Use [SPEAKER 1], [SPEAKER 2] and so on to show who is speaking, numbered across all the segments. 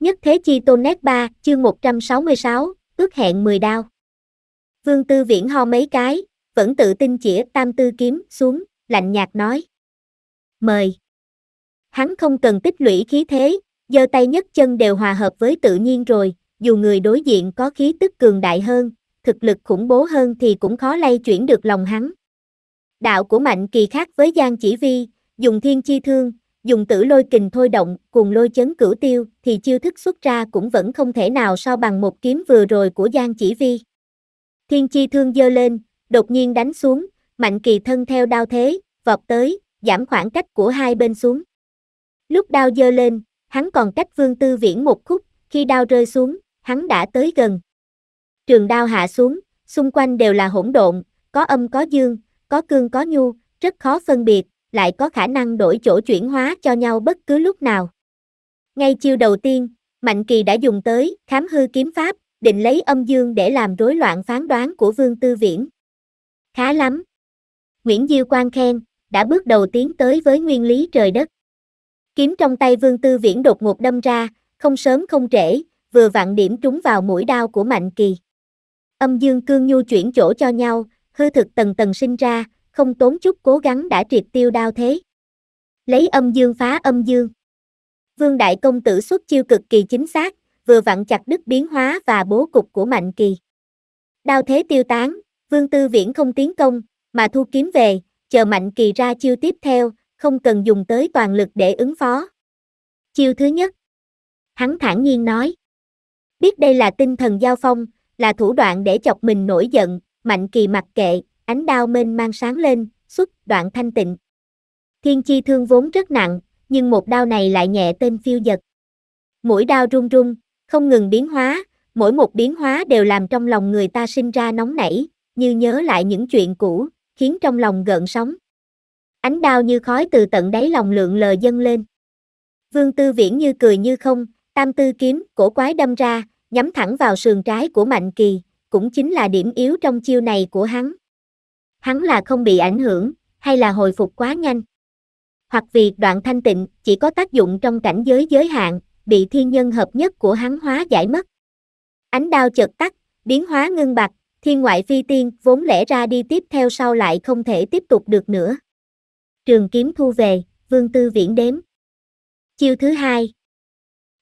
[SPEAKER 1] Nhất thế chi tôn nét 3, chương 166, ước hẹn 10 đao. Vương Tư Viễn ho mấy cái, vẫn tự tin chĩa tam tư kiếm xuống, lạnh nhạt nói. Mời. Hắn không cần tích lũy khí thế, giơ tay nhất chân đều hòa hợp với tự nhiên rồi, dù người đối diện có khí tức cường đại hơn, thực lực khủng bố hơn thì cũng khó lay chuyển được lòng hắn. Đạo của Mạnh Kỳ khác với Giang Chỉ Vi, dùng thiên chi thương, dùng tử lôi kình thôi động, cùng lôi chấn cửu tiêu, thì chiêu thức xuất ra cũng vẫn không thể nào so bằng một kiếm vừa rồi của Giang Chỉ Vi. Thiên chi thương dơ lên, đột nhiên đánh xuống, mạnh kỳ thân theo đao thế, vọt tới, giảm khoảng cách của hai bên xuống. Lúc đao dơ lên, hắn còn cách vương tư viễn một khúc, khi đao rơi xuống, hắn đã tới gần. Trường đao hạ xuống, xung quanh đều là hỗn độn, có âm có dương, có cương có nhu, rất khó phân biệt, lại có khả năng đổi chỗ chuyển hóa cho nhau bất cứ lúc nào. Ngay chiêu đầu tiên, Mạnh Kỳ đã dùng tới khám hư kiếm pháp, định lấy âm dương để làm rối loạn phán đoán của Vương Tư Viễn. Khá lắm. Nguyễn Diêu Quang khen, đã bước đầu tiến tới với nguyên lý trời đất. Kiếm trong tay Vương Tư Viễn đột ngột đâm ra, không sớm không trễ, vừa vặn điểm trúng vào mũi đao của Mạnh Kỳ. Âm dương cương nhu chuyển chỗ cho nhau, hư thực tầng tầng sinh ra, không tốn chút cố gắng đã triệt tiêu đao thế. Lấy âm dương phá âm dương. Vương Đại Công Tử xuất chiêu cực kỳ chính xác, vừa vặn chặt đứt biến hóa và bố cục của Mạnh Kỳ. Đao thế tiêu tán, Vương Tư Viễn không tiến công, mà thu kiếm về, chờ Mạnh Kỳ ra chiêu tiếp theo, không cần dùng tới toàn lực để ứng phó. Chiêu thứ nhất. Hắn thản nhiên nói. Biết đây là tinh thần giao phong, là thủ đoạn để chọc mình nổi giận, Mạnh Kỳ mặc kệ, ánh đao mênh mang sáng lên, xuất đoạn thanh tịnh. Thiên chi thương vốn rất nặng, nhưng một đao này lại nhẹ tên phiêu giật. Mũi đao rung rung, không ngừng biến hóa, mỗi một biến hóa đều làm trong lòng người ta sinh ra nóng nảy, như nhớ lại những chuyện cũ, khiến trong lòng gợn sóng. Ánh đao như khói từ tận đáy lòng lượng lờ dâng lên. Vương Tư Viễn như cười như không, tam tư kiếm, cổ quái đâm ra, nhắm thẳng vào sườn trái của Mạnh Kỳ, cũng chính là điểm yếu trong chiêu này của hắn hắn là không bị ảnh hưởng, hay là hồi phục quá nhanh. Hoặc vì đoạn thanh tịnh chỉ có tác dụng trong cảnh giới giới hạn, bị thiên nhân hợp nhất của hắn hóa giải mất. Ánh đao chợt tắt, biến hóa ngưng bạc, thiên ngoại phi tiên vốn lẽ ra đi tiếp theo sau lại không thể tiếp tục được nữa. Trường kiếm thu về, vương tư viễn đếm. Chiêu thứ hai.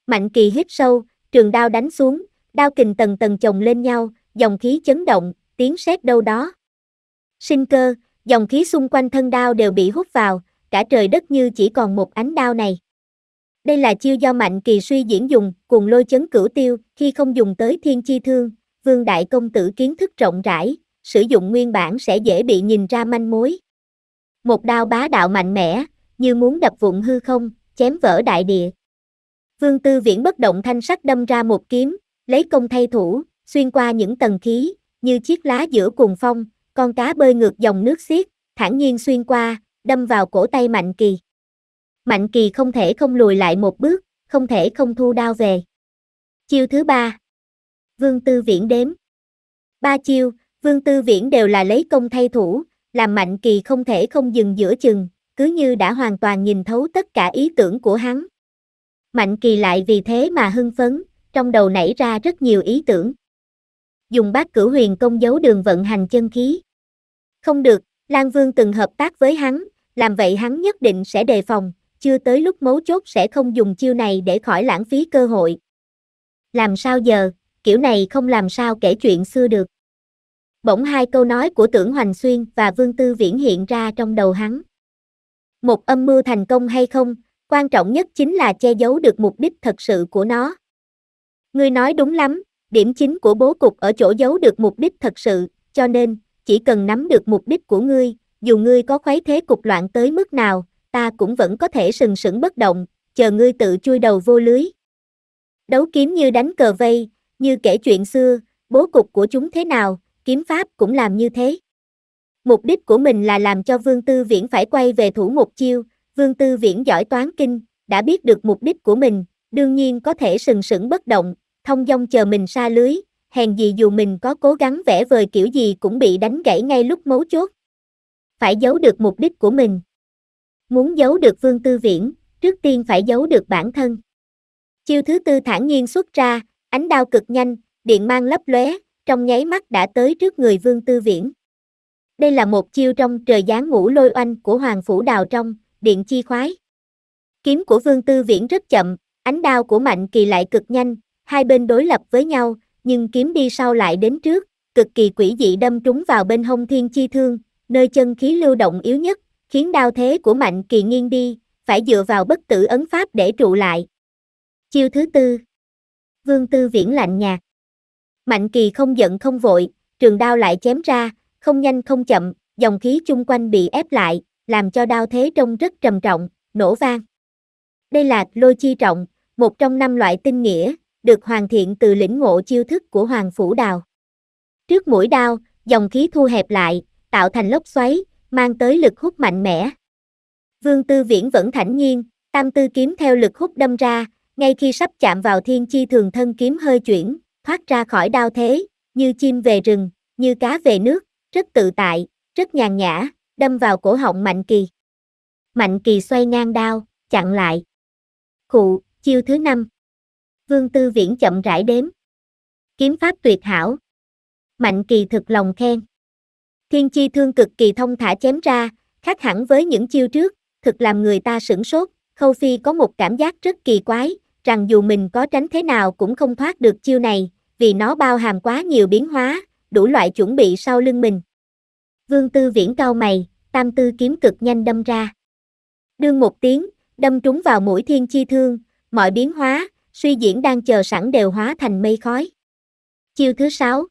[SPEAKER 1] Mạnh kỳ hít sâu, trường đao đánh xuống, đao kình tầng tầng chồng lên nhau, dòng khí chấn động, tiếng sét đâu đó. Sinh cơ, dòng khí xung quanh thân đao đều bị hút vào, cả trời đất như chỉ còn một ánh đao này. Đây là chiêu do mạnh kỳ suy diễn dùng, cùng lôi chấn cửu tiêu, khi không dùng tới thiên chi thương, vương đại công tử kiến thức rộng rãi, sử dụng nguyên bản sẽ dễ bị nhìn ra manh mối. Một đao bá đạo mạnh mẽ, như muốn đập vụn hư không, chém vỡ đại địa. Vương Tư Viễn bất động thanh sắc đâm ra một kiếm, lấy công thay thủ, xuyên qua những tầng khí, như chiếc lá giữa cuồng phong, con cá bơi ngược dòng nước xiết, thản nhiên xuyên qua, đâm vào cổ tay Mạnh Kỳ. Mạnh Kỳ không thể không lùi lại một bước, không thể không thu đao về. Chiêu thứ ba. Vương Tư Viễn đếm. Ba chiêu, Vương Tư Viễn đều là lấy công thay thủ, làm Mạnh Kỳ không thể không dừng giữa chừng, cứ như đã hoàn toàn nhìn thấu tất cả ý tưởng của hắn. Mạnh Kỳ lại vì thế mà hưng phấn, trong đầu nảy ra rất nhiều ý tưởng. Dùng bát cửu huyền công giấu đường vận hành chân khí. Không được, Lan Vương từng hợp tác với hắn, làm vậy hắn nhất định sẽ đề phòng, chưa tới lúc mấu chốt sẽ không dùng chiêu này để khỏi lãng phí cơ hội. Làm sao giờ, kiểu này không làm sao kể chuyện xưa được. Bỗng hai câu nói của tưởng Hoành Xuyên và Vương Tư Viễn hiện ra trong đầu hắn. Một âm mưu thành công hay không, quan trọng nhất chính là che giấu được mục đích thật sự của nó. Ngươi nói đúng lắm, điểm chính của bố cục ở chỗ giấu được mục đích thật sự, cho nên, chỉ cần nắm được mục đích của ngươi, dù ngươi có khuấy thế cục loạn tới mức nào, ta cũng vẫn có thể sừng sững bất động, chờ ngươi tự chui đầu vô lưới. Đấu kiếm như đánh cờ vây, như kể chuyện xưa, bố cục của chúng thế nào, kiếm pháp cũng làm như thế. Mục đích của mình là làm cho Vương Tư Viễn phải quay về thủ một chiêu, Vương Tư Viễn giỏi toán kinh, đã biết được mục đích của mình, đương nhiên có thể sừng sững bất động, thông dong chờ mình xa lưới, hèn gì dù mình có cố gắng vẽ vời kiểu gì cũng bị đánh gãy ngay lúc mấu chốt. Phải giấu được mục đích của mình. Muốn giấu được Vương Tư Viễn, trước tiên phải giấu được bản thân. Chiêu thứ tư thản nhiên xuất ra, ánh đao cực nhanh, điện mang lấp lóe, trong nháy mắt đã tới trước người Vương Tư Viễn. Đây là một chiêu trong trời giáng ngũ lôi oanh của Hoàng Phủ Đào Trong, điện chi khoái. Kiếm của Vương Tư Viễn rất chậm, ánh đao của Mạnh Kỳ lại cực nhanh, hai bên đối lập với nhau, nhưng kiếm đi sau lại đến trước, cực kỳ quỷ dị đâm trúng vào bên hông thiên chi thương, nơi chân khí lưu động yếu nhất, khiến đao thế của mạnh kỳ nghiêng đi, phải dựa vào bất tử ấn pháp để trụ lại. Chiêu thứ tư Vương Tư Viễn lạnh nhạt Mạnh kỳ không giận không vội, trường đao lại chém ra, không nhanh không chậm, dòng khí chung quanh bị ép lại, làm cho đao thế trông rất trầm trọng, nổ vang. Đây là lôi chi trọng, một trong năm loại tinh nghĩa, được hoàn thiện từ lĩnh ngộ chiêu thức của Hoàng Phủ Đào. Trước mũi đao, dòng khí thu hẹp lại, tạo thành lốc xoáy, mang tới lực hút mạnh mẽ. Vương Tư Viễn vẫn thản nhiên, tam tư kiếm theo lực hút đâm ra, ngay khi sắp chạm vào thiên chi thường thân kiếm hơi chuyển, thoát ra khỏi đao thế, như chim về rừng, như cá về nước, rất tự tại, rất nhàn nhã, đâm vào cổ họng Mạnh Kỳ. Mạnh Kỳ xoay ngang đao, chặn lại. cụ chiêu thứ năm. Vương Tư Viễn chậm rãi đếm. Kiếm pháp tuyệt hảo. Mạnh kỳ thực lòng khen. Thiên chi thương cực kỳ thông thả chém ra, khác hẳn với những chiêu trước, thực làm người ta sửng sốt, Khâu Phi có một cảm giác rất kỳ quái, rằng dù mình có tránh thế nào cũng không thoát được chiêu này, vì nó bao hàm quá nhiều biến hóa, đủ loại chuẩn bị sau lưng mình. Vương Tư Viễn cao mày, tam tư kiếm cực nhanh đâm ra. Đương một tiếng, đâm trúng vào mũi thiên chi thương, mọi biến hóa, suy diễn đang chờ sẵn đều hóa thành mây khói. Chiêu thứ 6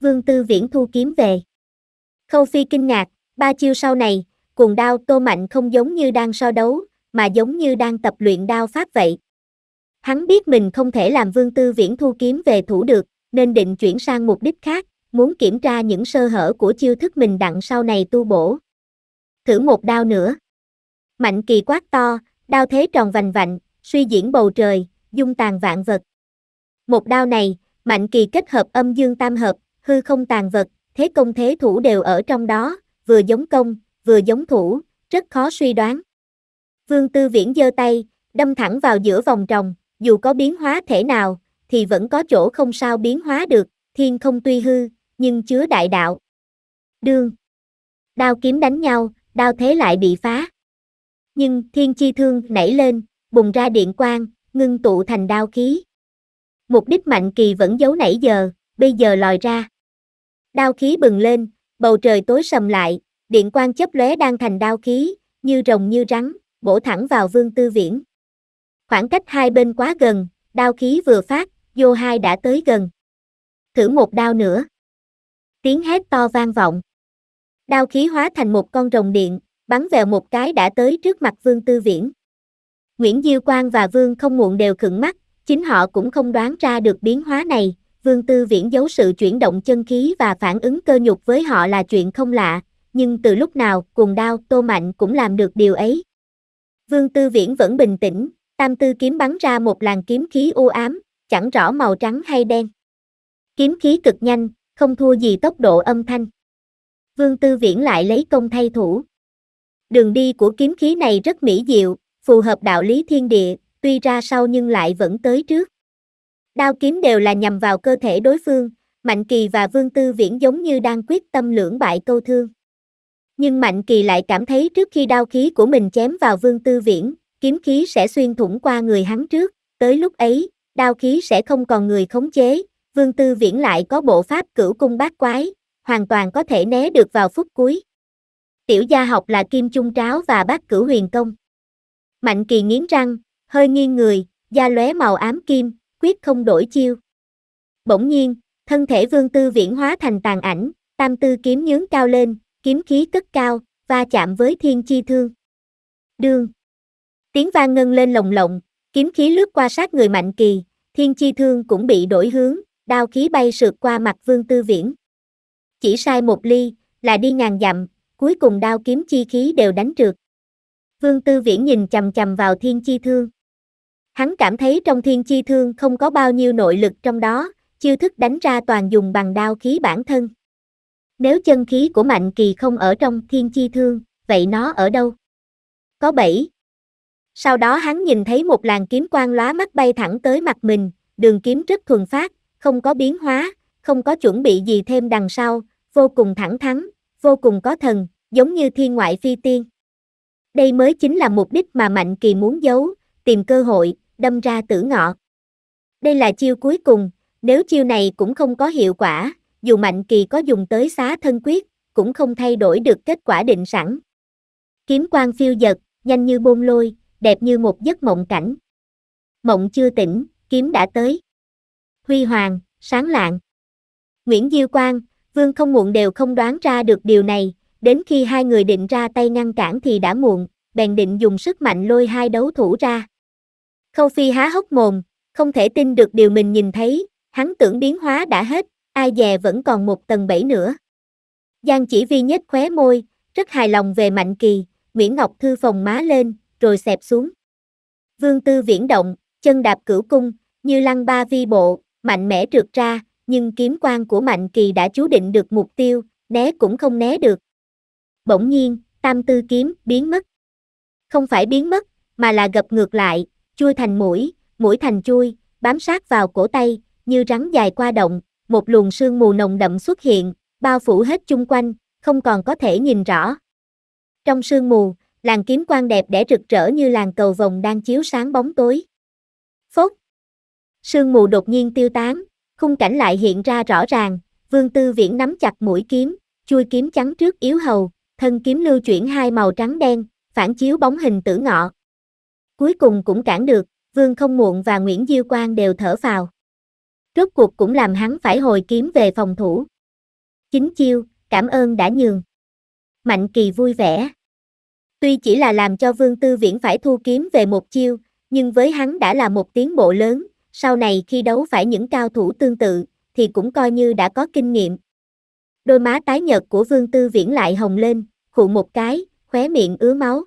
[SPEAKER 1] Vương Tư Viễn thu kiếm về. Khâu Phi kinh ngạc, ba chiêu sau này, cuồng đao tô mạnh không giống như đang so đấu, mà giống như đang tập luyện đao pháp vậy. Hắn biết mình không thể làm Vương Tư Viễn thu kiếm về thủ được, nên định chuyển sang mục đích khác, muốn kiểm tra những sơ hở của chiêu thức mình đặng sau này tu bổ. Thử một đao nữa. Mạnh kỳ quát to, đao thế tròn vành vạnh, suy diễn bầu trời, dung tàn vạn vật. Một đao này, mạnh kỳ kết hợp âm dương tam hợp, hư không tàn vật, thế công thế thủ đều ở trong đó, vừa giống công, vừa giống thủ, rất khó suy đoán. Vương Tư Viễn giơ tay, đâm thẳng vào giữa vòng tròng, dù có biến hóa thể nào, thì vẫn có chỗ không sao biến hóa được, thiên không tuy hư, nhưng chứa đại đạo. Đương. Đao kiếm đánh nhau, đao thế lại bị phá. Nhưng thiên chi thương nảy lên, bùng ra điện quang, ngưng tụ thành đao khí. Mục đích mạnh kỳ vẫn giấu nãy giờ, bây giờ lòi ra. Đao khí bừng lên, bầu trời tối sầm lại, điện quang chớp lóe đang thành đao khí, như rồng như rắn, bổ thẳng vào Vương Tư Viễn. Khoảng cách hai bên quá gần, đao khí vừa phát, vô hai đã tới gần. Thử một đao nữa. Tiếng hét to vang vọng. Đao khí hóa thành một con rồng điện, bắn vèo một cái đã tới trước mặt Vương Tư Viễn. Nguyễn Diêu Quang và Vương không muộn đều khựng mắt, chính họ cũng không đoán ra được biến hóa này, Vương Tư Viễn giấu sự chuyển động chân khí và phản ứng cơ nhục với họ là chuyện không lạ, nhưng từ lúc nào cùng đao Tô Mạnh cũng làm được điều ấy. Vương Tư Viễn vẫn bình tĩnh, tam tư kiếm bắn ra một làn kiếm khí u ám, chẳng rõ màu trắng hay đen. Kiếm khí cực nhanh, không thua gì tốc độ âm thanh. Vương Tư Viễn lại lấy công thay thủ. Đường đi của kiếm khí này rất mỹ diệu, phù hợp đạo lý thiên địa, tuy ra sau nhưng lại vẫn tới trước. Đao kiếm đều là nhằm vào cơ thể đối phương, Mạnh Kỳ và Vương Tư Viễn giống như đang quyết tâm lưỡng bại câu thương. Nhưng Mạnh Kỳ lại cảm thấy trước khi đao khí của mình chém vào Vương Tư Viễn, kiếm khí sẽ xuyên thủng qua người hắn trước, tới lúc ấy, đao khí sẽ không còn người khống chế, Vương Tư Viễn lại có bộ pháp cửu cung bát quái, hoàn toàn có thể né được vào phút cuối. Tiểu gia học là Kim Trung Tráo và Bát Cửu Huyền Công. Mạnh kỳ nghiến răng, hơi nghiêng người, da lóe màu ám kim, quyết không đổi chiêu. Bỗng nhiên, thân thể vương tư viễn hóa thành tàn ảnh, tam tư kiếm nhướng cao lên, kiếm khí cất cao, va chạm với thiên chi thương. Đương. Tiếng vang ngân lên lồng lộng, kiếm khí lướt qua sát người mạnh kỳ, thiên chi thương cũng bị đổi hướng, đao khí bay sượt qua mặt vương tư viễn. Chỉ sai một ly, là đi ngàn dặm, cuối cùng đao kiếm chi khí đều đánh trượt. Vương Tư Viễn nhìn chầm chầm vào thiên chi thương. Hắn cảm thấy trong thiên chi thương không có bao nhiêu nội lực trong đó, chiêu thức đánh ra toàn dùng bằng đao khí bản thân. Nếu chân khí của Mạnh Kỳ không ở trong thiên chi thương, vậy nó ở đâu? Có bảy. Sau đó hắn nhìn thấy một làn kiếm quang lóa mắt bay thẳng tới mặt mình, đường kiếm rất thuần phát, không có biến hóa, không có chuẩn bị gì thêm đằng sau, vô cùng thẳng thắn, vô cùng có thần, giống như thiên ngoại phi tiên. Đây mới chính là mục đích mà Mạnh Kỳ muốn giấu, tìm cơ hội, đâm ra tử ngọ. Đây là chiêu cuối cùng, nếu chiêu này cũng không có hiệu quả, dù Mạnh Kỳ có dùng tới xá thân quyết, cũng không thay đổi được kết quả định sẵn. Kiếm quang phiêu giật, nhanh như bôn lôi, đẹp như một giấc mộng cảnh. Mộng chưa tỉnh, kiếm đã tới. Huy hoàng, sáng lạng. Nguyễn Diêu Quang, Vương không muộn đều không đoán ra được điều này, đến khi hai người định ra tay ngăn cản thì đã muộn, bèn định dùng sức mạnh lôi hai đấu thủ ra. Khâu Phi há hốc mồm, không thể tin được điều mình nhìn thấy, hắn tưởng biến hóa đã hết, ai dè vẫn còn một tầng bẫy nữa. Giang chỉ vi nhếch khóe môi, rất hài lòng về Mạnh Kỳ, Nguyễn Ngọc Thư phòng má lên, rồi xẹp xuống. Vương Tư viễn động, chân đạp cửu cung, như lăng ba vi bộ, mạnh mẽ trượt ra, nhưng kiếm quan của Mạnh Kỳ đã chú định được mục tiêu, né cũng không né được bỗng nhiên, tam tư kiếm biến mất. Không phải biến mất, mà là gập ngược lại, chui thành mũi, mũi thành chui, bám sát vào cổ tay, như rắn dài qua động, một luồng sương mù nồng đậm xuất hiện, bao phủ hết chung quanh, không còn có thể nhìn rõ. Trong sương mù, làng kiếm quan đẹp đẽ rực rỡ như làng cầu vồng đang chiếu sáng bóng tối. Phốt! Sương mù đột nhiên tiêu tán, khung cảnh lại hiện ra rõ ràng, vương tư viễn nắm chặt mũi kiếm, chui kiếm trắng trước yếu hầu, thân kiếm lưu chuyển hai màu trắng đen, phản chiếu bóng hình tử ngọ. Cuối cùng cũng cản được, Vương Không Muộn và Nguyễn Diêu Quang đều thở phào. Rốt cuộc cũng làm hắn phải hồi kiếm về phòng thủ. Chính chiêu, cảm ơn đã nhường. Mạnh Kỳ vui vẻ. Tuy chỉ là làm cho Vương Tư Viễn phải thu kiếm về một chiêu, nhưng với hắn đã là một tiến bộ lớn, sau này khi đấu phải những cao thủ tương tự, thì cũng coi như đã có kinh nghiệm. Đôi má tái nhợt của Vương Tư Viễn lại hồng lên, khụ một cái, khóe miệng ứa máu.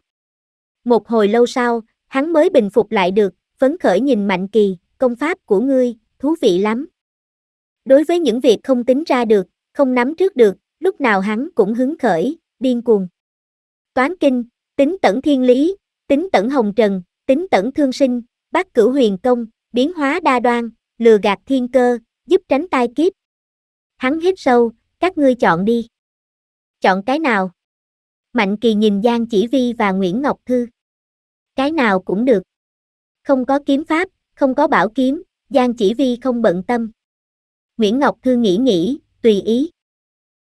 [SPEAKER 1] Một hồi lâu sau, hắn mới bình phục lại được, phấn khởi nhìn Mạnh Kỳ, công pháp của ngươi, thú vị lắm. Đối với những việc không tính ra được, không nắm trước được, lúc nào hắn cũng hứng khởi, điên cuồng. Toán kinh, tính tẩn thiên lý, tính tẩn hồng trần, tính tẩn thương sinh, bác cửu huyền công, biến hóa đa đoan, lừa gạt thiên cơ, giúp tránh tai kiếp. Hắn hít sâu, các ngươi chọn đi. Chọn cái nào? Mạnh Kỳ nhìn Giang Chỉ Vi và Nguyễn Ngọc Thư. Cái nào cũng được. Không có kiếm pháp, không có bảo kiếm, Giang Chỉ Vi không bận tâm. Nguyễn Ngọc Thư nghĩ nghĩ, tùy ý.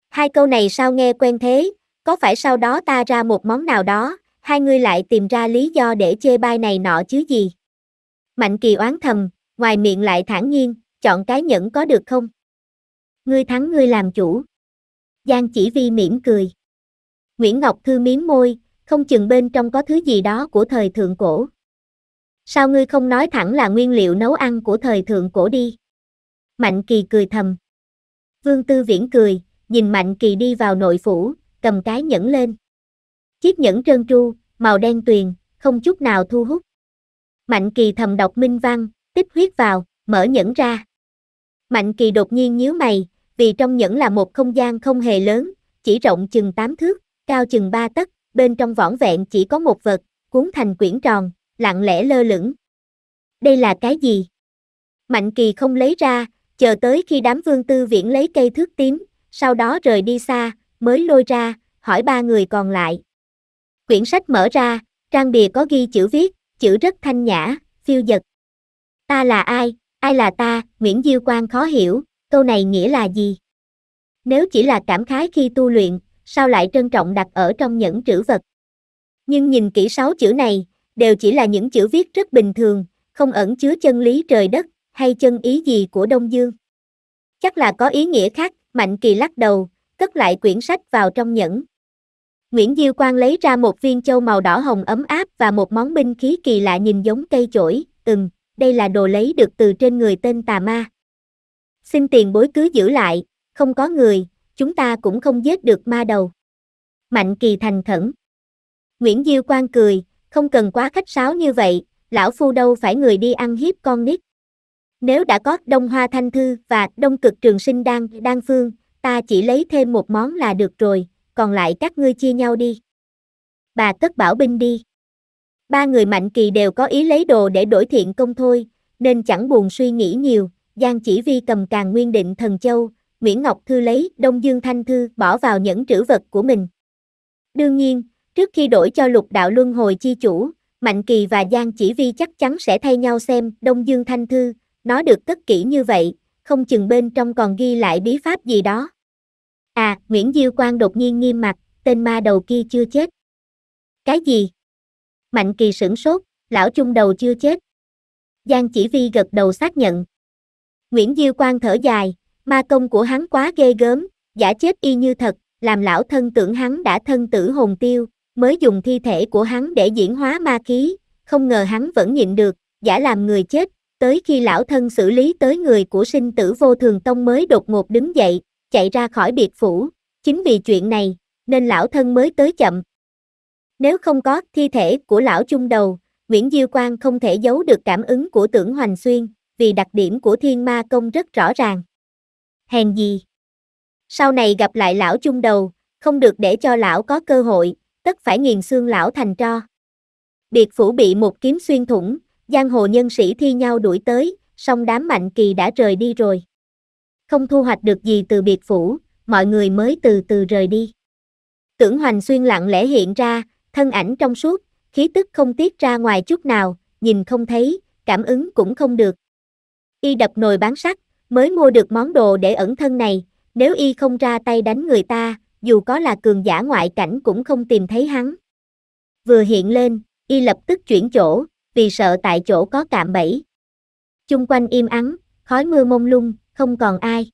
[SPEAKER 1] Hai câu này sao nghe quen thế, có phải sau đó ta ra một món nào đó, hai người lại tìm ra lý do để chê bai này nọ chứ gì? Mạnh Kỳ oán thầm, ngoài miệng lại thản nhiên, chọn cái nhẫn có được không? Ngươi thắng ngươi làm chủ. Giang chỉ vi mỉm cười. Nguyễn Ngọc Thư miếm môi, không chừng bên trong có thứ gì đó của thời thượng cổ. Sao ngươi không nói thẳng là nguyên liệu nấu ăn của thời thượng cổ đi? Mạnh Kỳ cười thầm. Vương Tư Viễn cười, nhìn Mạnh Kỳ đi vào nội phủ, cầm cái nhẫn lên. Chiếc nhẫn trơn tru, màu đen tuyền, không chút nào thu hút. Mạnh Kỳ thầm đọc minh văn, tích huyết vào, mở nhẫn ra. Mạnh Kỳ đột nhiên nhíu mày, vì trong nhẫn là một không gian không hề lớn, chỉ rộng chừng 8 thước, cao chừng ba tấc, bên trong võng vẹn chỉ có một vật, cuốn thành quyển tròn, lặng lẽ lơ lửng. Đây là cái gì? Mạnh kỳ không lấy ra, chờ tới khi đám vương tư viễn lấy cây thước tím, sau đó rời đi xa, mới lôi ra, hỏi ba người còn lại. Quyển sách mở ra, trang bìa có ghi chữ viết, chữ rất thanh nhã, phiêu dật. Ta là ai, ai là ta, Nguyễn Diêu Quang khó hiểu, câu này nghĩa là gì? Nếu chỉ là cảm khái khi tu luyện, sao lại trân trọng đặt ở trong những trữ vật. Nhưng nhìn kỹ sáu chữ này, đều chỉ là những chữ viết rất bình thường, không ẩn chứa chân lý trời đất, hay chân ý gì của Đông Dương. Chắc là có ý nghĩa khác, Mạnh Kỳ lắc đầu, cất lại quyển sách vào trong nhẫn. Nguyễn Diêu Quang lấy ra một viên châu màu đỏ hồng ấm áp và một món binh khí kỳ lạ nhìn giống cây chổi, ừm, đây là đồ lấy được từ trên người tên tà ma. Xin tiền bối cứ giữ lại, không có người, chúng ta cũng không giết được ma đầu. Mạnh kỳ thành khẩn. Nguyễn Diêu Quang cười, không cần quá khách sáo như vậy, lão phu đâu phải người đi ăn hiếp con nít. Nếu đã có Đông Hoa Thanh Thư và Đông Cực Trường Sinh Đan, Đan Phương, ta chỉ lấy thêm một món là được rồi, còn lại các ngươi chia nhau đi. Bà cất bảo binh đi. Ba người Mạnh Kỳ đều có ý lấy đồ để đổi thiện công thôi, nên chẳng buồn suy nghĩ nhiều, Giang Chỉ Vi cầm càng nguyên định thần châu, Nguyễn Ngọc Thư lấy Đông Dương Thanh Thư bỏ vào những trữ vật của mình. Đương nhiên, trước khi đổi cho lục đạo luân hồi chi chủ, Mạnh Kỳ và Giang Chỉ Vi chắc chắn sẽ thay nhau xem Đông Dương Thanh Thư, nó được cất kỹ như vậy, không chừng bên trong còn ghi lại bí pháp gì đó. À, Nguyễn Diêu Quang đột nhiên nghiêm mặt, tên ma đầu kia chưa chết. Cái gì? Mạnh Kỳ sửng sốt, lão trung đầu chưa chết. Giang Chỉ Vi gật đầu xác nhận. Nguyễn Diêu Quang thở dài, Ma công của hắn quá ghê gớm, giả chết y như thật, làm lão thân tưởng hắn đã thân tử hồn tiêu, mới dùng thi thể của hắn để diễn hóa ma khí, không ngờ hắn vẫn nhịn được, giả làm người chết, tới khi lão thân xử lý tới người của sinh tử vô thường tông mới đột ngột đứng dậy, chạy ra khỏi biệt phủ, chính vì chuyện này, nên lão thân mới tới chậm. Nếu không có thi thể của lão chung đầu, Nguyễn Diêu Quang không thể giấu được cảm ứng của tưởng Hoành Xuyên, vì đặc điểm của thiên ma công rất rõ ràng hèn gì. Sau này gặp lại lão chung đầu, không được để cho lão có cơ hội, tất phải nghiền xương lão thành tro. Biệt phủ bị một kiếm xuyên thủng, giang hồ nhân sĩ thi nhau đuổi tới, song đám mạnh kỳ đã rời đi rồi. Không thu hoạch được gì từ biệt phủ, mọi người mới từ từ rời đi. Tưởng hoành xuyên lặng lẽ hiện ra, thân ảnh trong suốt, khí tức không tiết ra ngoài chút nào, nhìn không thấy, cảm ứng cũng không được. Y đập nồi bán sắt, mới mua được món đồ để ẩn thân này, nếu y không ra tay đánh người ta, dù có là cường giả ngoại cảnh cũng không tìm thấy hắn. Vừa hiện lên, y lập tức chuyển chỗ, vì sợ tại chỗ có cạm bẫy. Chung quanh im ắng, khói mưa mông lung, không còn ai.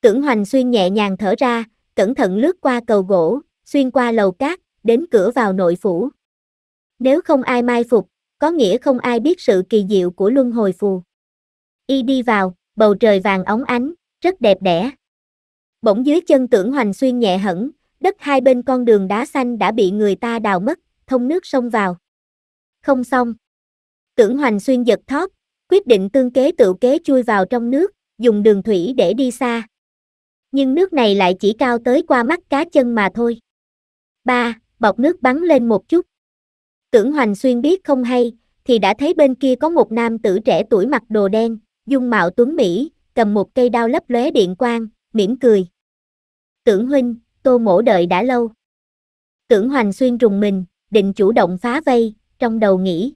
[SPEAKER 1] Tưởng Hoành Xuyên nhẹ nhàng thở ra, cẩn thận lướt qua cầu gỗ, xuyên qua lầu cát, đến cửa vào nội phủ. Nếu không ai mai phục, có nghĩa không ai biết sự kỳ diệu của luân hồi phù. Y đi vào, bầu trời vàng óng ánh, rất đẹp đẽ. Bỗng dưới chân tưởng hoành xuyên nhẹ hẳn, đất hai bên con đường đá xanh đã bị người ta đào mất, thông nước sông vào. Không xong. Tưởng hoành xuyên giật thót, quyết định tương kế tự kế chui vào trong nước, dùng đường thủy để đi xa. Nhưng nước này lại chỉ cao tới qua mắt cá chân mà thôi. Ba, bọc nước bắn lên một chút. Tưởng Hoành Xuyên biết không hay, thì đã thấy bên kia có một nam tử trẻ tuổi mặc đồ đen, dung mạo tuấn Mỹ, cầm một cây đao lấp lóe điện quang, mỉm cười. Tưởng huynh, tô mổ đợi đã lâu. Tưởng hoành xuyên rùng mình, định chủ động phá vây, trong đầu nghĩ.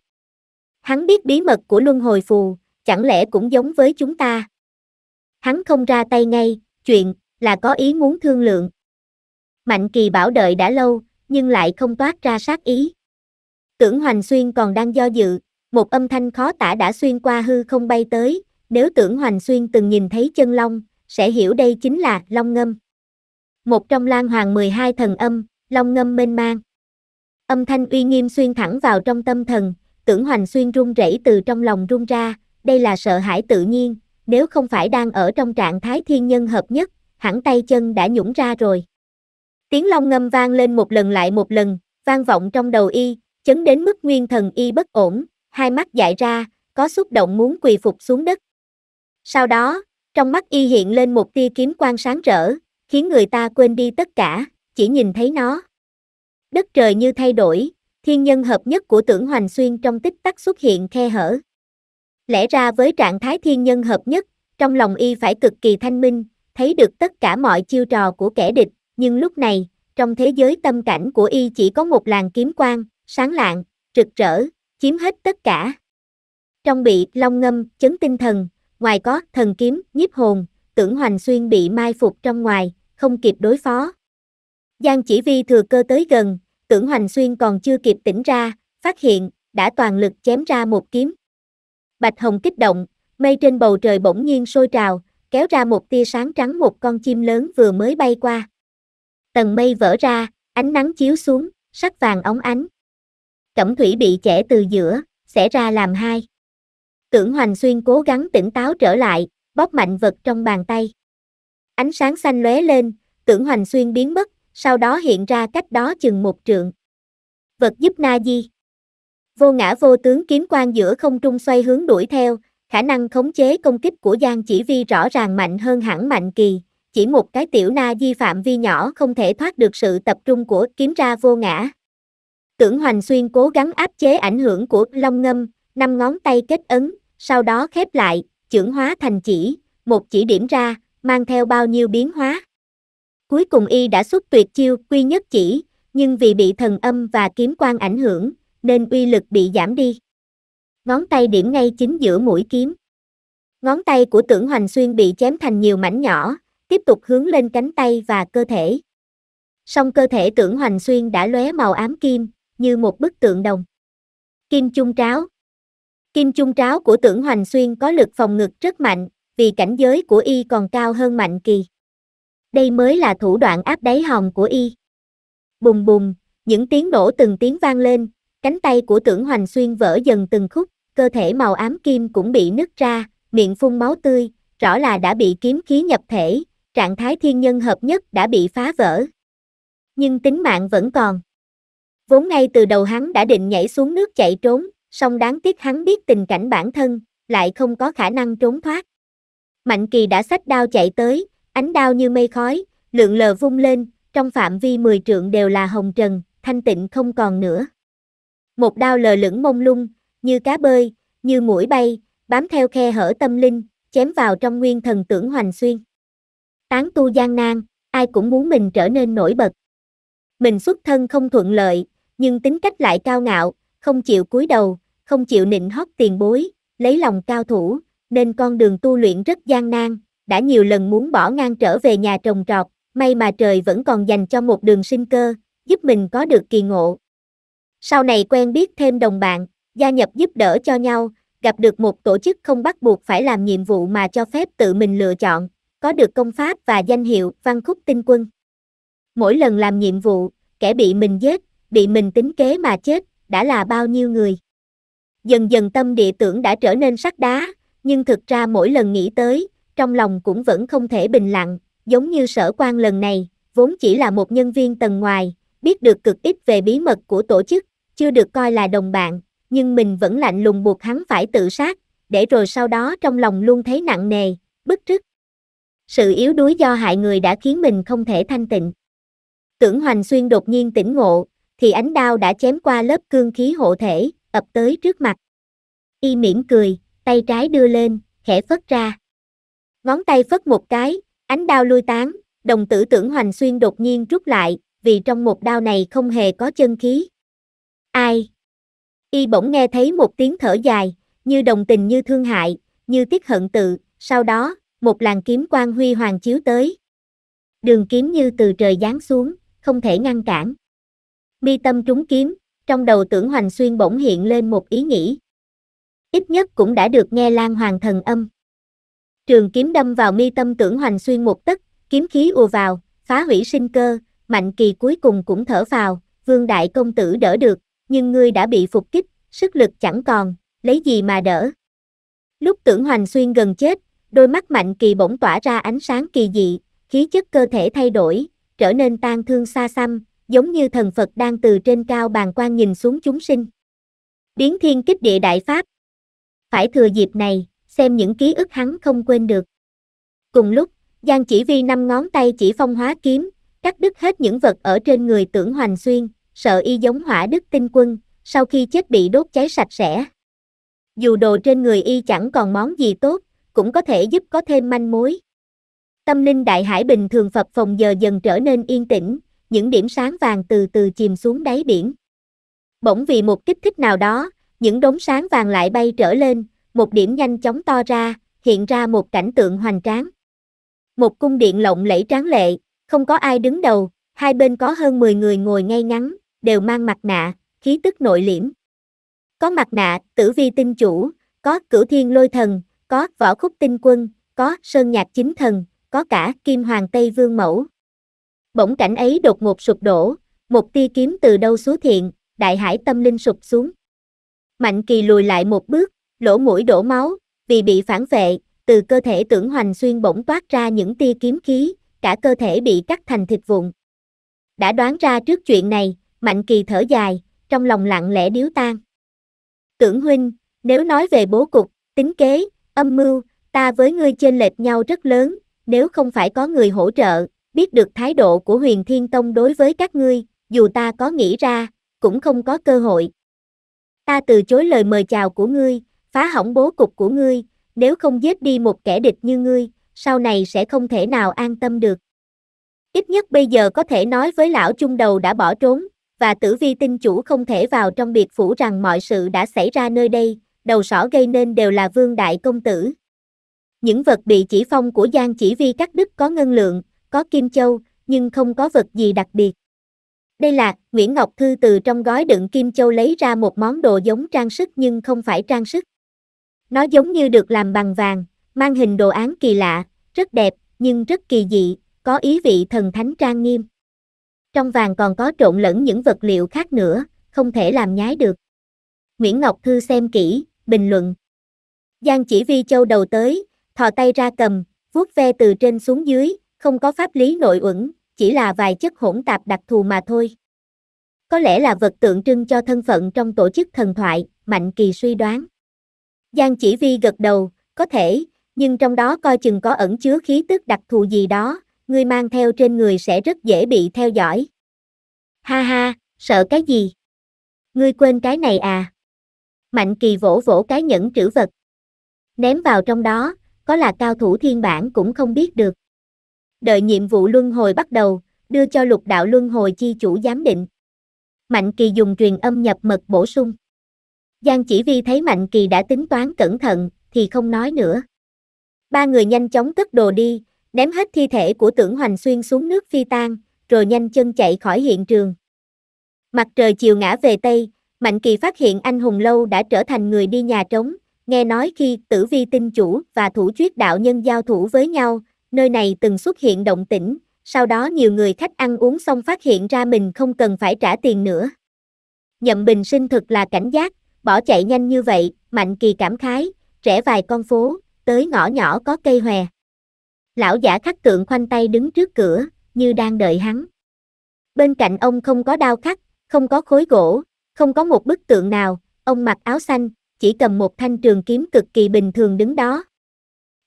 [SPEAKER 1] Hắn biết bí mật của luân hồi phù, chẳng lẽ cũng giống với chúng ta. Hắn không ra tay ngay, chuyện là có ý muốn thương lượng. Mạnh kỳ bảo đợi đã lâu, nhưng lại không toát ra sát ý. Tưởng hoành xuyên còn đang do dự, một âm thanh khó tả đã xuyên qua hư không bay tới, nếu tưởng Hoành Xuyên từng nhìn thấy chân long, sẽ hiểu đây chính là long ngâm. Một trong lan hoàng 12 thần âm, long ngâm mênh mang. Âm thanh uy nghiêm xuyên thẳng vào trong tâm thần, tưởng Hoành Xuyên run rẩy từ trong lòng run ra, đây là sợ hãi tự nhiên, nếu không phải đang ở trong trạng thái thiên nhân hợp nhất, hẳn tay chân đã nhũng ra rồi. Tiếng long ngâm vang lên một lần lại một lần, vang vọng trong đầu y, chấn đến mức nguyên thần y bất ổn, hai mắt dại ra, có xúc động muốn quỳ phục xuống đất. Sau đó, trong mắt y hiện lên một tia kiếm quang sáng rỡ, khiến người ta quên đi tất cả, chỉ nhìn thấy nó. Đất trời như thay đổi, thiên nhân hợp nhất của tưởng hoành xuyên trong tích tắc xuất hiện khe hở. Lẽ ra với trạng thái thiên nhân hợp nhất, trong lòng y phải cực kỳ thanh minh, thấy được tất cả mọi chiêu trò của kẻ địch, nhưng lúc này, trong thế giới tâm cảnh của y chỉ có một làn kiếm quang, sáng lạng, rực rỡ, chiếm hết tất cả. Trong bị long ngâm, chấn tinh thần, ngoài có thần kiếm, nhiếp hồn, tưởng hoành xuyên bị mai phục trong ngoài, không kịp đối phó. Giang chỉ vi thừa cơ tới gần, tưởng hoành xuyên còn chưa kịp tỉnh ra, phát hiện, đã toàn lực chém ra một kiếm. Bạch hồng kích động, mây trên bầu trời bỗng nhiên sôi trào, kéo ra một tia sáng trắng một con chim lớn vừa mới bay qua. Tầng mây vỡ ra, ánh nắng chiếu xuống, sắc vàng óng ánh. Cẩm thủy bị chẻ từ giữa, sẽ ra làm hai. Tưởng Hoành Xuyên cố gắng tỉnh táo trở lại, bóp mạnh vật trong bàn tay. Ánh sáng xanh lóe lên, tưởng Hoành Xuyên biến mất, sau đó hiện ra cách đó chừng một trượng. Vật giúp Na Di. Vô ngã vô tướng kiếm quan giữa không trung xoay hướng đuổi theo, khả năng khống chế công kích của Giang Chỉ Vi rõ ràng mạnh hơn hẳn Mạnh Kỳ, chỉ một cái tiểu Na Di phạm vi nhỏ không thể thoát được sự tập trung của kiếm ra vô ngã. Tưởng Hoành Xuyên cố gắng áp chế ảnh hưởng của Long Ngâm, năm ngón tay kết ấn, sau đó khép lại, chưởng hóa thành chỉ, một chỉ điểm ra, mang theo bao nhiêu biến hóa. Cuối cùng y đã xuất tuyệt chiêu quy nhất chỉ, nhưng vì bị thần âm và kiếm quan ảnh hưởng, nên uy lực bị giảm đi. Ngón tay điểm ngay chính giữa mũi kiếm. Ngón tay của tưởng hoành xuyên bị chém thành nhiều mảnh nhỏ, tiếp tục hướng lên cánh tay và cơ thể. Song cơ thể tưởng hoành xuyên đã lóe màu ám kim, như một bức tượng đồng. Kim chung tráo, Kim Chung Tráo của tưởng Hoành Xuyên có lực phòng ngự rất mạnh, vì cảnh giới của y còn cao hơn mạnh kỳ. Đây mới là thủ đoạn áp đáy hòm của y. Bùng bùng, những tiếng nổ từng tiếng vang lên, cánh tay của tưởng Hoành Xuyên vỡ dần từng khúc, cơ thể màu ám kim cũng bị nứt ra, miệng phun máu tươi, rõ là đã bị kiếm khí nhập thể, trạng thái thiên nhân hợp nhất đã bị phá vỡ. Nhưng tính mạng vẫn còn. Vốn ngay từ đầu hắn đã định nhảy xuống nước chạy trốn, song đáng tiếc hắn biết tình cảnh bản thân, lại không có khả năng trốn thoát. Mạnh kỳ đã xách đao chạy tới, ánh đao như mây khói, lượng lờ vung lên, trong phạm vi 10 trượng đều là hồng trần, thanh tịnh không còn nữa. Một đao lờ lửng mông lung, như cá bơi, như mũi bay, bám theo khe hở tâm linh, chém vào trong nguyên thần tưởng hoành xuyên. Tán tu gian nan, ai cũng muốn mình trở nên nổi bật. Mình xuất thân không thuận lợi, nhưng tính cách lại cao ngạo, không chịu cúi đầu, không chịu nịnh hót tiền bối, lấy lòng cao thủ, nên con đường tu luyện rất gian nan, đã nhiều lần muốn bỏ ngang trở về nhà trồng trọt, may mà trời vẫn còn dành cho một đường sinh cơ, giúp mình có được kỳ ngộ. Sau này quen biết thêm đồng bạn, gia nhập giúp đỡ cho nhau, gặp được một tổ chức không bắt buộc phải làm nhiệm vụ mà cho phép tự mình lựa chọn, có được công pháp và danh hiệu văn khúc tinh quân. Mỗi lần làm nhiệm vụ, kẻ bị mình giết, bị mình tính kế mà chết, đã là bao nhiêu người. Dần dần tâm địa tưởng đã trở nên sắt đá, nhưng thực ra mỗi lần nghĩ tới, trong lòng cũng vẫn không thể bình lặng, giống như sở quan lần này, vốn chỉ là một nhân viên tầng ngoài, biết được cực ít về bí mật của tổ chức, chưa được coi là đồng bạn, nhưng mình vẫn lạnh lùng buộc hắn phải tự sát, để rồi sau đó trong lòng luôn thấy nặng nề, bức rứt. Sự yếu đuối do hại người đã khiến mình không thể thanh tịnh. Tưởng Hoành Xuyên đột nhiên tỉnh ngộ, thì ánh đao đã chém qua lớp cương khí hộ thể, ập tới trước mặt. Y mỉm cười, tay trái đưa lên, khẽ phất ra. Ngón tay phất một cái, ánh đao lui tán, đồng tử tưởng hoành xuyên đột nhiên rút lại, vì trong một đao này không hề có chân khí. Ai? Y bỗng nghe thấy một tiếng thở dài, như đồng tình như thương hại, như tiếc hận tự, sau đó, một làn kiếm quang huy hoàng chiếu tới. Đường kiếm như từ trời giáng xuống, không thể ngăn cản. Mi tâm trúng kiếm, trong đầu tưởng Hoành Xuyên bỗng hiện lên một ý nghĩ. Ít nhất cũng đã được nghe Lan Hoàng thần âm. Trường kiếm đâm vào mi tâm tưởng Hoành Xuyên một tấc, kiếm khí ùa vào, phá hủy sinh cơ, Mạnh Kỳ cuối cùng cũng thở vào, Vương Đại Công Tử đỡ được, nhưng ngươi đã bị phục kích, sức lực chẳng còn, lấy gì mà đỡ. Lúc tưởng Hoành Xuyên gần chết, đôi mắt Mạnh Kỳ bỗng tỏa ra ánh sáng kỳ dị, khí chất cơ thể thay đổi, trở nên tan thương xa xăm, giống như thần Phật đang từ trên cao bàn quan nhìn xuống chúng sinh. Biến thiên kích địa đại Pháp. Phải thừa dịp này, xem những ký ức hắn không quên được. Cùng lúc, Giang chỉ vi năm ngón tay chỉ phong hóa kiếm, cắt đứt hết những vật ở trên người tưởng hoành xuyên, sợ y giống hỏa đức tinh quân, sau khi chết bị đốt cháy sạch sẽ. Dù đồ trên người y chẳng còn món gì tốt, cũng có thể giúp có thêm manh mối. Tâm linh đại hải bình thường Phật phòng giờ dần trở nên yên tĩnh, những điểm sáng vàng từ từ chìm xuống đáy biển. Bỗng vì một kích thích nào đó, những đống sáng vàng lại bay trở lên, một điểm nhanh chóng to ra, hiện ra một cảnh tượng hoành tráng. Một cung điện lộng lẫy tráng lệ, không có ai đứng đầu, hai bên có hơn 10 người ngồi ngay ngắn, đều mang mặt nạ, khí tức nội liễm. Có mặt nạ, tử vi tinh chủ, có cửu thiên lôi thần, có võ khúc tinh quân, có sơn nhạc chính thần, có cả kim hoàng Tây Vương Mẫu, Bỗng cảnh ấy đột ngột sụp đổ, một tia kiếm từ đâu xuất hiện, đại hải tâm linh sụp xuống. Mạnh kỳ lùi lại một bước, lỗ mũi đổ máu, vì bị phản vệ, từ cơ thể tưởng hoành xuyên bỗng toát ra những tia kiếm khí, cả cơ thể bị cắt thành thịt vụn. Đã đoán ra trước chuyện này, Mạnh kỳ thở dài, trong lòng lặng lẽ điếu tan. Tưởng huynh, nếu nói về bố cục, tính kế, âm mưu, ta với ngươi chênh lệch nhau rất lớn, nếu không phải có người hỗ trợ, biết được thái độ của huyền thiên tông đối với các ngươi, dù ta có nghĩ ra, cũng không có cơ hội. Ta từ chối lời mời chào của ngươi, phá hỏng bố cục của ngươi, nếu không giết đi một kẻ địch như ngươi, sau này sẽ không thể nào an tâm được. Ít nhất bây giờ có thể nói với lão trung đầu đã bỏ trốn, và tử vi tinh chủ không thể vào trong biệt phủ rằng mọi sự đã xảy ra nơi đây, đầu sỏ gây nên đều là vương đại công tử. Những vật bị chỉ phong của Giang chỉ vi cắt đứt có ngân lượng, có kim châu, nhưng không có vật gì đặc biệt. Đây là, Nguyễn Ngọc Thư từ trong gói đựng kim châu lấy ra một món đồ giống trang sức nhưng không phải trang sức. Nó giống như được làm bằng vàng, mang hình đồ án kỳ lạ, rất đẹp, nhưng rất kỳ dị, có ý vị thần thánh trang nghiêm. Trong vàng còn có trộn lẫn những vật liệu khác nữa, không thể làm nhái được. Nguyễn Ngọc Thư xem kỹ, bình luận. Giang chỉ vi châu đầu tới, thò tay ra cầm, vuốt ve từ trên xuống dưới, không có pháp lý nội uẩn, chỉ là vài chất hỗn tạp đặc thù mà thôi. Có lẽ là vật tượng trưng cho thân phận trong tổ chức thần thoại, Mạnh Kỳ suy đoán. Giang chỉ vi gật đầu, có thể, nhưng trong đó coi chừng có ẩn chứa khí tức đặc thù gì đó, người mang theo trên người sẽ rất dễ bị theo dõi. Ha ha, sợ cái gì? Ngươi quên cái này à? Mạnh Kỳ vỗ vỗ cái nhẫn trữ vật. Ném vào trong đó, có là cao thủ thiên bản cũng không biết được đợi nhiệm vụ luân hồi bắt đầu, đưa cho lục đạo luân hồi chi chủ giám định. Mạnh Kỳ dùng truyền âm nhập mật bổ sung. Giang chỉ vi thấy Mạnh Kỳ đã tính toán cẩn thận, thì không nói nữa. Ba người nhanh chóng cất đồ đi, ném hết thi thể của tưởng hoành xuyên xuống nước phi tan, rồi nhanh chân chạy khỏi hiện trường. Mặt trời chiều ngã về Tây, Mạnh Kỳ phát hiện anh Hùng Lâu đã trở thành người đi nhà trống, nghe nói khi tử vi tinh chủ và thủ chuyết đạo nhân giao thủ với nhau, nơi này từng xuất hiện động tĩnh, sau đó nhiều người khách ăn uống xong phát hiện ra mình không cần phải trả tiền nữa. Nhậm Bình Sinh thực là cảnh giác, bỏ chạy nhanh như vậy, Mạnh Kỳ cảm khái, rẽ vài con phố, tới ngõ nhỏ có cây hòe. Lão giả khắc tượng khoanh tay đứng trước cửa, như đang đợi hắn. Bên cạnh ông không có đao khắc, không có khối gỗ, không có một bức tượng nào, ông mặc áo xanh, chỉ cầm một thanh trường kiếm cực kỳ bình thường đứng đó.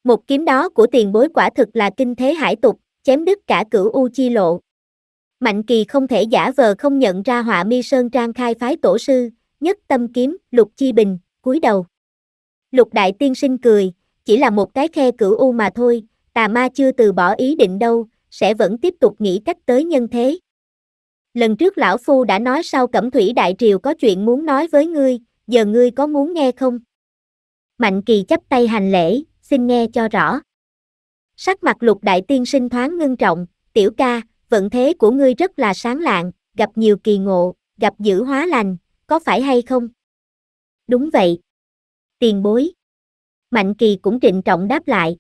[SPEAKER 1] Một kiếm đó của tiền bối quả thực là kinh thế hải tục, chém đứt cả cửu u chi lộ. Mạnh kỳ không thể giả vờ không nhận ra họa mi sơn trang khai phái tổ sư, nhất tâm kiếm, lục chi bình, cúi đầu. Lục đại tiên sinh cười, chỉ là một cái khe cửu u mà thôi, tà ma chưa từ bỏ ý định đâu, sẽ vẫn tiếp tục nghĩ cách tới nhân thế. Lần trước lão phu đã nói sau cẩm thủy đại triều có chuyện muốn nói với ngươi, giờ ngươi có muốn nghe không? Mạnh kỳ chấp tay hành lễ, xin nghe cho rõ. Sắc mặt lục đại tiên sinh thoáng ngưng trọng, tiểu ca, vận thế của ngươi rất là sáng lạng, gặp nhiều kỳ ngộ, gặp dữ hóa lành, có phải hay không? Đúng vậy. Tiền bối. Mạnh kỳ cũng trịnh trọng đáp lại.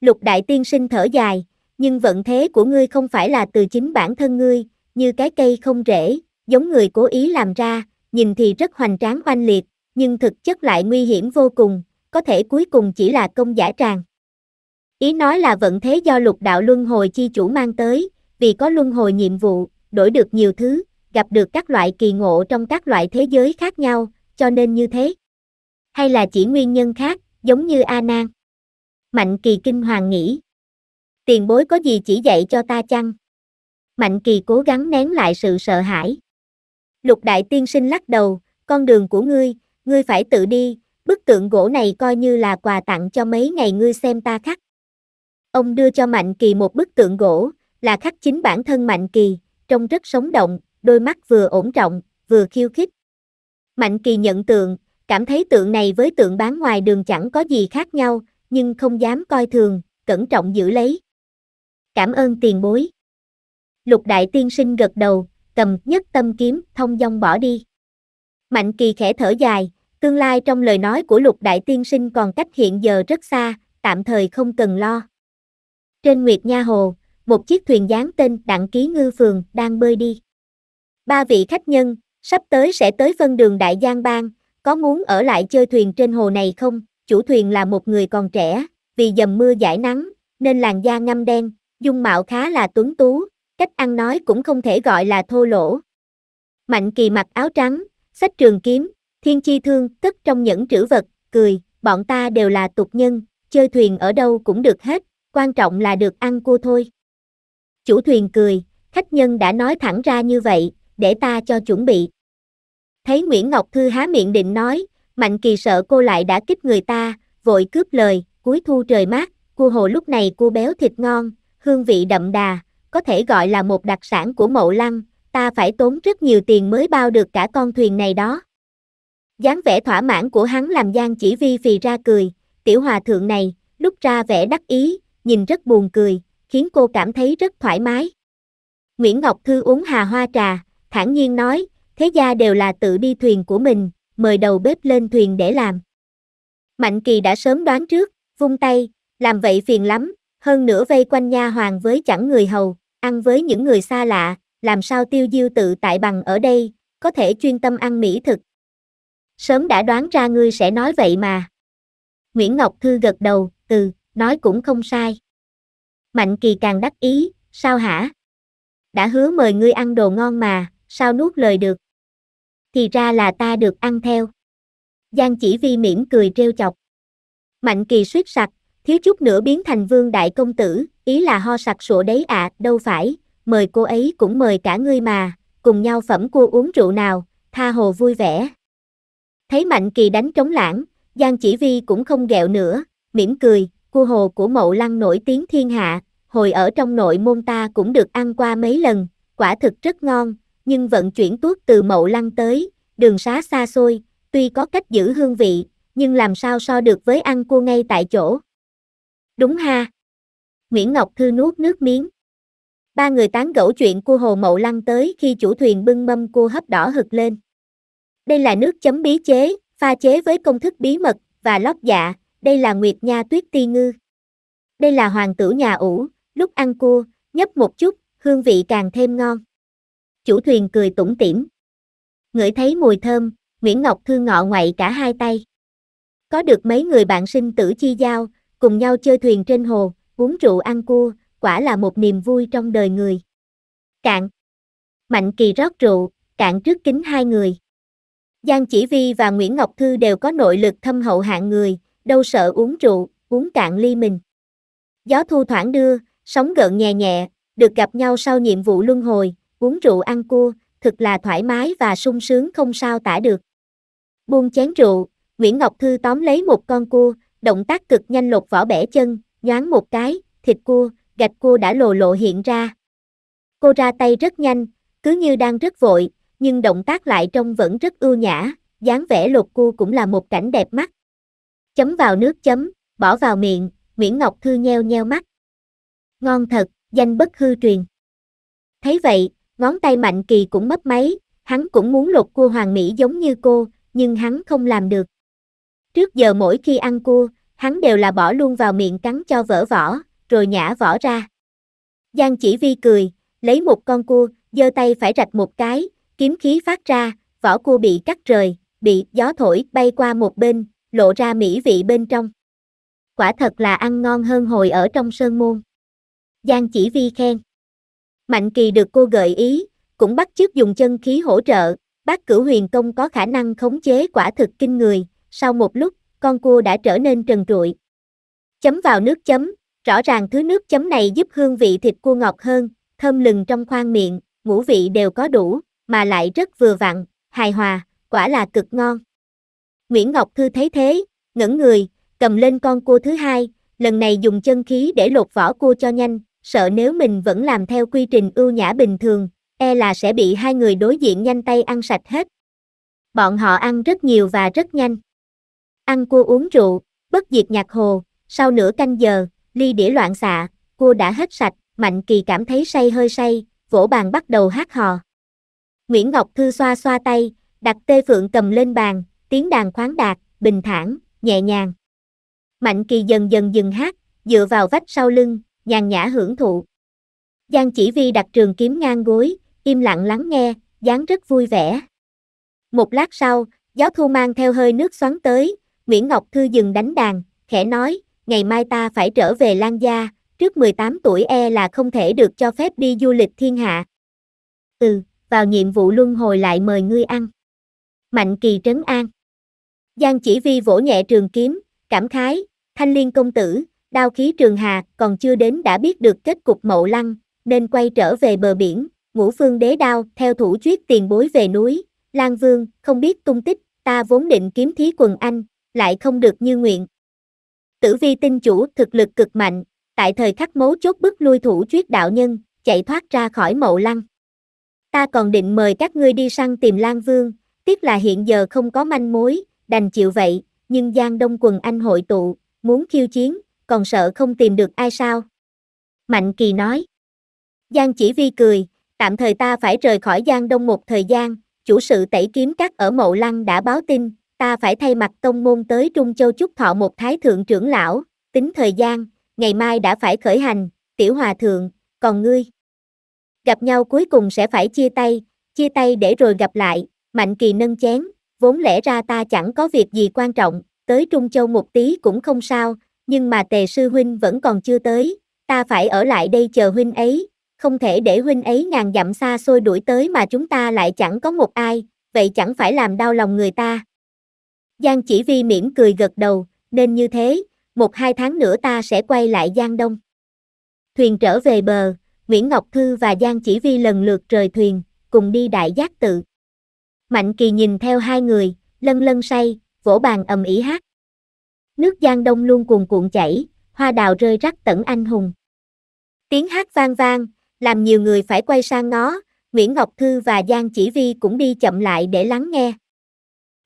[SPEAKER 1] Lục đại tiên sinh thở dài, nhưng vận thế của ngươi không phải là từ chính bản thân ngươi, như cái cây không rễ, giống người cố ý làm ra, nhìn thì rất hoành tráng oanh liệt, nhưng thực chất lại nguy hiểm vô cùng, có thể cuối cùng chỉ là công giả tràng. Ý nói là vận thế do lục đạo luân hồi chi chủ mang tới, vì có luân hồi nhiệm vụ, đổi được nhiều thứ, gặp được các loại kỳ ngộ trong các loại thế giới khác nhau, cho nên như thế. Hay là chỉ nguyên nhân khác, giống như A Nan. Mạnh Kỳ kinh hoàng nghĩ. Tiền bối có gì chỉ dạy cho ta chăng? Mạnh Kỳ cố gắng nén lại sự sợ hãi. Lục Đại Tiên Sinh lắc đầu, con đường của ngươi, ngươi phải tự đi, bức tượng gỗ này coi như là quà tặng cho mấy ngày ngươi xem ta khắc. Ông đưa cho Mạnh Kỳ một bức tượng gỗ, là khắc chính bản thân Mạnh Kỳ, trông rất sống động, đôi mắt vừa ổn trọng, vừa khiêu khích. Mạnh Kỳ nhận tượng, cảm thấy tượng này với tượng bán ngoài đường chẳng có gì khác nhau, nhưng không dám coi thường, cẩn trọng giữ lấy. Cảm ơn tiền bối. Lục đại tiên sinh gật đầu, cầm nhất tâm kiếm, thông dong bỏ đi. Mạnh kỳ khẽ thở dài, Tương lai trong lời nói của lục đại tiên sinh còn cách hiện giờ rất xa, tạm thời không cần lo. Trên Nguyệt Nha Hồ, một chiếc thuyền dán tên Đặng Ký Ngư Phường đang bơi đi. Ba vị khách nhân, sắp tới sẽ tới phân đường Đại Giang Bang, có muốn ở lại chơi thuyền trên hồ này không? Chủ thuyền là một người còn trẻ, vì dầm mưa giải nắng, nên làn da ngăm đen, dung mạo khá là tuấn tú, cách ăn nói cũng không thể gọi là thô lỗ. Mạnh kỳ mặc áo trắng, sách trường kiếm, Thiên chi thương, cất trong những trữ vật, cười, bọn ta đều là tục nhân, chơi thuyền ở đâu cũng được hết, quan trọng là được ăn cua thôi. Chủ thuyền cười, khách nhân đã nói thẳng ra như vậy, để ta cho chuẩn bị. Thấy Nguyễn Ngọc Thư há miệng định nói, Mạnh Kỳ sợ cô lại đã kích người ta, vội cướp lời, cuối thu trời mát, cua hồ lúc này cua béo thịt ngon, hương vị đậm đà, có thể gọi là một đặc sản của Mậu Lăng, ta phải tốn rất nhiều tiền mới bao được cả con thuyền này đó dáng vẻ thỏa mãn của hắn làm Giang Chỉ Vi phì ra cười, tiểu hòa thượng này, lúc ra vẻ đắc ý, nhìn rất buồn cười, khiến cô cảm thấy rất thoải mái. Nguyễn Ngọc Thư uống hà hoa trà, thản nhiên nói, thế gia đều là tự đi thuyền của mình, mời đầu bếp lên thuyền để làm. Mạnh Kỳ đã sớm đoán trước, vung tay, làm vậy phiền lắm, hơn nữa vây quanh nha hoàng với chẳng người hầu, ăn với những người xa lạ, làm sao tiêu diêu tự tại bằng ở đây, có thể chuyên tâm ăn mỹ thực, sớm đã đoán ra ngươi sẽ nói vậy mà. Nguyễn Ngọc Thư gật đầu, từ nói cũng không sai. Mạnh Kỳ càng đắc ý, sao hả? Đã hứa mời ngươi ăn đồ ngon mà, sao nuốt lời được? Thì ra là ta được ăn theo. Giang chỉ vi mỉm cười trêu chọc. Mạnh Kỳ suýt sặc, thiếu chút nữa biến thành vương đại công tử, ý là ho sặc sụa đấy ạ, à, đâu phải, mời cô ấy cũng mời cả ngươi mà, cùng nhau phẩm cô uống rượu nào, tha hồ vui vẻ. Thấy Mạnh Kỳ đánh trống lãng, Giang Chỉ Vi cũng không ghẹo nữa, mỉm cười, cua hồ của Mậu Lăng nổi tiếng thiên hạ, hồi ở trong nội môn ta cũng được ăn qua mấy lần, quả thực rất ngon, nhưng vận chuyển tuốt từ Mậu Lăng tới, đường xá xa xôi, tuy có cách giữ hương vị, nhưng làm sao so được với ăn cua ngay tại chỗ. Đúng ha. Nguyễn Ngọc Thư nuốt nước miếng. Ba người tán gẫu chuyện cua hồ Mậu Lăng tới khi chủ thuyền bưng mâm cua hấp đỏ hực lên. Đây là nước chấm bí chế, pha chế với công thức bí mật và lót dạ, đây là Nguyệt Nha Tuyết Ti Ngư. Đây là hoàng tử nhà ủ, lúc ăn cua, nhấp một chút, hương vị càng thêm ngon. Chủ thuyền cười tủm tỉm. Ngửi thấy mùi thơm, Nguyễn Ngọc Thư ngọ ngoậy cả hai tay. Có được mấy người bạn sinh tử chi giao, cùng nhau chơi thuyền trên hồ, uống rượu ăn cua, quả là một niềm vui trong đời người. Cạn. Mạnh kỳ rót rượu, cạn trước kính hai người. Giang Chỉ Vi và Nguyễn Ngọc Thư đều có nội lực thâm hậu hạng người, đâu sợ uống rượu, uống cạn ly mình. Gió thu thoảng đưa, sóng gợn nhẹ nhẹ, được gặp nhau sau nhiệm vụ luân hồi, uống rượu ăn cua, thật là thoải mái và sung sướng không sao tả được. Buông chén rượu, Nguyễn Ngọc Thư tóm lấy một con cua, động tác cực nhanh lột vỏ bẻ chân, nhoáng một cái, thịt cua, gạch cua đã lồ lộ hiện ra. Cô ra tay rất nhanh, cứ như đang rất vội, nhưng động tác lại trông vẫn rất ưu nhã, dáng vẻ lột cua cũng là một cảnh đẹp mắt. Chấm vào nước chấm, bỏ vào miệng, Nguyễn Ngọc Thư nheo nheo mắt. Ngon thật, danh bất hư truyền. Thấy vậy, ngón tay Mạnh Kỳ cũng mất máy, hắn cũng muốn lột cua hoàng mỹ giống như cô, nhưng hắn không làm được. Trước giờ mỗi khi ăn cua, hắn đều là bỏ luôn vào miệng cắn cho vỡ vỏ, rồi nhả vỏ ra. Giang chỉ vi cười, lấy một con cua, giơ tay phải rạch một cái, kiếm khí phát ra, vỏ cua bị cắt rời, bị gió thổi bay qua một bên, lộ ra mỹ vị bên trong. Quả thật là ăn ngon hơn hồi ở trong sơn môn. Giang chỉ vi khen. Mạnh kỳ được cô gợi ý, cũng bắt chước dùng chân khí hỗ trợ, bác cửu huyền công có khả năng khống chế quả thực kinh người, sau một lúc, con cua đã trở nên trần trụi. Chấm vào nước chấm, rõ ràng thứ nước chấm này giúp hương vị thịt cua ngọt hơn, thơm lừng trong khoang miệng, ngũ vị đều có đủ, mà lại rất vừa vặn, hài hòa, quả là cực ngon. Nguyễn Ngọc Thư thấy thế, ngẩn người, cầm lên con cua thứ hai, lần này dùng chân khí để lột vỏ cua cho nhanh, sợ nếu mình vẫn làm theo quy trình ưu nhã bình thường, e là sẽ bị hai người đối diện nhanh tay ăn sạch hết. Bọn họ ăn rất nhiều và rất nhanh. Ăn cua uống rượu, bất diệt nhạc hồ, sau nửa canh giờ, ly đĩa loạn xạ, cua đã hết sạch, Mạnh Kỳ cảm thấy say hơi say, vỗ bàn bắt đầu hát hò. Nguyễn Ngọc Thư xoa xoa tay, đặt tê phượng cầm lên bàn, tiếng đàn khoáng đạt, bình thản, nhẹ nhàng. Mạnh kỳ dần dần dừng hát, dựa vào vách sau lưng, nhàn nhã hưởng thụ. Giang chỉ vi đặt trường kiếm ngang gối, im lặng lắng nghe, dáng rất vui vẻ. Một lát sau, gió thu mang theo hơi nước xoắn tới, Nguyễn Ngọc Thư dừng đánh đàn, khẽ nói, ngày mai ta phải trở về Lan Gia, trước 18 tuổi e là không thể được cho phép đi du lịch thiên hạ. Ừ, vào nhiệm vụ luân hồi lại mời ngươi ăn. Mạnh kỳ trấn an. Giang chỉ vi vỗ nhẹ trường kiếm, cảm khái, thanh liên công tử, đao khí trường hà, còn chưa đến đã biết được kết cục mậu lăng, nên quay trở về bờ biển, ngũ phương đế đao, theo thủ chuyết tiền bối về núi, lang Vương, không biết tung tích, ta vốn định kiếm thí quần anh, lại không được như nguyện. Tử vi tinh chủ thực lực cực mạnh, tại thời khắc mấu chốt bức lui thủ chuyết đạo nhân, chạy thoát ra khỏi mậu lăng ta còn định mời các ngươi đi săn tìm Lan Vương, tiếc là hiện giờ không có manh mối, đành chịu vậy, nhưng Giang Đông quần anh hội tụ, muốn khiêu chiến, còn sợ không tìm được ai sao. Mạnh Kỳ nói. Giang chỉ vi cười, tạm thời ta phải rời khỏi Giang Đông một thời gian, chủ sự tẩy kiếm các ở Mậu Lăng đã báo tin, ta phải thay mặt tông môn tới Trung Châu Chúc Thọ một thái thượng trưởng lão, tính thời gian, ngày mai đã phải khởi hành, tiểu hòa thượng, còn ngươi. Gặp nhau cuối cùng sẽ phải chia tay, chia tay để rồi gặp lại, Mạnh Kỳ nâng chén, vốn lẽ ra ta chẳng có việc gì quan trọng, tới Trung Châu một tí cũng không sao, nhưng mà tề sư huynh vẫn còn chưa tới, ta phải ở lại đây chờ huynh ấy, không thể để huynh ấy ngàn dặm xa xôi đuổi tới mà chúng ta lại chẳng có một ai, vậy chẳng phải làm đau lòng người ta. Giang chỉ vi mỉm cười gật đầu, nên như thế, một hai tháng nữa ta sẽ quay lại Giang Đông. Thuyền trở về bờ, Nguyễn Ngọc Thư và Giang Chỉ Vi lần lượt rời thuyền, cùng đi đại giác tự. Mạnh Kỳ nhìn theo hai người, lân lân say, vỗ bàn ầm ý hát. Nước Giang Đông luôn cuồn cuộn chảy, hoa đào rơi rắc tận anh hùng. Tiếng hát vang vang, làm nhiều người phải quay sang ngó, Nguyễn Ngọc Thư và Giang Chỉ Vi cũng đi chậm lại để lắng nghe.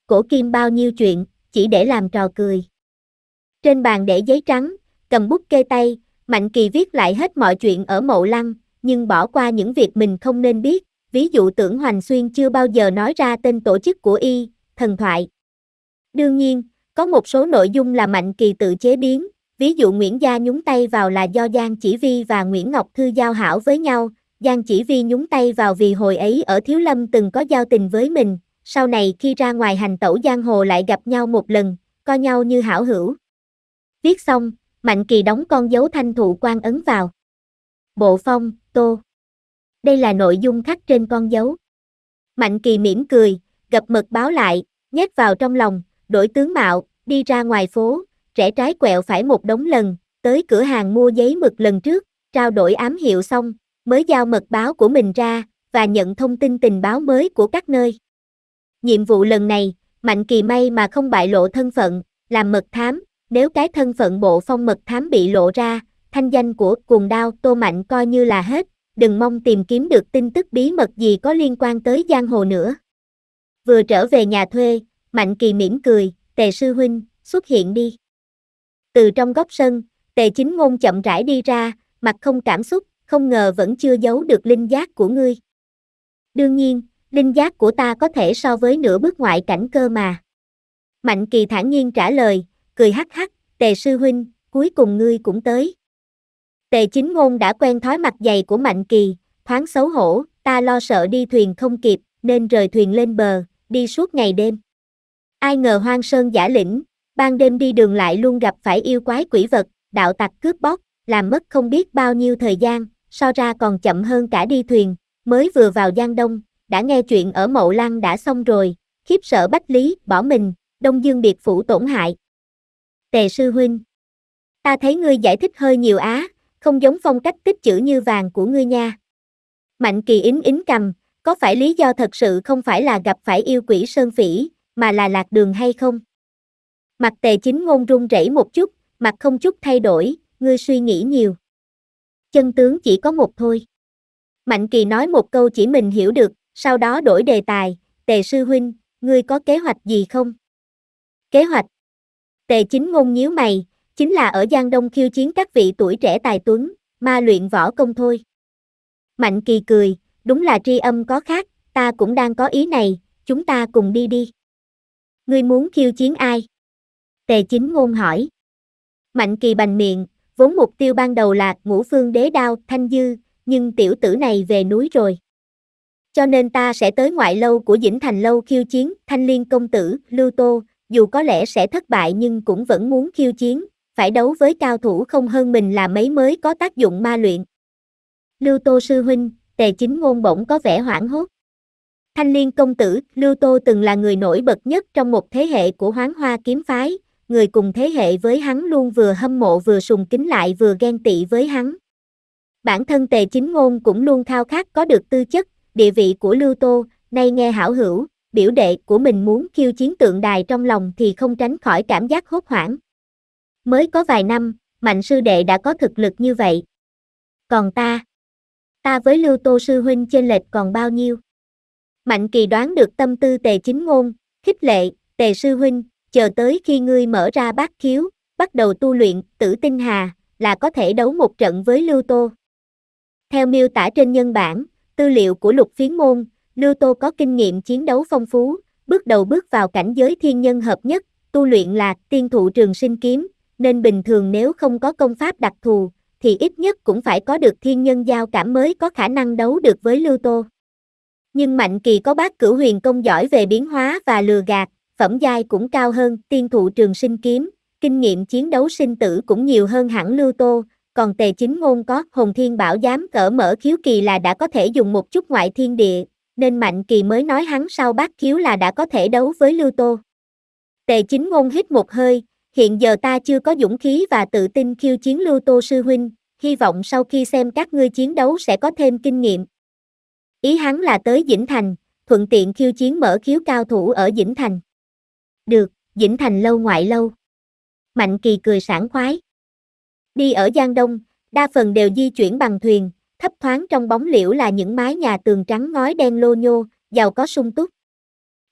[SPEAKER 1] Cổ kim bao nhiêu chuyện, chỉ để làm trò cười. Trên bàn để giấy trắng, cầm bút kê tay, Mạnh Kỳ viết lại hết mọi chuyện ở Mậu Lăng, nhưng bỏ qua những việc mình không nên biết, ví dụ tưởng Hoành Xuyên chưa bao giờ nói ra tên tổ chức của y, thần thoại. Đương nhiên, có một số nội dung là Mạnh Kỳ tự chế biến, ví dụ Nguyễn Gia nhúng tay vào là do Giang Chỉ Vi và Nguyễn Ngọc Thư giao hảo với nhau, Giang Chỉ Vi nhúng tay vào vì hồi ấy ở Thiếu Lâm từng có giao tình với mình, sau này khi ra ngoài hành tẩu giang hồ lại gặp nhau một lần, coi nhau như hảo hữu. Viết xong, Mạnh Kỳ đóng con dấu thanh thụ quan ấn vào. Bộ phong, tô. Đây là nội dung khắc trên con dấu. Mạnh Kỳ mỉm cười, gập mực báo lại, nhét vào trong lòng, đổi tướng mạo, đi ra ngoài phố, rẽ trái quẹo phải một đống lần, tới cửa hàng mua giấy mực lần trước, trao đổi ám hiệu xong, mới giao mật báo của mình ra, và nhận thông tin tình báo mới của các nơi. Nhiệm vụ lần này, Mạnh Kỳ may mà không bại lộ thân phận, làm mật thám, nếu cái thân phận bộ phong mật thám bị lộ ra, thanh danh của cuồng đao Tô Mạnh coi như là hết, đừng mong tìm kiếm được tin tức bí mật gì có liên quan tới giang hồ nữa. Vừa trở về nhà thuê, Mạnh Kỳ mỉm cười, tề sư huynh, xuất hiện đi. Từ trong góc sân, tề chính ngôn chậm rãi đi ra, mặt không cảm xúc, không ngờ vẫn chưa giấu được linh giác của ngươi. Đương nhiên, linh giác của ta có thể so với nửa bước ngoại cảnh cơ mà. Mạnh Kỳ thản nhiên trả lời, cười hắc hắc, tề sư huynh, cuối cùng ngươi cũng tới. Tề chính ngôn đã quen thói mặt dày của Mạnh Kỳ, thoáng xấu hổ, ta lo sợ đi thuyền không kịp, nên rời thuyền lên bờ, đi suốt ngày đêm. Ai ngờ hoang sơn giả lĩnh, ban đêm đi đường lại luôn gặp phải yêu quái quỷ vật, đạo tặc cướp bóc, làm mất không biết bao nhiêu thời gian, so ra còn chậm hơn cả đi thuyền, mới vừa vào Giang Đông, đã nghe chuyện ở Mậu Lăng đã xong rồi, khiếp sợ Bách Lý, bỏ mình, Đông Dương biệt phủ tổn hại, tề sư huynh. Ta thấy ngươi giải thích hơi nhiều á, không giống phong cách tích chữ như vàng của ngươi nha. Mạnh kỳ ín ín cầm, có phải lý do thật sự không phải là gặp phải yêu quỷ sơn phỉ, mà là lạc đường hay không? Mặt tề chính ngôn run rẩy một chút, mặt không chút thay đổi, ngươi suy nghĩ nhiều. Chân tướng chỉ có một thôi. Mạnh kỳ nói một câu chỉ mình hiểu được, sau đó đổi đề tài, tề sư huynh, ngươi có kế hoạch gì không? Kế hoạch? Tề chính ngôn nhíu mày, chính là ở Giang Đông khiêu chiến các vị tuổi trẻ tài tuấn, ma luyện võ công thôi. Mạnh kỳ cười, đúng là tri âm có khác, ta cũng đang có ý này, chúng ta cùng đi đi. Ngươi muốn khiêu chiến ai? Tề chính ngôn hỏi. Mạnh kỳ bành miệng, vốn mục tiêu ban đầu là ngũ phương đế đao, thanh dư, nhưng tiểu tử này về núi rồi. Cho nên ta sẽ tới ngoại lâu của Dĩnh Thành Lâu khiêu chiến, thanh liên công tử, lưu tô, dù có lẽ sẽ thất bại nhưng cũng vẫn muốn khiêu chiến, phải đấu với cao thủ không hơn mình là mấy mới có tác dụng ma luyện. Lưu Tô Sư Huynh, tề chính ngôn bỗng có vẻ hoảng hốt. Thanh Liên công tử, Lưu Tô từng là người nổi bật nhất trong một thế hệ của hoáng hoa kiếm phái, người cùng thế hệ với hắn luôn vừa hâm mộ vừa sùng kính lại vừa ghen tị với hắn. Bản thân tề chính ngôn cũng luôn khao khát có được tư chất, địa vị của Lưu Tô, nay nghe hảo hữu, biểu đệ của mình muốn khiêu chiến tượng đài trong lòng thì không tránh khỏi cảm giác hốt hoảng. Mới có vài năm, mạnh sư đệ đã có thực lực như vậy. Còn ta, ta với lưu tô sư huynh trên lệch còn bao nhiêu? Mạnh kỳ đoán được tâm tư tề chính ngôn, khích lệ, tề sư huynh, chờ tới khi ngươi mở ra bát khiếu, bắt đầu tu luyện, tử tinh hà, là có thể đấu một trận với lưu tô. Theo miêu tả trên nhân bản, tư liệu của lục phiến môn, Lưu Tô có kinh nghiệm chiến đấu phong phú, bước đầu bước vào cảnh giới thiên nhân hợp nhất, tu luyện là tiên thụ trường sinh kiếm, nên bình thường nếu không có công pháp đặc thù, thì ít nhất cũng phải có được thiên nhân giao cảm mới có khả năng đấu được với Lưu Tô. Nhưng Mạnh Kỳ có bác cửu huyền công giỏi về biến hóa và lừa gạt, phẩm giai cũng cao hơn tiên thụ trường sinh kiếm, kinh nghiệm chiến đấu sinh tử cũng nhiều hơn hẳn Lưu Tô, còn tề chính ngôn có hồn thiên bảo giám cỡ mở khiếu kỳ là đã có thể dùng một chút ngoại thiên địa, nên Mạnh Kỳ mới nói hắn sau bát khiếu là đã có thể đấu với Lưu Tô. Tề chính ngôn hít một hơi, hiện giờ ta chưa có dũng khí và tự tin khiêu chiến Lưu Tô Sư Huynh, hy vọng sau khi xem các ngươi chiến đấu sẽ có thêm kinh nghiệm. Ý hắn là tới Dĩnh Thành, thuận tiện khiêu chiến mở khiếu cao thủ ở Dĩnh Thành. Được, Dĩnh Thành lâu ngoại lâu. Mạnh Kỳ cười sảng khoái. Đi ở Giang Đông, đa phần đều di chuyển bằng thuyền, thấp thoáng trong bóng liễu là những mái nhà tường trắng ngói đen lô nhô, giàu có sung túc.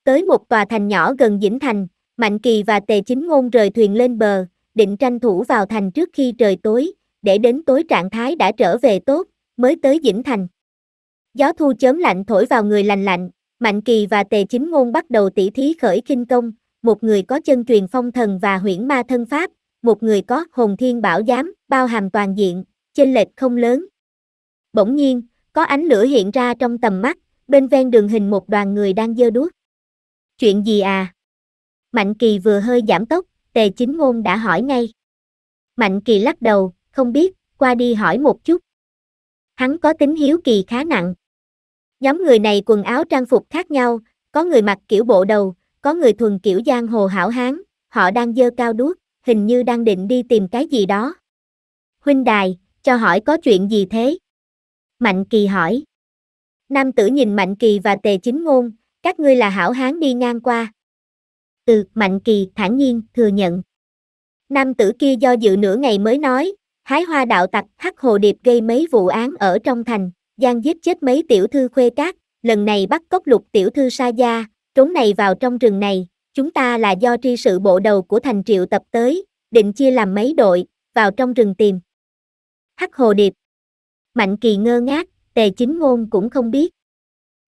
[SPEAKER 1] Tới một tòa thành nhỏ gần vĩnh Thành, Mạnh Kỳ và Tề Chính Ngôn rời thuyền lên bờ, định tranh thủ vào thành trước khi trời tối, để đến tối trạng thái đã trở về tốt, mới tới vĩnh Thành. Gió thu chớm lạnh thổi vào người lành lạnh, Mạnh Kỳ và Tề Chính Ngôn bắt đầu tỉ thí khởi kinh công, một người có chân truyền phong thần và huyễn ma thân pháp, một người có hồn thiên bảo giám, bao hàm toàn diện, chênh lệch không lớn, Bỗng nhiên, có ánh lửa hiện ra trong tầm mắt, bên ven đường hình một đoàn người đang dơ đuốc. Chuyện gì à? Mạnh Kỳ vừa hơi giảm tốc, Tề Chính Ngôn đã hỏi ngay. Mạnh Kỳ lắc đầu, không biết, qua đi hỏi một chút. Hắn có tính hiếu kỳ khá nặng. Nhóm người này quần áo trang phục khác nhau, có người mặc kiểu bộ đầu, có người thuần kiểu giang hồ hảo hán, họ đang dơ cao đuốc, hình như đang định đi tìm cái gì đó. Huynh đài, cho hỏi có chuyện gì thế? Mạnh Kỳ hỏi. Nam tử nhìn Mạnh Kỳ và Tề Chính Ngôn, các ngươi là hảo hán đi ngang qua. Ừ, Mạnh Kỳ thản nhiên thừa nhận. Nam tử kia do dự nửa ngày mới nói, hái hoa đạo tặc hắc hồ điệp gây mấy vụ án ở trong thành, gian giết chết mấy tiểu thư khuê cát, lần này bắt cóc lục tiểu thư sa gia, trốn này vào trong rừng này, chúng ta là do tri sự bộ đầu của thành triệu tập tới, định chia làm mấy đội, vào trong rừng tìm. Hắc hồ điệp, Mạnh Kỳ ngơ ngác, Tề Chính Ngôn cũng không biết.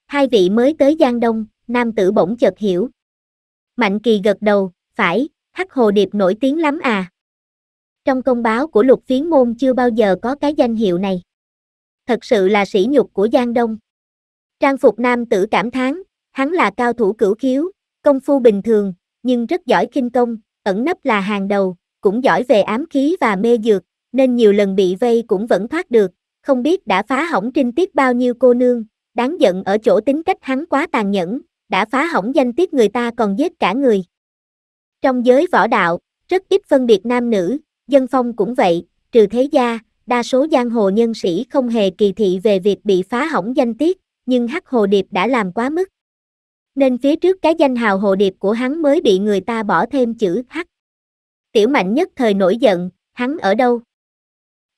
[SPEAKER 1] Hai vị mới tới Giang Đông, nam tử bỗng chợt hiểu. Mạnh Kỳ gật đầu, phải, Hắc Hồ Điệp nổi tiếng lắm à. Trong công báo của lục phiến môn chưa bao giờ có cái danh hiệu này. Thật sự là sỉ nhục của Giang Đông. Trang phục nam tử cảm thán, hắn là cao thủ cửu khiếu, công phu bình thường, nhưng rất giỏi kinh công, ẩn nấp là hàng đầu, cũng giỏi về ám khí và mê dược, nên nhiều lần bị vây cũng vẫn thoát được, không biết đã phá hỏng trinh tiết bao nhiêu cô nương, đáng giận ở chỗ tính cách hắn quá tàn nhẫn, đã phá hỏng danh tiết người ta còn giết cả người. Trong giới võ đạo, rất ít phân biệt nam nữ, dân phong cũng vậy, trừ thế gia, đa số giang hồ nhân sĩ không hề kỳ thị về việc bị phá hỏng danh tiết, nhưng hắc hồ điệp đã làm quá mức. Nên phía trước cái danh hào hồ điệp của hắn mới bị người ta bỏ thêm chữ hắc. Tiểu mạnh nhất thời nổi giận, hắn ở đâu?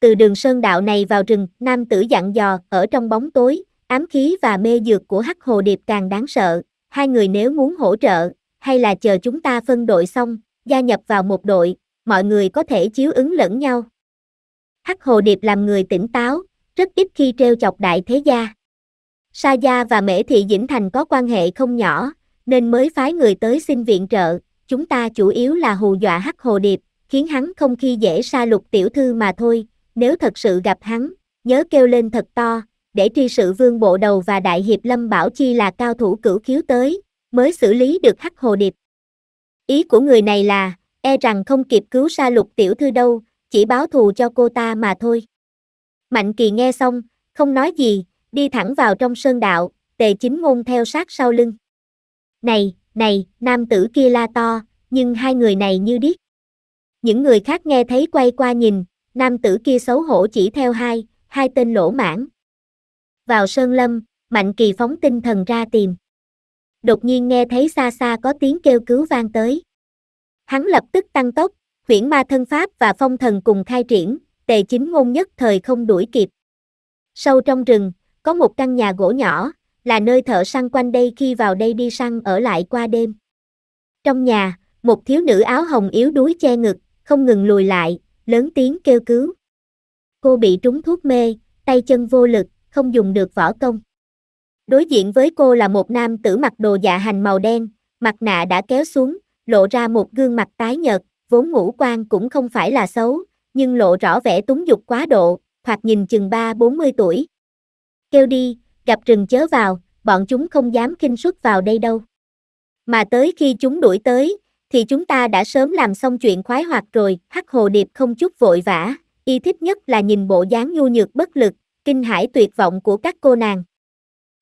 [SPEAKER 1] Từ đường sơn đạo này vào rừng, nam tử dặn dò, ở trong bóng tối, ám khí và mê dược của hắc hồ điệp càng đáng sợ. Hai người nếu muốn hỗ trợ, hay là chờ chúng ta phân đội xong, gia nhập vào một đội, mọi người có thể chiếu ứng lẫn nhau. Hắc hồ điệp làm người tỉnh táo, rất ít khi treo chọc đại thế gia. Sa Gia và Mễ Thị Dĩnh Thành có quan hệ không nhỏ, nên mới phái người tới xin viện trợ, chúng ta chủ yếu là hù dọa hắc hồ điệp, khiến hắn không khi dễ sa lục tiểu thư mà thôi, nếu thật sự gặp hắn, nhớ kêu lên thật to, để tri sự vương bộ đầu và đại hiệp lâm bảo chi là cao thủ cửu khiếu tới, mới xử lý được hắc hồ điệp. Ý của người này là, e rằng không kịp cứu sa lục tiểu thư đâu, chỉ báo thù cho cô ta mà thôi. Mạnh kỳ nghe xong, không nói gì, đi thẳng vào trong sơn đạo, tề chính ngôn theo sát sau lưng. Này, này, nam tử kia la to, nhưng hai người này như điếc. Những người khác nghe thấy quay qua nhìn, nam tử kia xấu hổ chỉ theo hai, hai tên lỗ mãn. Vào sơn lâm, Mạnh Kỳ phóng tinh thần ra tìm. Đột nhiên nghe thấy xa xa có tiếng kêu cứu vang tới. Hắn lập tức tăng tốc, huyễn ma thân pháp và phong thần cùng khai triển, tề chính ngôn nhất thời không đuổi kịp. Sâu trong rừng, có một căn nhà gỗ nhỏ, là nơi thợ săn quanh đây khi vào đây đi săn ở lại qua đêm. Trong nhà, một thiếu nữ áo hồng yếu đuối che ngực, không ngừng lùi lại, lớn tiếng kêu cứu. Cô bị trúng thuốc mê, tay chân vô lực, không dùng được võ công. Đối diện với cô là một nam tử mặc đồ dạ hành màu đen, mặt nạ đã kéo xuống, lộ ra một gương mặt tái nhợt, vốn ngũ quan cũng không phải là xấu, nhưng lộ rõ vẻ túng dục quá độ, hoặc nhìn chừng ba bốn mươi tuổi. Kêu đi, gặp rừng chớ vào, bọn chúng không dám kinh xuất vào đây đâu. Mà tới khi chúng đuổi tới, thì chúng ta đã sớm làm xong chuyện khoái hoạt rồi, hắc hồ điệp không chút vội vã, y thích nhất là nhìn bộ dáng nhu nhược bất lực, kinh hãi tuyệt vọng của các cô nàng.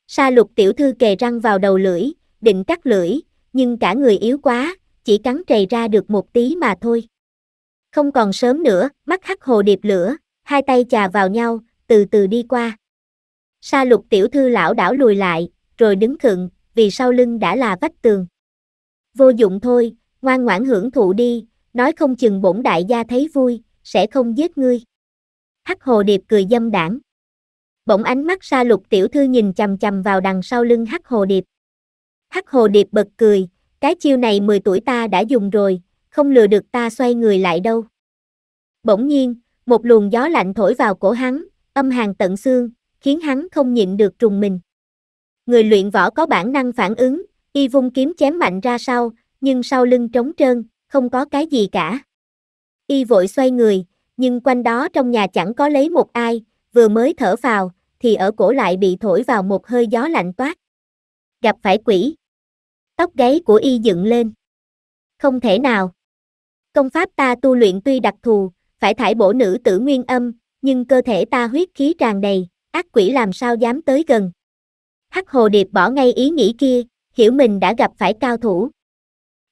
[SPEAKER 1] Sa lục tiểu thư kề răng vào đầu lưỡi, định cắt lưỡi, nhưng cả người yếu quá, chỉ cắn trầy ra được một tí mà thôi. Không còn sớm nữa, mắt hắc hồ điệp lửa, hai tay chà vào nhau, từ từ đi qua. Sa lục tiểu thư lão đảo lùi lại, rồi đứng khựng, vì sau lưng đã là vách tường. Vô dụng thôi, ngoan ngoãn hưởng thụ đi, nói không chừng bổn đại gia thấy vui, sẽ không giết ngươi. Hắc hồ điệp cười dâm đảng. Bỗng ánh mắt sa lục tiểu thư nhìn chầm chầm vào đằng sau lưng hắc hồ điệp. Hắc hồ điệp bật cười, cái chiêu này 10 tuổi ta đã dùng rồi, không lừa được ta xoay người lại đâu. Bỗng nhiên, một luồng gió lạnh thổi vào cổ hắn, âm hàng tận xương, khiến hắn không nhịn được trùng mình. Người luyện võ có bản năng phản ứng, y vung kiếm chém mạnh ra sau, nhưng sau lưng trống trơn, không có cái gì cả. Y vội xoay người, nhưng quanh đó trong nhà chẳng có lấy một ai, vừa mới thở vào, thì ở cổ lại bị thổi vào một hơi gió lạnh toát. Gặp phải quỷ. Tóc gáy của y dựng lên. Không thể nào. Công pháp ta tu luyện tuy đặc thù, phải thải bổ nữ tử nguyên âm, nhưng cơ thể ta huyết khí tràn đầy, ác quỷ làm sao dám tới gần. Hắc hồ điệp bỏ ngay ý nghĩ kia, hiểu mình đã gặp phải cao thủ.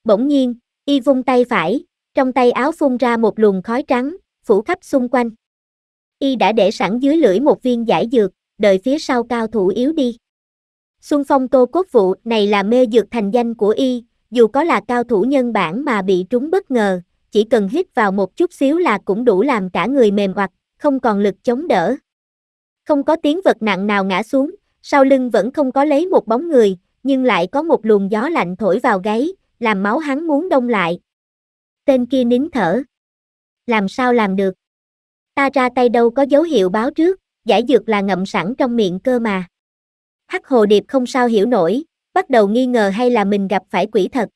[SPEAKER 1] Bỗng nhiên, y vung tay phải, trong tay áo phun ra một luồng khói trắng, phủ khắp xung quanh. Y đã để sẵn dưới lưỡi một viên giải dược, đợi phía sau cao thủ yếu đi. Xuân phong tô cốt vụ này là mê dược thành danh của y, dù có là cao thủ nhân bản mà bị trúng bất ngờ, chỉ cần hít vào một chút xíu là cũng đủ làm cả người mềm hoặc, không còn lực chống đỡ. Không có tiếng vật nặng nào ngã xuống, sau lưng vẫn không có lấy một bóng người, nhưng lại có một luồng gió lạnh thổi vào gáy, làm máu hắn muốn đông lại. Tên kia nín thở. Làm sao làm được? Ta ra tay đâu có dấu hiệu báo trước, giải dược là ngậm sẵn trong miệng cơ mà. Hắc hồ điệp không sao hiểu nổi, bắt đầu nghi ngờ hay là mình gặp phải quỷ thật.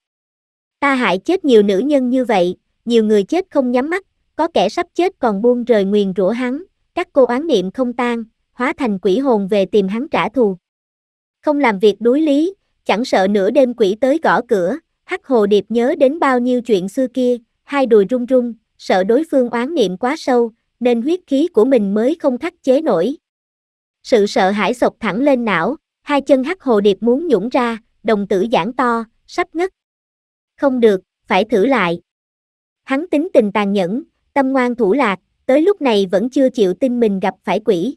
[SPEAKER 1] Ta hại chết nhiều nữ nhân như vậy, nhiều người chết không nhắm mắt, có kẻ sắp chết còn buông rời nguyền rủa hắn, các cô oán niệm không tan, hóa thành quỷ hồn về tìm hắn trả thù. Không làm việc đối lý, chẳng sợ nửa đêm quỷ tới gõ cửa, Hắc hồ điệp nhớ đến bao nhiêu chuyện xưa kia, hai đùi run run, sợ đối phương oán niệm quá sâu, nên huyết khí của mình mới không thắt chế nổi. Sự sợ hãi sộc thẳng lên não, hai chân hắc hồ điệp muốn nhũng ra, đồng tử giãn to, sắp ngất. Không được, phải thử lại. Hắn tính tình tàn nhẫn, tâm ngoan thủ lạc, tới lúc này vẫn chưa chịu tin mình gặp phải quỷ.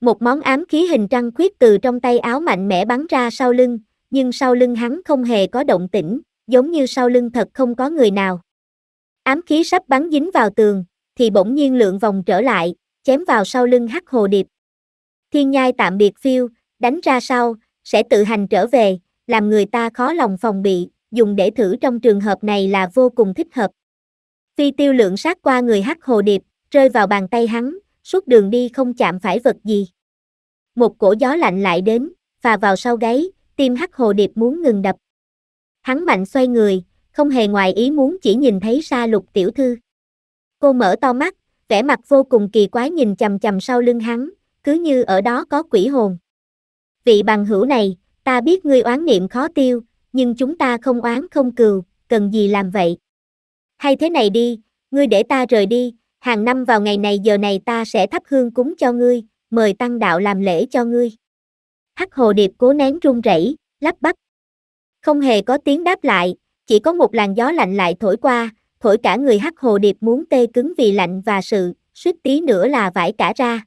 [SPEAKER 1] Một món ám khí hình trăng khuyết từ trong tay áo mạnh mẽ bắn ra sau lưng, nhưng sau lưng hắn không hề có động tĩnh, giống như sau lưng thật không có người nào. Ám khí sắp bắn dính vào tường, thì bỗng nhiên lượn vòng trở lại, chém vào sau lưng hắc hồ điệp. Thiên nhai tạm biệt phiêu, đánh ra sau, sẽ tự hành trở về, làm người ta khó lòng phòng bị, dùng để thử trong trường hợp này là vô cùng thích hợp. Phi tiêu lượng sát qua người hắc hồ điệp, rơi vào bàn tay hắn, suốt đường đi không chạm phải vật gì. Một cổ gió lạnh lại đến, phà vào sau gáy, tim hắc hồ điệp muốn ngừng đập. Hắn mạnh xoay người, không hề ngoài ý muốn chỉ nhìn thấy sa lục tiểu thư. Cô mở to mắt, vẻ mặt vô cùng kỳ quái nhìn chầm chầm sau lưng hắn, cứ như ở đó có quỷ hồn. Vị bằng hữu này, ta biết ngươi oán niệm khó tiêu, nhưng chúng ta không oán không cừu, cần gì làm vậy? Hay thế này đi, ngươi để ta rời đi, hàng năm vào ngày này giờ này ta sẽ thắp hương cúng cho ngươi, mời tăng đạo làm lễ cho ngươi hắc hồ điệp cố nén run rẩy, lắp bắp. Không hề có tiếng đáp lại, chỉ có một làn gió lạnh lại thổi qua, thổi cả người hắc hồ điệp muốn tê cứng vì lạnh và sự, suýt tí nữa là vải cả ra.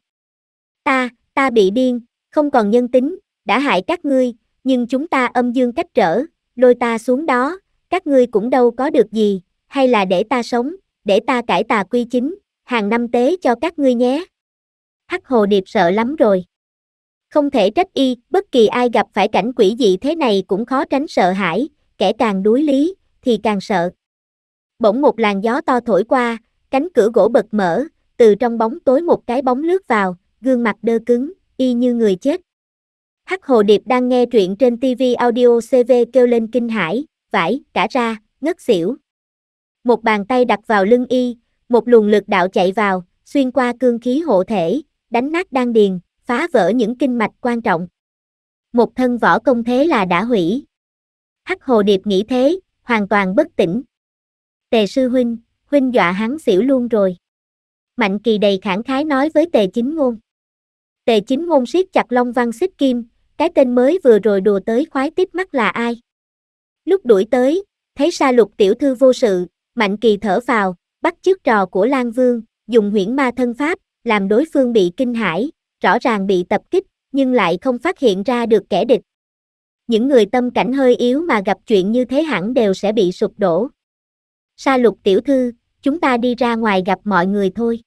[SPEAKER 1] Ta, ta bị điên, không còn nhân tính, đã hại các ngươi, nhưng chúng ta âm dương cách trở, lôi ta xuống đó, các ngươi cũng đâu có được gì, hay là để ta sống, để ta cải tà quy chính, hàng năm tế cho các ngươi nhé. Hắc hồ điệp sợ lắm rồi. Không thể trách y, bất kỳ ai gặp phải cảnh quỷ dị thế này cũng khó tránh sợ hãi, kẻ càng đuối lý, thì càng sợ. Bỗng một làn gió to thổi qua, cánh cửa gỗ bật mở, từ trong bóng tối một cái bóng lướt vào, gương mặt đơ cứng, y như người chết. Hắc Hồ Điệp đang nghe truyện trên TV audio CV kêu lên kinh hãi, vải, cả ra, ngất xỉu. Một bàn tay đặt vào lưng y, một luồng lực đạo chạy vào, xuyên qua cương khí hộ thể, đánh nát đan điền, phá vỡ những kinh mạch quan trọng. Một thân võ công thế là đã hủy. Hắc hồ điệp nghĩ thế, hoàn toàn bất tỉnh. Tề sư huynh, huynh dọa hắn xỉu luôn rồi. Mạnh kỳ đầy khẳng khái nói với tề chính ngôn. Tề chính ngôn siết chặt long văn xích kim, cái tên mới vừa rồi đùa tới khoái tiếp mắt là ai. Lúc đuổi tới, thấy sa lục tiểu thư vô sự, mạnh kỳ thở vào, bắt chước trò của Lan Vương, dùng huyễn ma thân pháp, làm đối phương bị kinh hãi, rõ ràng bị tập kích, nhưng lại không phát hiện ra được kẻ địch. Những người tâm cảnh hơi yếu mà gặp chuyện như thế hẳn đều sẽ bị sụp đổ. Sa lục tiểu thư, chúng ta đi ra ngoài gặp mọi người thôi.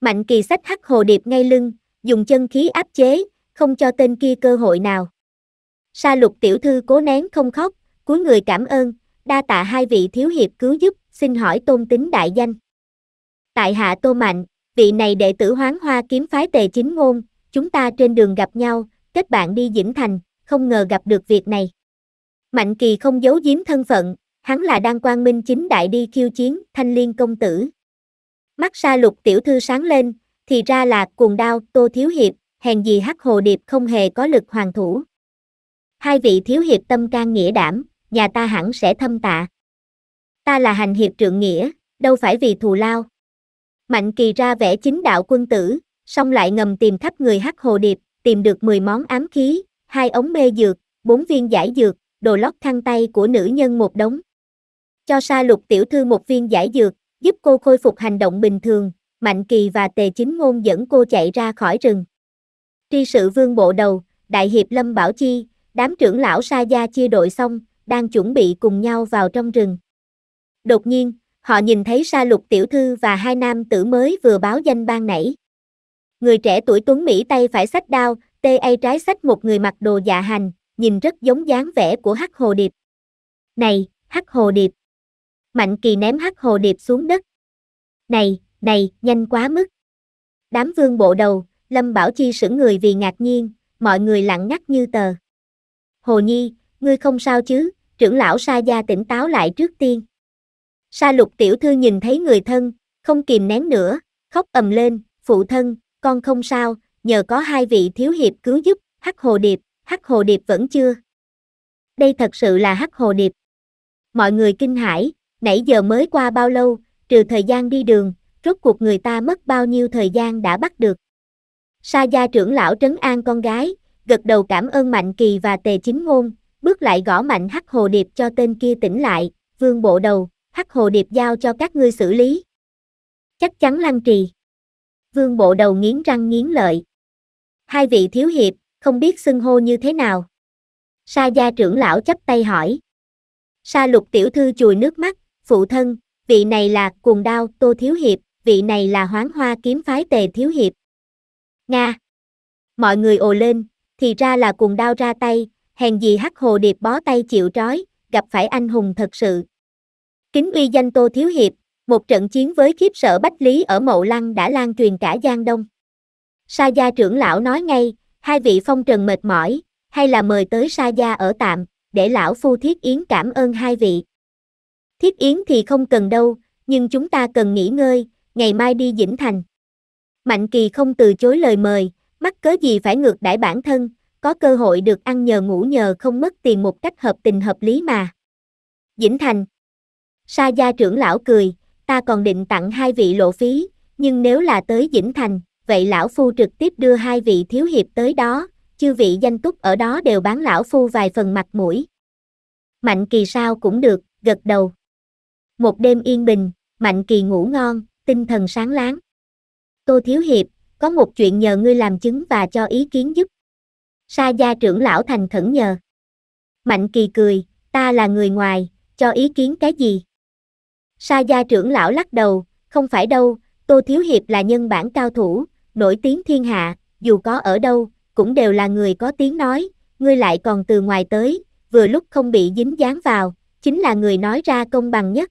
[SPEAKER 1] Mạnh kỳ sách hắc hồ điệp ngay lưng, dùng chân khí áp chế, không cho tên kia cơ hội nào. Sa lục tiểu thư cố nén không khóc, cúi người cảm ơn, đa tạ hai vị thiếu hiệp cứu giúp, xin hỏi tôn tính đại danh. Tại hạ tô mạnh, vị này đệ tử hoáng hoa kiếm phái tề chính ngôn, chúng ta trên đường gặp nhau, kết bạn đi Dĩnh Thành, không ngờ gặp được việc này. Mạnh Kỳ không giấu giếm thân phận, hắn là đang quang minh chính đại đi khiêu chiến thanh liên công tử. Mắt xa lục tiểu thư sáng lên, thì ra là cuồng đao tô thiếu hiệp, hèn gì hắc hồ điệp không hề có lực hoàng thủ. Hai vị thiếu hiệp tâm can nghĩa đảm, nhà ta hẳn sẽ thâm tạ. Ta là hành hiệp trượng nghĩa, đâu phải vì thù lao. Mạnh kỳ ra vẽ chính đạo quân tử, xong lại ngầm tìm khắp người hắc hồ điệp, tìm được 10 món ám khí, hai ống mê dược, bốn viên giải dược, đồ lót khăn tay của nữ nhân một đống. Cho Sa Lục tiểu thư một viên giải dược, giúp cô khôi phục hành động bình thường, Mạnh Kỳ và Tề Chính Ngôn dẫn cô chạy ra khỏi rừng. Tri sự vương bộ đầu, Đại Hiệp Lâm Bảo Chi, đám trưởng lão Sa Gia chia đội xong, đang chuẩn bị cùng nhau vào trong rừng. Đột nhiên, họ nhìn thấy sa lục tiểu thư và hai nam tử mới vừa báo danh ban nãy. Người trẻ tuổi tuấn Mỹ tay phải sách đao, tê a trái sách một người mặc đồ dạ hành, nhìn rất giống dáng vẻ của hắc hồ điệp. Này, hắc hồ điệp. Mạnh kỳ ném hắc hồ điệp xuống đất. Này, này, nhanh quá mức. Đám vương bộ đầu, Lâm Bảo Chi sững người vì ngạc nhiên, mọi người lặng ngắt như tờ. Hồ Nhi, ngươi không sao chứ, trưởng lão Sa Gia tỉnh táo lại trước tiên. Sa lục tiểu thư nhìn thấy người thân, không kìm nén nữa, khóc ầm lên, phụ thân, con không sao, nhờ có hai vị thiếu hiệp cứu giúp, hắc hồ điệp, hắc hồ điệp vẫn chưa. Đây thật sự là hắc hồ điệp. Mọi người kinh hãi, nãy giờ mới qua bao lâu, trừ thời gian đi đường, rốt cuộc người ta mất bao nhiêu thời gian đã bắt được. Sa gia trưởng lão trấn an con gái, gật đầu cảm ơn Mạnh Kỳ và Tề Chính Ngôn, bước lại gõ mạnh hắc hồ điệp cho tên kia tỉnh lại, vương bộ đầu, hắc hồ điệp giao cho các ngươi xử lý. Chắc chắn lăng trì. Vương bộ đầu nghiến răng nghiến lợi. Hai vị thiếu hiệp, không biết xưng hô như thế nào. Sa gia trưởng lão chấp tay hỏi. Sa lục tiểu thư chùi nước mắt, phụ thân, vị này là cuồng đao tô thiếu hiệp, vị này là hoáng hoa kiếm phái tề thiếu hiệp. Nga. Mọi người ồ lên, thì ra là cuồng đao ra tay, hèn gì hắc hồ điệp bó tay chịu trói, gặp phải anh hùng thật sự, Kính uy danh Tô Thiếu Hiệp, một trận chiến với khiếp sợ Bách Lý ở Mậu Lăng đã lan truyền cả Giang Đông. Sa gia trưởng lão nói ngay, hai vị phong trần mệt mỏi, hay là mời tới Sa gia ở tạm, để lão phu Thiết Yến cảm ơn hai vị. Thiết Yến thì không cần đâu, nhưng chúng ta cần nghỉ ngơi, ngày mai đi Dĩnh Thành. Mạnh Kỳ không từ chối lời mời, mắc cớ gì phải ngược đãi bản thân, có cơ hội được ăn nhờ ngủ nhờ không mất tiền một cách hợp tình hợp lý mà. Dĩnh Thành, Sa gia trưởng lão cười, ta còn định tặng hai vị lộ phí, nhưng nếu là tới Dĩnh Thành, vậy lão phu trực tiếp đưa hai vị thiếu hiệp tới đó, chư vị danh túc ở đó đều bán lão phu vài phần mặt mũi. Mạnh kỳ sao cũng được, gật đầu. Một đêm yên bình, Mạnh kỳ ngủ ngon, tinh thần sáng láng. Tô Thiếu Hiệp, có một chuyện nhờ ngươi làm chứng và cho ý kiến giúp. Sa gia trưởng lão thành khẩn nhờ. Mạnh kỳ cười, ta là người ngoài, cho ý kiến cái gì? Sa gia trưởng lão lắc đầu, không phải đâu, Tô Thiếu Hiệp là nhân bản cao thủ, nổi tiếng thiên hạ, dù có ở đâu, cũng đều là người có tiếng nói, ngươi lại còn từ ngoài tới, vừa lúc không bị dính dáng vào, chính là người nói ra công bằng nhất.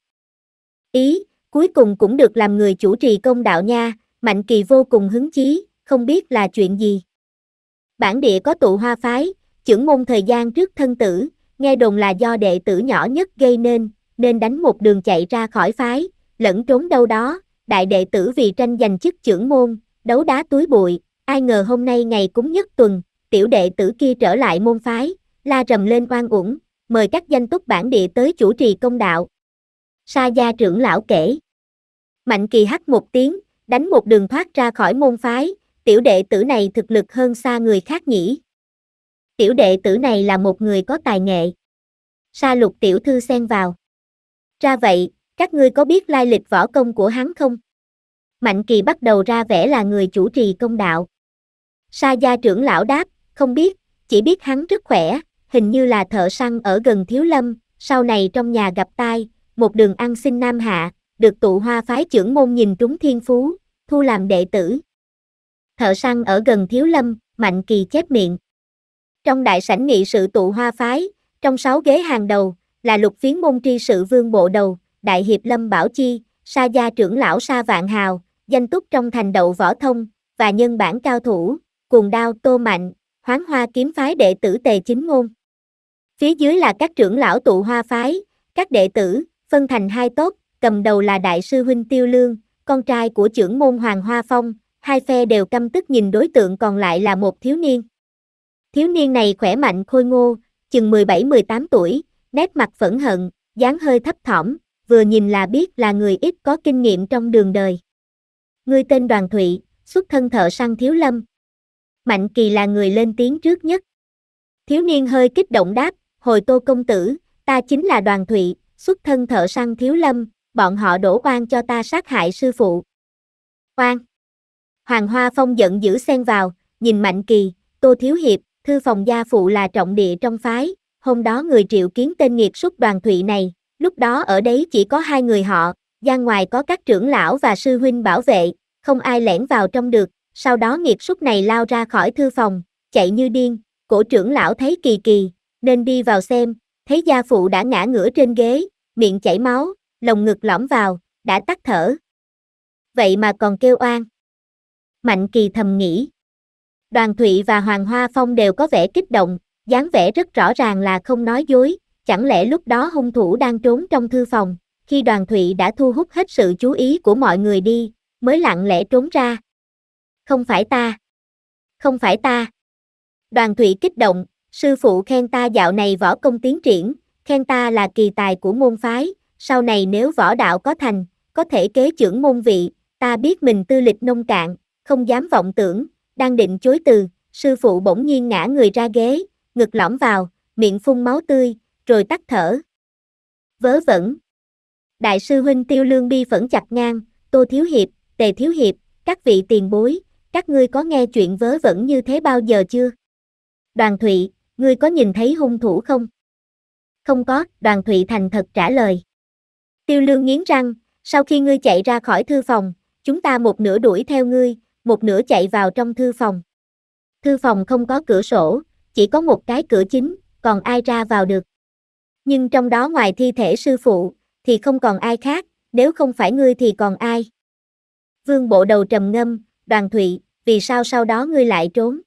[SPEAKER 1] Ý, cuối cùng cũng được làm người chủ trì công đạo nha, Mạnh Kỳ vô cùng hứng chí, không biết là chuyện gì. Bản địa có tụ hoa phái, trưởng môn thời gian trước thân tử, nghe đồn là do đệ tử nhỏ nhất gây nên, nên đánh một đường chạy ra khỏi phái, lẫn trốn đâu đó, đại đệ tử vì tranh giành chức trưởng môn, đấu đá túi bụi, ai ngờ hôm nay ngày cúng nhất tuần, tiểu đệ tử kia trở lại môn phái, la rầm lên oan uổng, mời các danh túc bản địa tới chủ trì công đạo. Sa gia trưởng lão kể. Mạnh kỳ hắt một tiếng, đánh một đường thoát ra khỏi môn phái, tiểu đệ tử này thực lực hơn xa người khác nhỉ. Tiểu đệ tử này là một người có tài nghệ. Sa lục tiểu thư xen vào. Ra vậy, các ngươi có biết lai lịch võ công của hắn không? Mạnh kỳ bắt đầu ra vẻ là người chủ trì công đạo. Sa gia trưởng lão đáp, không biết, chỉ biết hắn rất khỏe, hình như là thợ săn ở gần thiếu lâm, sau này trong nhà gặp tai, một đường ăn xin nam hạ, được tụ hoa phái trưởng môn nhìn trúng thiên phú, thu làm đệ tử. Thợ săn ở gần thiếu lâm, mạnh kỳ chép miệng. Trong đại sảnh nghị sự tụ hoa phái, trong sáu ghế hàng đầu, là lục phiến môn tri sự vương bộ đầu, đại hiệp lâm bảo chi, sa gia trưởng lão sa vạn hào, danh túc trong thành đậu võ thông, và nhân bản cao thủ, cuồng đao tô mạnh, hoáng hoa kiếm phái đệ tử tề chính môn Phía dưới là các trưởng lão tụ hoa phái, các đệ tử, phân thành hai tốt, cầm đầu là đại sư huynh tiêu lương, con trai của trưởng môn hoàng hoa phong, hai phe đều căm tức nhìn đối tượng còn lại là một thiếu niên. Thiếu niên này khỏe mạnh khôi ngô, chừng 17-18 tuổi, nét mặt phẫn hận, dáng hơi thấp thỏm, vừa nhìn là biết là người ít có kinh nghiệm trong đường đời. Ngươi tên Đoàn Thụy, xuất thân thợ săn thiếu lâm. Mạnh kỳ là người lên tiếng trước nhất. Thiếu niên hơi kích động đáp, hồi tô công tử, ta chính là Đoàn Thụy, xuất thân thợ săn thiếu lâm, bọn họ đổ oan cho ta sát hại sư phụ. Oan! Hoàng Hoa Phong giận dữ xen vào, nhìn Mạnh Kỳ, Tô Thiếu Hiệp, thư phòng gia phụ là trọng địa trong phái, hôm đó người triệu kiến tên nghiệt xuất đoàn thụy này, lúc đó ở đấy chỉ có hai người họ, ra ngoài có các trưởng lão và sư huynh bảo vệ, không ai lẻn vào trong được, sau đó nghiệt xuất này lao ra khỏi thư phòng, chạy như điên, cổ trưởng lão thấy kỳ kỳ, nên đi vào xem, thấy gia phụ đã ngã ngửa trên ghế, miệng chảy máu, lồng ngực lõm vào, đã tắt thở. Vậy mà còn kêu oan. Mạnh kỳ thầm nghĩ. Đoàn Thụy và Hoàng Hoa Phong đều có vẻ kích động, dáng vẻ rất rõ ràng là không nói dối, chẳng lẽ lúc đó hung thủ đang trốn trong thư phòng, khi đoàn thụy đã thu hút hết sự chú ý của mọi người đi, mới lặng lẽ trốn ra. Không phải ta. Không phải ta. Đoàn thụy kích động, sư phụ khen ta dạo này võ công tiến triển, khen ta là kỳ tài của môn phái, sau này nếu võ đạo có thành, có thể kế trưởng môn vị, ta biết mình tư lịch nông cạn, không dám vọng tưởng, đang định chối từ, sư phụ bỗng nhiên ngã người ra ghế, ngực lõm vào, miệng phun máu tươi, rồi tắt thở. Vớ vẩn. Đại sư huynh tiêu lương bi phẫn chặt ngang, tô thiếu hiệp, tề thiếu hiệp, các vị tiền bối, các ngươi có nghe chuyện vớ vẩn như thế bao giờ chưa? Đoàn Thụy, ngươi có nhìn thấy hung thủ không? Không có, đoàn Thụy thành thật trả lời. Tiêu lương nghiến răng, sau khi ngươi chạy ra khỏi thư phòng, chúng ta một nửa đuổi theo ngươi, một nửa chạy vào trong thư phòng. Thư phòng không có cửa sổ, chỉ có một cái cửa chính, còn ai ra vào được. Nhưng trong đó ngoài thi thể sư phụ, thì không còn ai khác, nếu không phải ngươi thì còn ai. Vương bộ đầu trầm ngâm, đoàn thụy, vì sao sau đó ngươi lại trốn?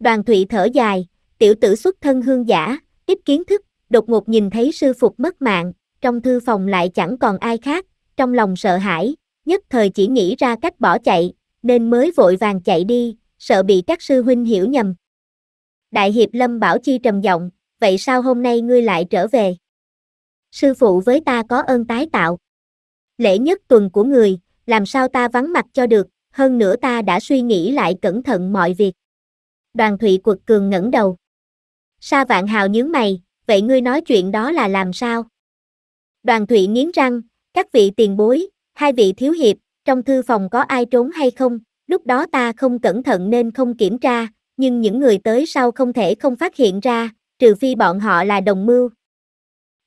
[SPEAKER 1] Đoàn thụy thở dài, tiểu tử xuất thân hương giả, ít kiến thức, đột ngột nhìn thấy sư phục mất mạng, trong thư phòng lại chẳng còn ai khác, trong lòng sợ hãi, nhất thời chỉ nghĩ ra cách bỏ chạy, nên mới vội vàng chạy đi, sợ bị các sư huynh hiểu nhầm. Đại hiệp Lâm Bảo Chi trầm giọng, vậy sao hôm nay ngươi lại trở về? Sư phụ với ta có ơn tái tạo. Lễ nhất tuần của người, làm sao ta vắng mặt cho được, hơn nữa ta đã suy nghĩ lại cẩn thận mọi việc. Đoàn Thụy quật cường ngẩng đầu. Sa vạn hào nhướng mày, vậy ngươi nói chuyện đó là làm sao? Đoàn Thụy nghiến răng, các vị tiền bối, hai vị thiếu hiệp, trong thư phòng có ai trốn hay không? Lúc đó ta không cẩn thận nên không kiểm tra, nhưng những người tới sau không thể không phát hiện ra, trừ phi bọn họ là đồng mưu.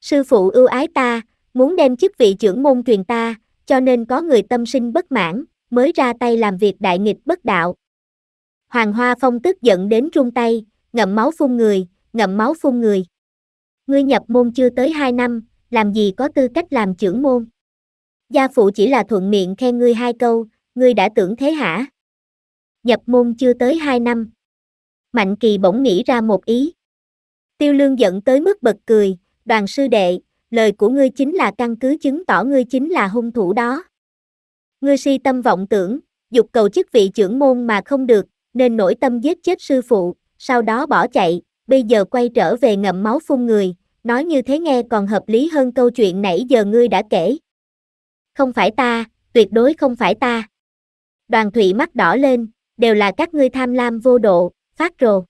[SPEAKER 1] Sư phụ ưu ái ta, muốn đem chức vị trưởng môn truyền ta, cho nên có người tâm sinh bất mãn, mới ra tay làm việc đại nghịch bất đạo. Hoàng Hoa Phong tức giận đến run tay, ngậm máu phun người, ngậm máu phun người. Ngươi nhập môn chưa tới 2 năm, làm gì có tư cách làm trưởng môn? Gia phụ chỉ là thuận miệng khen ngươi hai câu, ngươi đã tưởng thế hả? Nhập môn chưa tới 2 năm, Mạnh Kỳ bỗng nghĩ ra một ý. Tiêu Lương giận tới mức bật cười, đoàn sư đệ, lời của ngươi chính là căn cứ chứng tỏ ngươi chính là hung thủ đó. Ngươi si tâm vọng tưởng, dục cầu chức vị trưởng môn mà không được, nên nổi tâm giết chết sư phụ, sau đó bỏ chạy, bây giờ quay trở về ngậm máu phun người, nói như thế nghe còn hợp lý hơn câu chuyện nãy giờ ngươi đã kể. Không phải ta, tuyệt đối không phải ta. Đoàn thụy mắt đỏ lên, đều là các ngươi tham lam vô độ, phát rồ.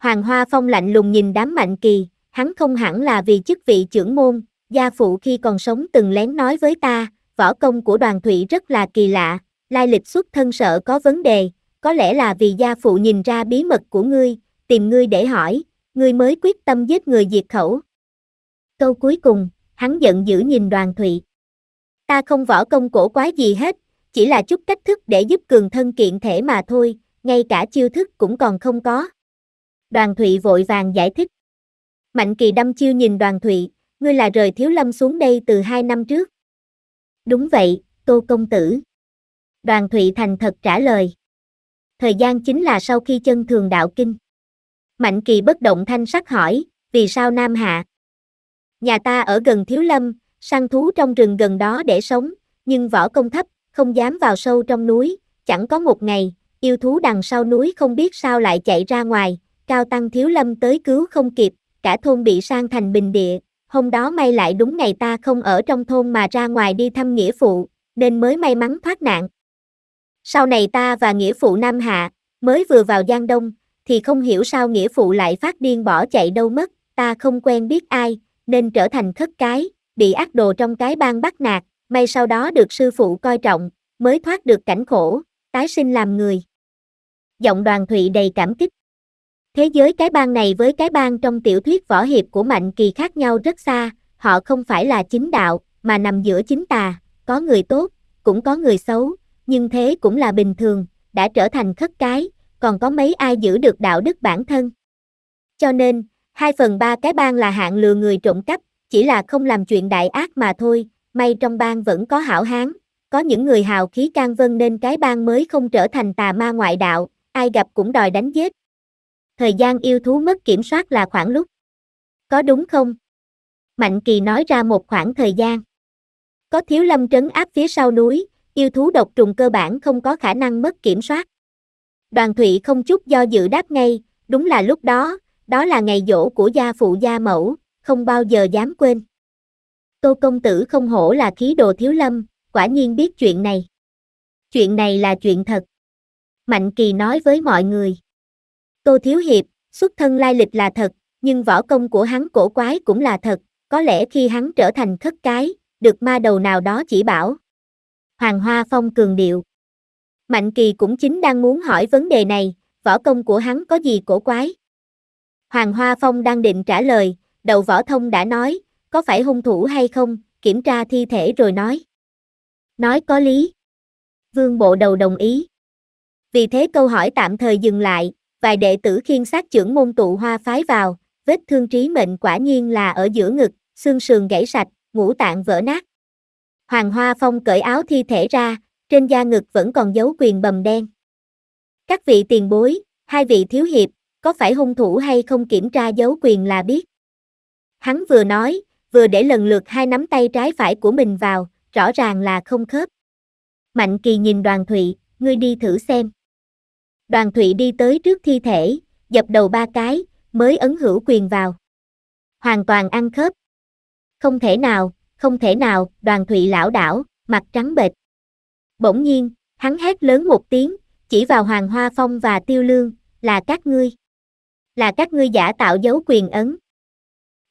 [SPEAKER 1] Hoàng Hoa Phong lạnh lùng nhìn đám mạnh kỳ, hắn không hẳn là vì chức vị trưởng môn, gia phụ khi còn sống từng lén nói với ta, võ công của đoàn thủy rất là kỳ lạ, lai lịch xuất thân sợ có vấn đề, có lẽ là vì gia phụ nhìn ra bí mật của ngươi, tìm ngươi để hỏi, ngươi mới quyết tâm giết người diệt khẩu. Câu cuối cùng, hắn giận dữ nhìn đoàn thụy. Ta không võ công cổ quá gì hết, chỉ là chút cách thức để giúp cường thân kiện thể mà thôi, ngay cả chiêu thức cũng còn không có. Đoàn Thụy vội vàng giải thích. Mạnh kỳ đâm chiêu nhìn đoàn Thụy, ngươi là rời thiếu lâm xuống đây từ hai năm trước. Đúng vậy, tô công tử. Đoàn Thụy thành thật trả lời. Thời gian chính là sau khi chân thường đạo kinh. Mạnh kỳ bất động thanh sắc hỏi, vì sao Nam Hạ? Nhà ta ở gần thiếu lâm, săn thú trong rừng gần đó để sống, nhưng võ công thấp, không dám vào sâu trong núi, chẳng có một ngày, yêu thú đằng sau núi không biết sao lại chạy ra ngoài, cao tăng thiếu lâm tới cứu không kịp, cả thôn bị sang thành bình địa, hôm đó may lại đúng ngày ta không ở trong thôn mà ra ngoài đi thăm nghĩa phụ, nên mới may mắn thoát nạn. Sau này ta và nghĩa phụ Nam Hạ, mới vừa vào Giang Đông, thì không hiểu sao nghĩa phụ lại phát điên bỏ chạy đâu mất, ta không quen biết ai, nên trở thành thất cái, bị ác đồ trong cái bang bắt nạt, may sau đó được sư phụ coi trọng, mới thoát được cảnh khổ, tái sinh làm người giọng đoàn thụy đầy cảm kích. Thế giới cái bang này với cái bang trong tiểu thuyết võ hiệp của Mạnh Kỳ khác nhau rất xa, họ không phải là chính đạo, mà nằm giữa chính tà, có người tốt, cũng có người xấu, nhưng thế cũng là bình thường, đã trở thành khất cái, còn có mấy ai giữ được đạo đức bản thân. Cho nên, 2 phần 3 cái bang là hạng lừa người trộm cắp, chỉ là không làm chuyện đại ác mà thôi, may trong bang vẫn có hảo hán, có những người hào khí can vân nên cái bang mới không trở thành tà ma ngoại đạo, ai gặp cũng đòi đánh giết. Thời gian yêu thú mất kiểm soát là khoảng lúc. Có đúng không? Mạnh Kỳ nói ra một khoảng thời gian. Có thiếu lâm trấn áp phía sau núi, yêu thú độc trùng cơ bản không có khả năng mất kiểm soát. Đoàn Thụy không chút do dự đáp ngay, đúng là lúc đó, đó là ngày dỗ của gia phụ gia mẫu, không bao giờ dám quên. Tô công tử không hổ là khí đồ thiếu lâm, quả nhiên biết chuyện này. Chuyện này là chuyện thật. Mạnh Kỳ nói với mọi người. Tô Thiếu Hiệp, xuất thân lai lịch là thật, nhưng võ công của hắn cổ quái cũng là thật, có lẽ khi hắn trở thành thất cái, được ma đầu nào đó chỉ bảo. Hoàng Hoa Phong cường điệu. Mạnh Kỳ cũng chính đang muốn hỏi vấn đề này, võ công của hắn có gì cổ quái? Hoàng Hoa Phong đang định trả lời, đầu võ thông đã nói, có phải hung thủ hay không, kiểm tra thi thể rồi nói. Nói có lý. Vương bộ đầu đồng ý. Vì thế câu hỏi tạm thời dừng lại, vài đệ tử khiên sát trưởng môn tụ hoa phái vào, vết thương trí mệnh quả nhiên là ở giữa ngực, xương sườn gãy sạch, ngũ tạng vỡ nát. Hoàng Hoa Phong cởi áo thi thể ra, trên da ngực vẫn còn dấu quyền bầm đen. Các vị tiền bối, hai vị thiếu hiệp, có phải hung thủ hay không kiểm tra dấu quyền là biết. Hắn vừa nói, vừa để lần lượt hai nắm tay trái phải của mình vào, rõ ràng là không khớp. Mạnh kỳ nhìn đoàn thụy, ngươi đi thử xem đoàn thụy đi tới trước thi thể, dập đầu ba cái, mới ấn hữu quyền vào. Hoàn toàn ăn khớp. Không thể nào, không thể nào, đoàn thụy lão đảo, mặt trắng bệch. Bỗng nhiên, hắn hét lớn một tiếng, chỉ vào Hoàng Hoa Phong và Tiêu Lương, là các ngươi. Là các ngươi giả tạo dấu quyền ấn.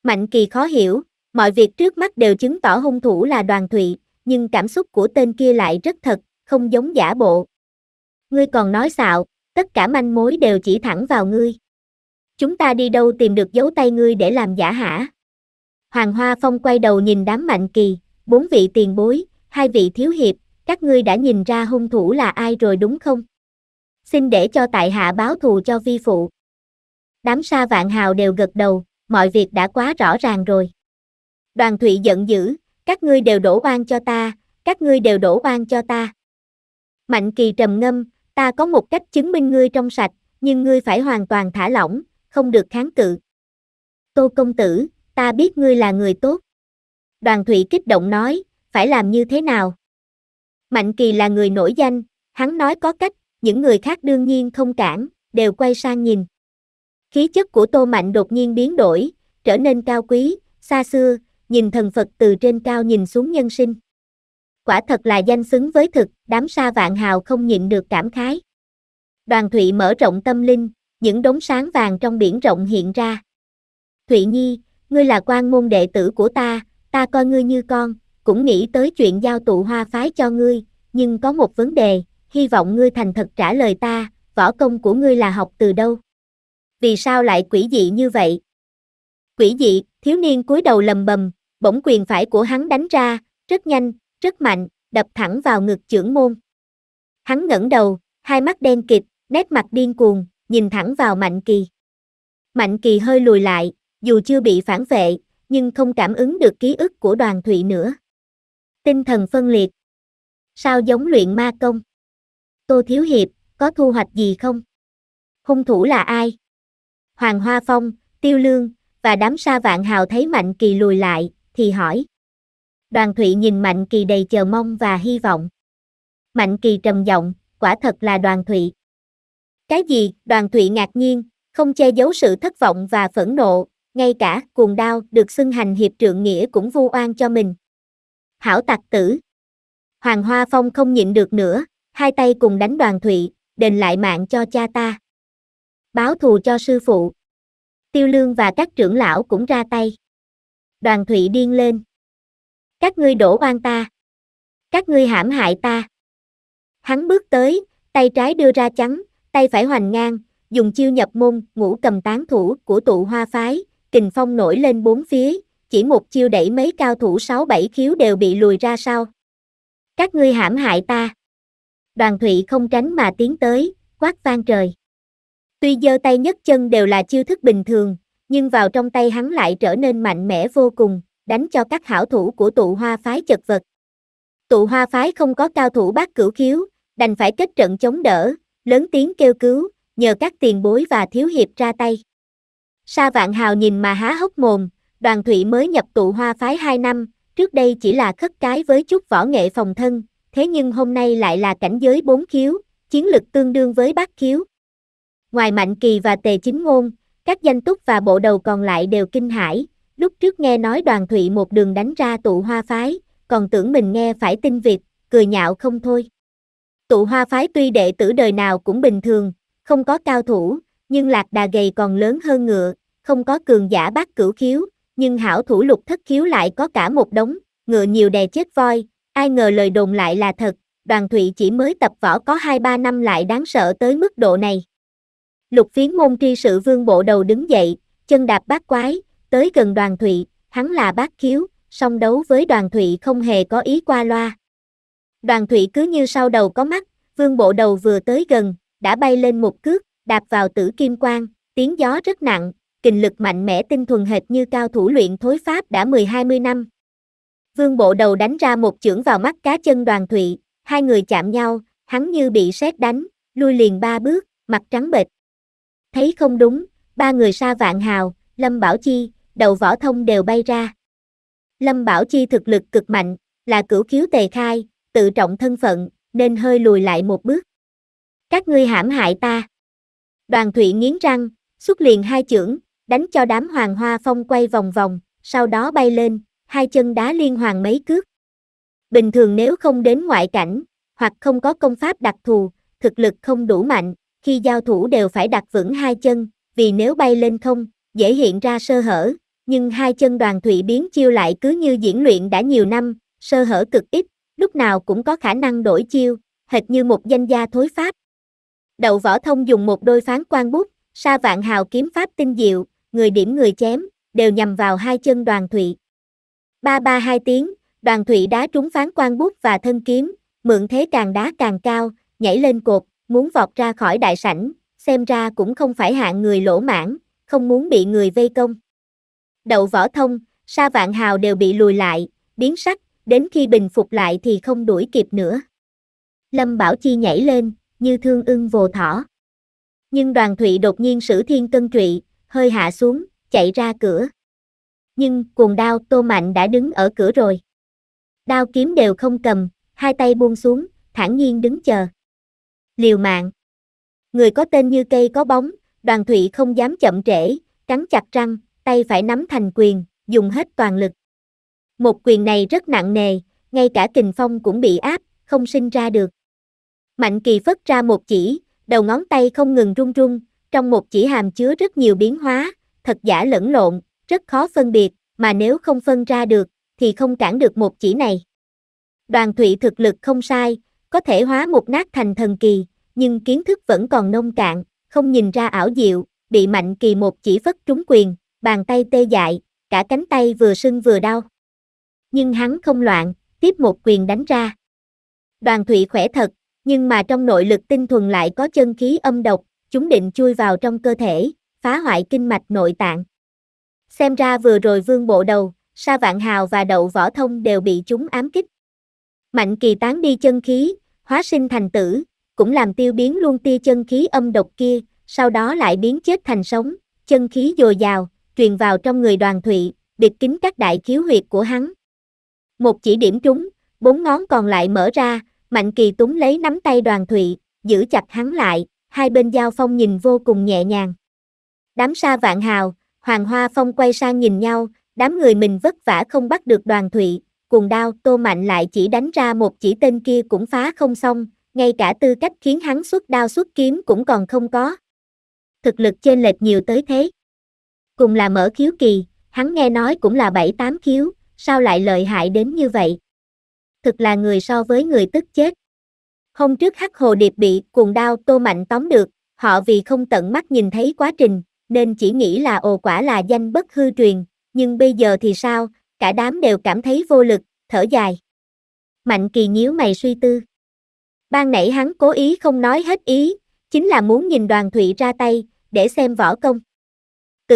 [SPEAKER 1] Mạnh kỳ khó hiểu, mọi việc trước mắt đều chứng tỏ hung thủ là đoàn thụy, nhưng cảm xúc của tên kia lại rất thật, không giống giả bộ. Ngươi còn nói xạo, tất cả manh mối đều chỉ thẳng vào ngươi. Chúng ta đi đâu tìm được dấu tay ngươi để làm giả hả? Hoàng Hoa Phong quay đầu nhìn đám mạnh kỳ, bốn vị tiền bối, hai vị thiếu hiệp, các ngươi đã nhìn ra hung thủ là ai rồi đúng không? Xin để cho tại hạ báo thù cho vi phụ. Đám sa vạn hào đều gật đầu, mọi việc đã quá rõ ràng rồi. Đoàn Thụy giận dữ, các ngươi đều đổ oan cho ta, các ngươi đều đổ oan cho ta. Mạnh kỳ trầm ngâm, Ta có một cách chứng minh ngươi trong sạch, nhưng ngươi phải hoàn toàn thả lỏng, không được kháng cự. Tô công tử, ta biết ngươi là người tốt. Đoàn Thụy kích động nói, phải làm như thế nào? Mạnh Kỳ là người nổi danh, hắn nói có cách, những người khác đương nhiên không cản, đều quay sang nhìn. Khí chất của Tô Mạnh đột nhiên biến đổi, trở nên cao quý, xa xưa, nhìn thần Phật từ trên cao nhìn xuống nhân sinh. Quả thật là danh xứng với thực, đám sa vạn hào không nhịn được cảm khái. Đoàn Thụy mở rộng tâm linh, những đống sáng vàng trong biển rộng hiện ra. Thụy Nhi, ngươi là quan môn đệ tử của ta, ta coi ngươi như con, cũng nghĩ tới chuyện giao tụ hoa phái cho ngươi, nhưng có một vấn đề, hy vọng ngươi thành thật trả lời ta, võ công của ngươi là học từ đâu? Vì sao lại quỷ dị như vậy? Quỷ dị, thiếu niên cúi đầu lầm bầm, bỗng quyền phải của hắn đánh ra, rất nhanh, rất mạnh, đập thẳng vào ngực trưởng môn. Hắn ngẩng đầu, hai mắt đen kịt, nét mặt điên cuồng, nhìn thẳng vào Mạnh Kỳ. Mạnh Kỳ hơi lùi lại, dù chưa bị phản vệ, nhưng không cảm ứng được ký ức của đoàn thụy nữa. Tinh thần phân liệt. Sao giống luyện ma công? Tô Thiếu Hiệp, có thu hoạch gì không? Hung thủ là ai? Hoàng Hoa Phong, Tiêu Lương, và đám sa vạn hào thấy Mạnh Kỳ lùi lại, thì hỏi. Đoàn Thụy nhìn Mạnh Kỳ đầy chờ mong và hy vọng. Mạnh Kỳ trầm giọng, quả thật là Đoàn Thụy. Cái gì? Đoàn Thụy ngạc nhiên, không che giấu sự thất vọng và phẫn nộ, ngay cả cuồng đao được xưng hành hiệp trượng nghĩa cũng vu oan cho mình. Hảo tặc tử. Hoàng Hoa Phong không nhịn được nữa, hai tay cùng đánh Đoàn Thụy, đền lại mạng cho cha ta. Báo thù cho sư phụ. Tiêu Lương và các trưởng lão cũng ra tay. Đoàn Thụy điên lên các ngươi đổ oan ta. Các ngươi hãm hại ta. Hắn bước tới, tay trái đưa ra trắng, tay phải hoành ngang, dùng chiêu nhập môn, ngũ cầm tán thủ của tụ hoa phái, kình phong nổi lên bốn phía, chỉ một chiêu đẩy mấy cao thủ sáu bảy khiếu đều bị lùi ra sau. Các ngươi hãm hại ta. Đoàn Thụy không tránh mà tiến tới, quát vang trời. Tuy giơ tay nhất chân đều là chiêu thức bình thường, nhưng vào trong tay hắn lại trở nên mạnh mẽ vô cùng, đánh cho các hảo thủ của tụ hoa phái chật vật. Tụ hoa phái không có cao thủ bác cửu khiếu, đành phải kết trận chống đỡ, lớn tiếng kêu cứu, nhờ các tiền bối và thiếu hiệp ra tay. Sa vạn hào nhìn mà há hốc mồm, đoàn thủy mới nhập tụ hoa phái 2 năm, trước đây chỉ là khất cái với chút võ nghệ phòng thân, thế nhưng hôm nay lại là cảnh giới bốn khiếu, chiến lực tương đương với bát khiếu. Ngoài Mạnh Kỳ và Tề Chính Ngôn, các danh túc và bộ đầu còn lại đều kinh hãi, lúc trước nghe nói đoàn thụy một đường đánh ra tụ hoa phái, còn tưởng mình nghe phải tin việc, cười nhạo không thôi. Tụ hoa phái tuy đệ tử đời nào cũng bình thường, không có cao thủ, nhưng lạc đà gầy còn lớn hơn ngựa, không có cường giả bác cửu khiếu, nhưng hảo thủ lục thất khiếu lại có cả một đống, ngựa nhiều đè chết voi, ai ngờ lời đồn lại là thật, đoàn thụy chỉ mới tập võ có 2-3 năm lại đáng sợ tới mức độ này. Lục phiến môn tri sự vương bộ đầu đứng dậy, chân đạp bát quái, tới gần đoàn thụy, hắn là bác khiếu, song đấu với đoàn thụy không hề có ý qua loa. Đoàn thụy cứ như sau đầu có mắt, vương bộ đầu vừa tới gần, đã bay lên một cước, đạp vào tử kim quang, tiếng gió rất nặng, kình lực mạnh mẽ tinh thuần hệt như cao thủ luyện thối pháp đã 10-20 năm. Vương bộ đầu đánh ra một chưởng vào mắt cá chân đoàn thụy, hai người chạm nhau, hắn như bị sét đánh, lui liền ba bước, mặt trắng bệch. Thấy không đúng, ba người xa vạn hào, Lâm Bảo Chi, đầu võ thông đều bay ra. Lâm Bảo Chi thực lực cực mạnh, là cửu khiếu tề khai, tự trọng thân phận, nên hơi lùi lại một bước. Các ngươi hãm hại ta. Đoàn Thụy nghiến răng, xuất liền hai chưởng, đánh cho đám hoàng hoa phong quay vòng vòng, sau đó bay lên, hai chân đá liên hoàng mấy cước. Bình thường nếu không đến ngoại cảnh, hoặc không có công pháp đặc thù, thực lực không đủ mạnh, khi giao thủ đều phải đặt vững hai chân, vì nếu bay lên không, dễ hiện ra sơ hở, nhưng hai chân đoàn thụy biến chiêu lại cứ như diễn luyện đã nhiều năm, sơ hở cực ít, lúc nào cũng có khả năng đổi chiêu, hệt như một danh gia thối pháp. Đậu võ thông dùng một đôi phán quan bút, sa vạn hào kiếm pháp tinh diệu, người điểm người chém, đều nhằm vào hai chân đoàn thụy. Ba ba hai tiếng, đoàn thụy đá trúng phán quan bút và thân kiếm, mượn thế càng đá càng cao, nhảy lên cột, muốn vọt ra khỏi đại sảnh, xem ra cũng không phải hạng người lỗ mãn, không muốn bị người vây công đậu võ thông, sa vạn hào đều bị lùi lại, biến sắc, đến khi bình phục lại thì không đuổi kịp nữa. Lâm Bảo Chi nhảy lên, như thương ưng vồ thỏ. Nhưng đoàn thụy đột nhiên sử thiên cân trụy, hơi hạ xuống, chạy ra cửa. Nhưng cuồng đao Tô Mạnh đã đứng ở cửa rồi. Đao kiếm đều không cầm, hai tay buông xuống, thản nhiên đứng chờ. Liều mạng. Người có tên như cây có bóng, đoàn thụy không dám chậm trễ, cắn chặt răng, tay phải nắm thành quyền, dùng hết toàn lực. Một quyền này rất nặng nề, ngay cả kình phong cũng bị áp, không sinh ra được. Mạnh kỳ phất ra một chỉ, đầu ngón tay không ngừng run run. trong một chỉ hàm chứa rất nhiều biến hóa, thật giả lẫn lộn, rất khó phân biệt, mà nếu không phân ra được, thì không cản được một chỉ này. Đoàn thụy thực lực không sai, có thể hóa một nát thành thần kỳ, nhưng kiến thức vẫn còn nông cạn, không nhìn ra ảo diệu, bị mạnh kỳ một chỉ phất trúng quyền, bàn tay tê dại, cả cánh tay vừa sưng vừa đau. Nhưng hắn không loạn, tiếp một quyền đánh ra. Đoàn Thụy khỏe thật, nhưng mà trong nội lực tinh thuần lại có chân khí âm độc, chúng định chui vào trong cơ thể, phá hoại kinh mạch nội tạng. Xem ra vừa rồi vương bộ đầu, sa vạn hào và đậu võ thông đều bị chúng ám kích. Mạnh kỳ tán đi chân khí, hóa sinh thành tử, cũng làm tiêu biến luôn tia chân khí âm độc kia, sau đó lại biến chết thành sống, chân khí dồi dào, truyền vào trong người đoàn thụy, biệt kín các đại khiếu huyệt của hắn. Một chỉ điểm trúng, bốn ngón còn lại mở ra, Mạnh Kỳ túng lấy nắm tay đoàn thụy, giữ chặt hắn lại, hai bên giao phong nhìn vô cùng nhẹ nhàng. Đám sa vạn hào, hoàng hoa phong quay sang nhìn nhau, đám người mình vất vả không bắt được đoàn thụy, cuồng đao tô mạnh lại chỉ đánh ra một chỉ tên kia cũng phá không xong, ngay cả tư cách khiến hắn xuất đao xuất kiếm cũng còn không có. Thực lực trên lệch nhiều tới thế cùng là mở khiếu kỳ, hắn nghe nói cũng là bảy tám khiếu, sao lại lợi hại đến như vậy? Thực là người so với người tức chết. Hôm trước hắc hồ điệp bị cuồng đao tô mạnh tóm được, họ vì không tận mắt nhìn thấy quá trình, nên chỉ nghĩ là ồ quả là danh bất hư truyền, nhưng bây giờ thì sao, cả đám đều cảm thấy vô lực, thở dài. Mạnh kỳ nhíu mày suy tư. Ban nãy hắn cố ý không nói hết ý, chính là muốn nhìn đoàn thụy ra tay, để xem võ công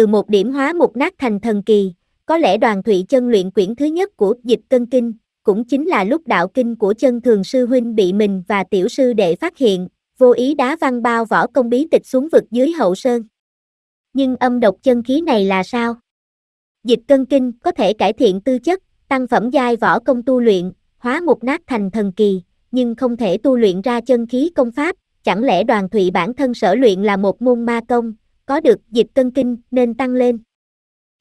[SPEAKER 1] từ một điểm hóa một nát thành thần kỳ, có lẽ đoàn thụy chân luyện quyển thứ nhất của dịch cân kinh, cũng chính là lúc đạo kinh của chân thường sư huynh bị mình và tiểu sư đệ phát hiện, vô ý đá văn bao võ công bí tịch xuống vực dưới hậu sơn. Nhưng âm độc chân khí này là sao? Dịch cân kinh có thể cải thiện tư chất, tăng phẩm giai võ công tu luyện, hóa một nát thành thần kỳ, nhưng không thể tu luyện ra chân khí công pháp, chẳng lẽ đoàn thụy bản thân sở luyện là một môn ma công, có được dịp cân kinh nên tăng lên.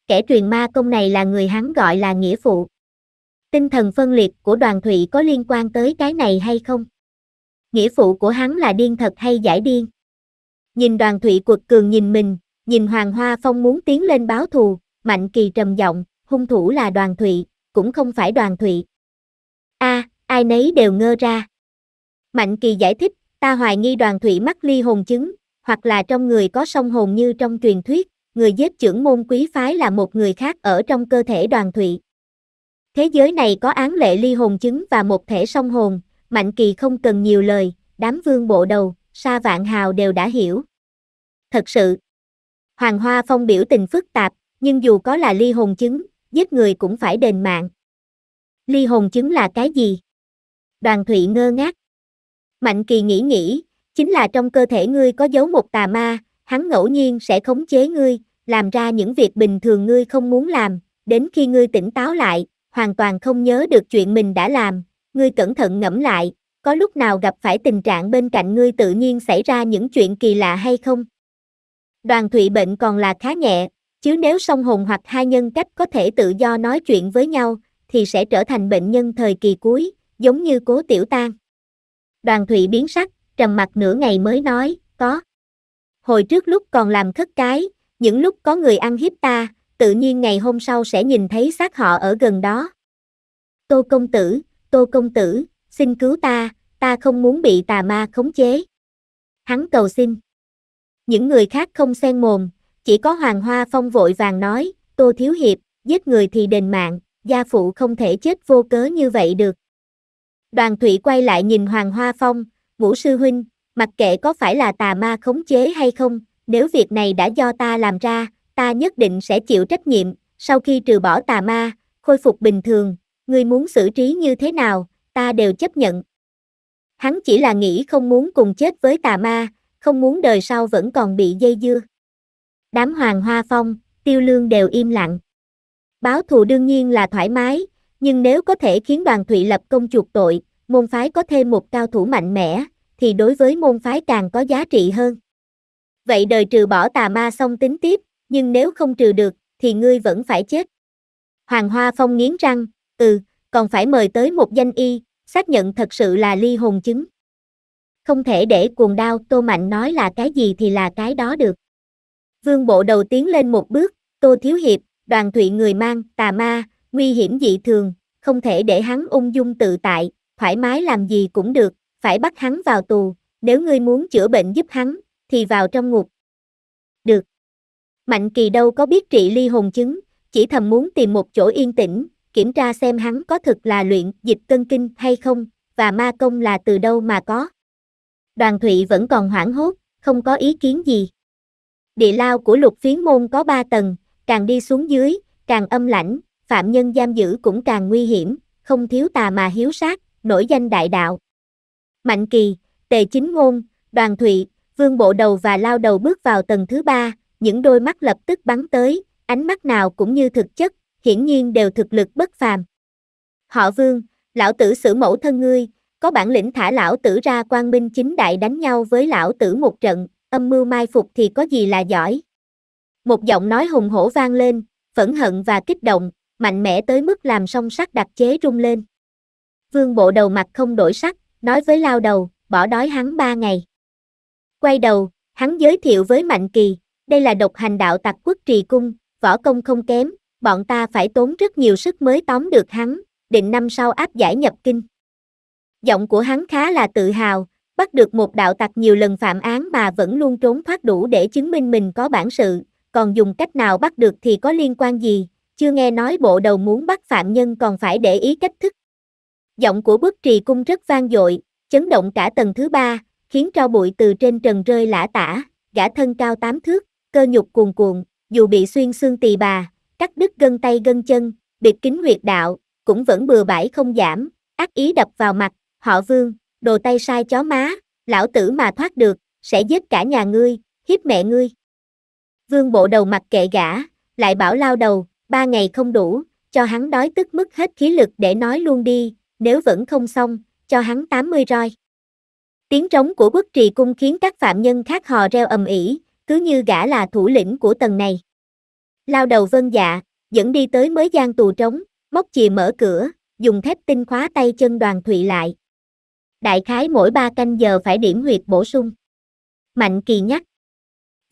[SPEAKER 1] Kẻ truyền ma công này là người hắn gọi là nghĩa phụ. Tinh thần phân liệt của đoàn thụy có liên quan tới cái này hay không? Nghĩa phụ của hắn là điên thật hay giải điên? Nhìn đoàn thụy quật cường nhìn mình, nhìn Hoàng Hoa Phong muốn tiến lên báo thù, Mạnh Kỳ trầm giọng, hung thủ là đoàn thụy, cũng không phải đoàn thụy. a à, ai nấy đều ngơ ra. Mạnh Kỳ giải thích, ta hoài nghi đoàn thụy mắc ly hồn chứng, hoặc là trong người có song hồn như trong truyền thuyết, người giết trưởng môn quý phái là một người khác ở trong cơ thể đoàn thụy. Thế giới này có án lệ ly hồn chứng và một thể song hồn, Mạnh Kỳ không cần nhiều lời, đám vương bộ đầu, sa vạn hào đều đã hiểu. Thật sự, Hoàng Hoa Phong biểu tình phức tạp, nhưng dù có là ly hồn chứng, giết người cũng phải đền mạng. Ly hồn chứng là cái gì? Đoàn Thụy ngơ ngác. Mạnh Kỳ nghĩ nghĩ, chính là trong cơ thể ngươi có giấu một tà ma, hắn ngẫu nhiên sẽ khống chế ngươi, làm ra những việc bình thường ngươi không muốn làm, đến khi ngươi tỉnh táo lại, hoàn toàn không nhớ được chuyện mình đã làm, ngươi cẩn thận ngẫm lại, có lúc nào gặp phải tình trạng bên cạnh ngươi tự nhiên xảy ra những chuyện kỳ lạ hay không? Đoàn thụy bệnh còn là khá nhẹ, chứ nếu song hồn hoặc hai nhân cách có thể tự do nói chuyện với nhau, thì sẽ trở thành bệnh nhân thời kỳ cuối, giống như cố tiểu tan. Đoàn thụy biến sắc, trầm mặt nửa ngày mới nói, có. Hồi trước lúc còn làm khất cái, những lúc có người ăn hiếp ta, tự nhiên ngày hôm sau sẽ nhìn thấy xác họ ở gần đó. Tô công tử, tô công tử, xin cứu ta, ta không muốn bị tà ma khống chế. Hắn cầu xin. Những người khác không xen mồm, chỉ có Hoàng Hoa Phong vội vàng nói, tô thiếu hiệp, giết người thì đền mạng, gia phụ không thể chết vô cớ như vậy được. Đoàn thụy quay lại nhìn Hoàng Hoa Phong, Vũ Sư Huynh, mặc kệ có phải là tà ma khống chế hay không, nếu việc này đã do ta làm ra, ta nhất định sẽ chịu trách nhiệm, sau khi trừ bỏ tà ma, khôi phục bình thường, ngươi muốn xử trí như thế nào, ta đều chấp nhận. Hắn chỉ là nghĩ không muốn cùng chết với tà ma, không muốn đời sau vẫn còn bị dây dưa. Đám hoàng hoa phong, tiêu lương đều im lặng. Báo thù đương nhiên là thoải mái, nhưng nếu có thể khiến đoàn thụy lập công chuộc tội, môn phái có thêm một cao thủ mạnh mẽ, thì đối với môn phái càng có giá trị hơn. Vậy đời trừ bỏ tà ma xong tính tiếp, nhưng nếu không trừ được, thì ngươi vẫn phải chết. Hoàng Hoa Phong nghiến răng, ừ, còn phải mời tới một danh y, xác nhận thật sự là ly hồn chứng. Không thể để cuồng đao Tô Mạnh nói là cái gì thì là cái đó được. Vương bộ đầu tiến lên một bước, Tô Thiếu Hiệp, đoàn thụy người mang, tà ma, nguy hiểm dị thường, không thể để hắn ung dung tự tại, thoải mái làm gì cũng được, phải bắt hắn vào tù, nếu ngươi muốn chữa bệnh giúp hắn, thì vào trong ngục. Được. Mạnh kỳ đâu có biết trị ly hồn chứng, chỉ thầm muốn tìm một chỗ yên tĩnh, kiểm tra xem hắn có thực là luyện dịch cân kinh hay không, và ma công là từ đâu mà có. Đoàn Thụy vẫn còn hoảng hốt, không có ý kiến gì. Địa lao của lục phiến môn có 3 tầng, càng đi xuống dưới, càng âm lãnh, phạm nhân giam giữ cũng càng nguy hiểm, không thiếu tà mà hiếu sát, nổi danh đại đạo. Mạnh Kỳ, Tề Chính Ngôn, Đoàn Thụy, Vương Bộ Đầu và Lao Đầu bước vào tầng thứ ba, những đôi mắt lập tức bắn tới, ánh mắt nào cũng như thực chất, hiển nhiên đều thực lực bất phàm. Họ Vương, lão tử xử mẫu thân ngươi, có bản lĩnh thả lão tử ra quang minh chính đại đánh nhau với lão tử một trận, âm mưu mai phục thì có gì là giỏi. Một giọng nói hùng hổ vang lên, phẫn hận và kích động, mạnh mẽ tới mức làm song sắt đặc chế rung lên. Vương bộ đầu mặt không đổi sắc, nói với lao đầu, bỏ đói hắn ba ngày. Quay đầu, hắn giới thiệu với Mạnh Kỳ, đây là độc hành đạo tặc quốc trì cung, võ công không kém, bọn ta phải tốn rất nhiều sức mới tóm được hắn, định năm sau áp giải nhập kinh. Giọng của hắn khá là tự hào, bắt được một đạo tặc nhiều lần phạm án mà vẫn luôn trốn thoát đủ để chứng minh mình có bản sự, còn dùng cách nào bắt được thì có liên quan gì, chưa nghe nói bộ đầu muốn bắt phạm nhân còn phải để ý cách thức. Giọng của bức trì cung rất vang dội, chấn động cả tầng thứ ba, khiến tro bụi từ trên trần rơi lã tả, gã thân cao tám thước, cơ nhục cuồn cuộn, dù bị xuyên xương tỳ bà, cắt đứt gân tay gân chân, biệt kính huyệt đạo, cũng vẫn bừa bãi không giảm, ác ý đập vào mặt, họ vương, đồ tay sai chó má, lão tử mà thoát được, sẽ giết cả nhà ngươi, hiếp mẹ ngươi. Vương bộ đầu mặt kệ gã, lại bảo lao đầu, ba ngày không đủ, cho hắn đói tức mức hết khí lực để nói luôn đi, nếu vẫn không xong, cho hắn 80 roi. Tiếng trống của quốc trì cung khiến các phạm nhân khác hò reo ầm ĩ, cứ như gã là thủ lĩnh của tầng này. Lao đầu vân dạ, dẫn đi tới mới gian tù trống, móc chìa mở cửa, dùng thép tinh khóa tay chân đoàn thụy lại. Đại khái mỗi ba canh giờ phải điểm huyệt bổ sung. Mạnh kỳ nhắc.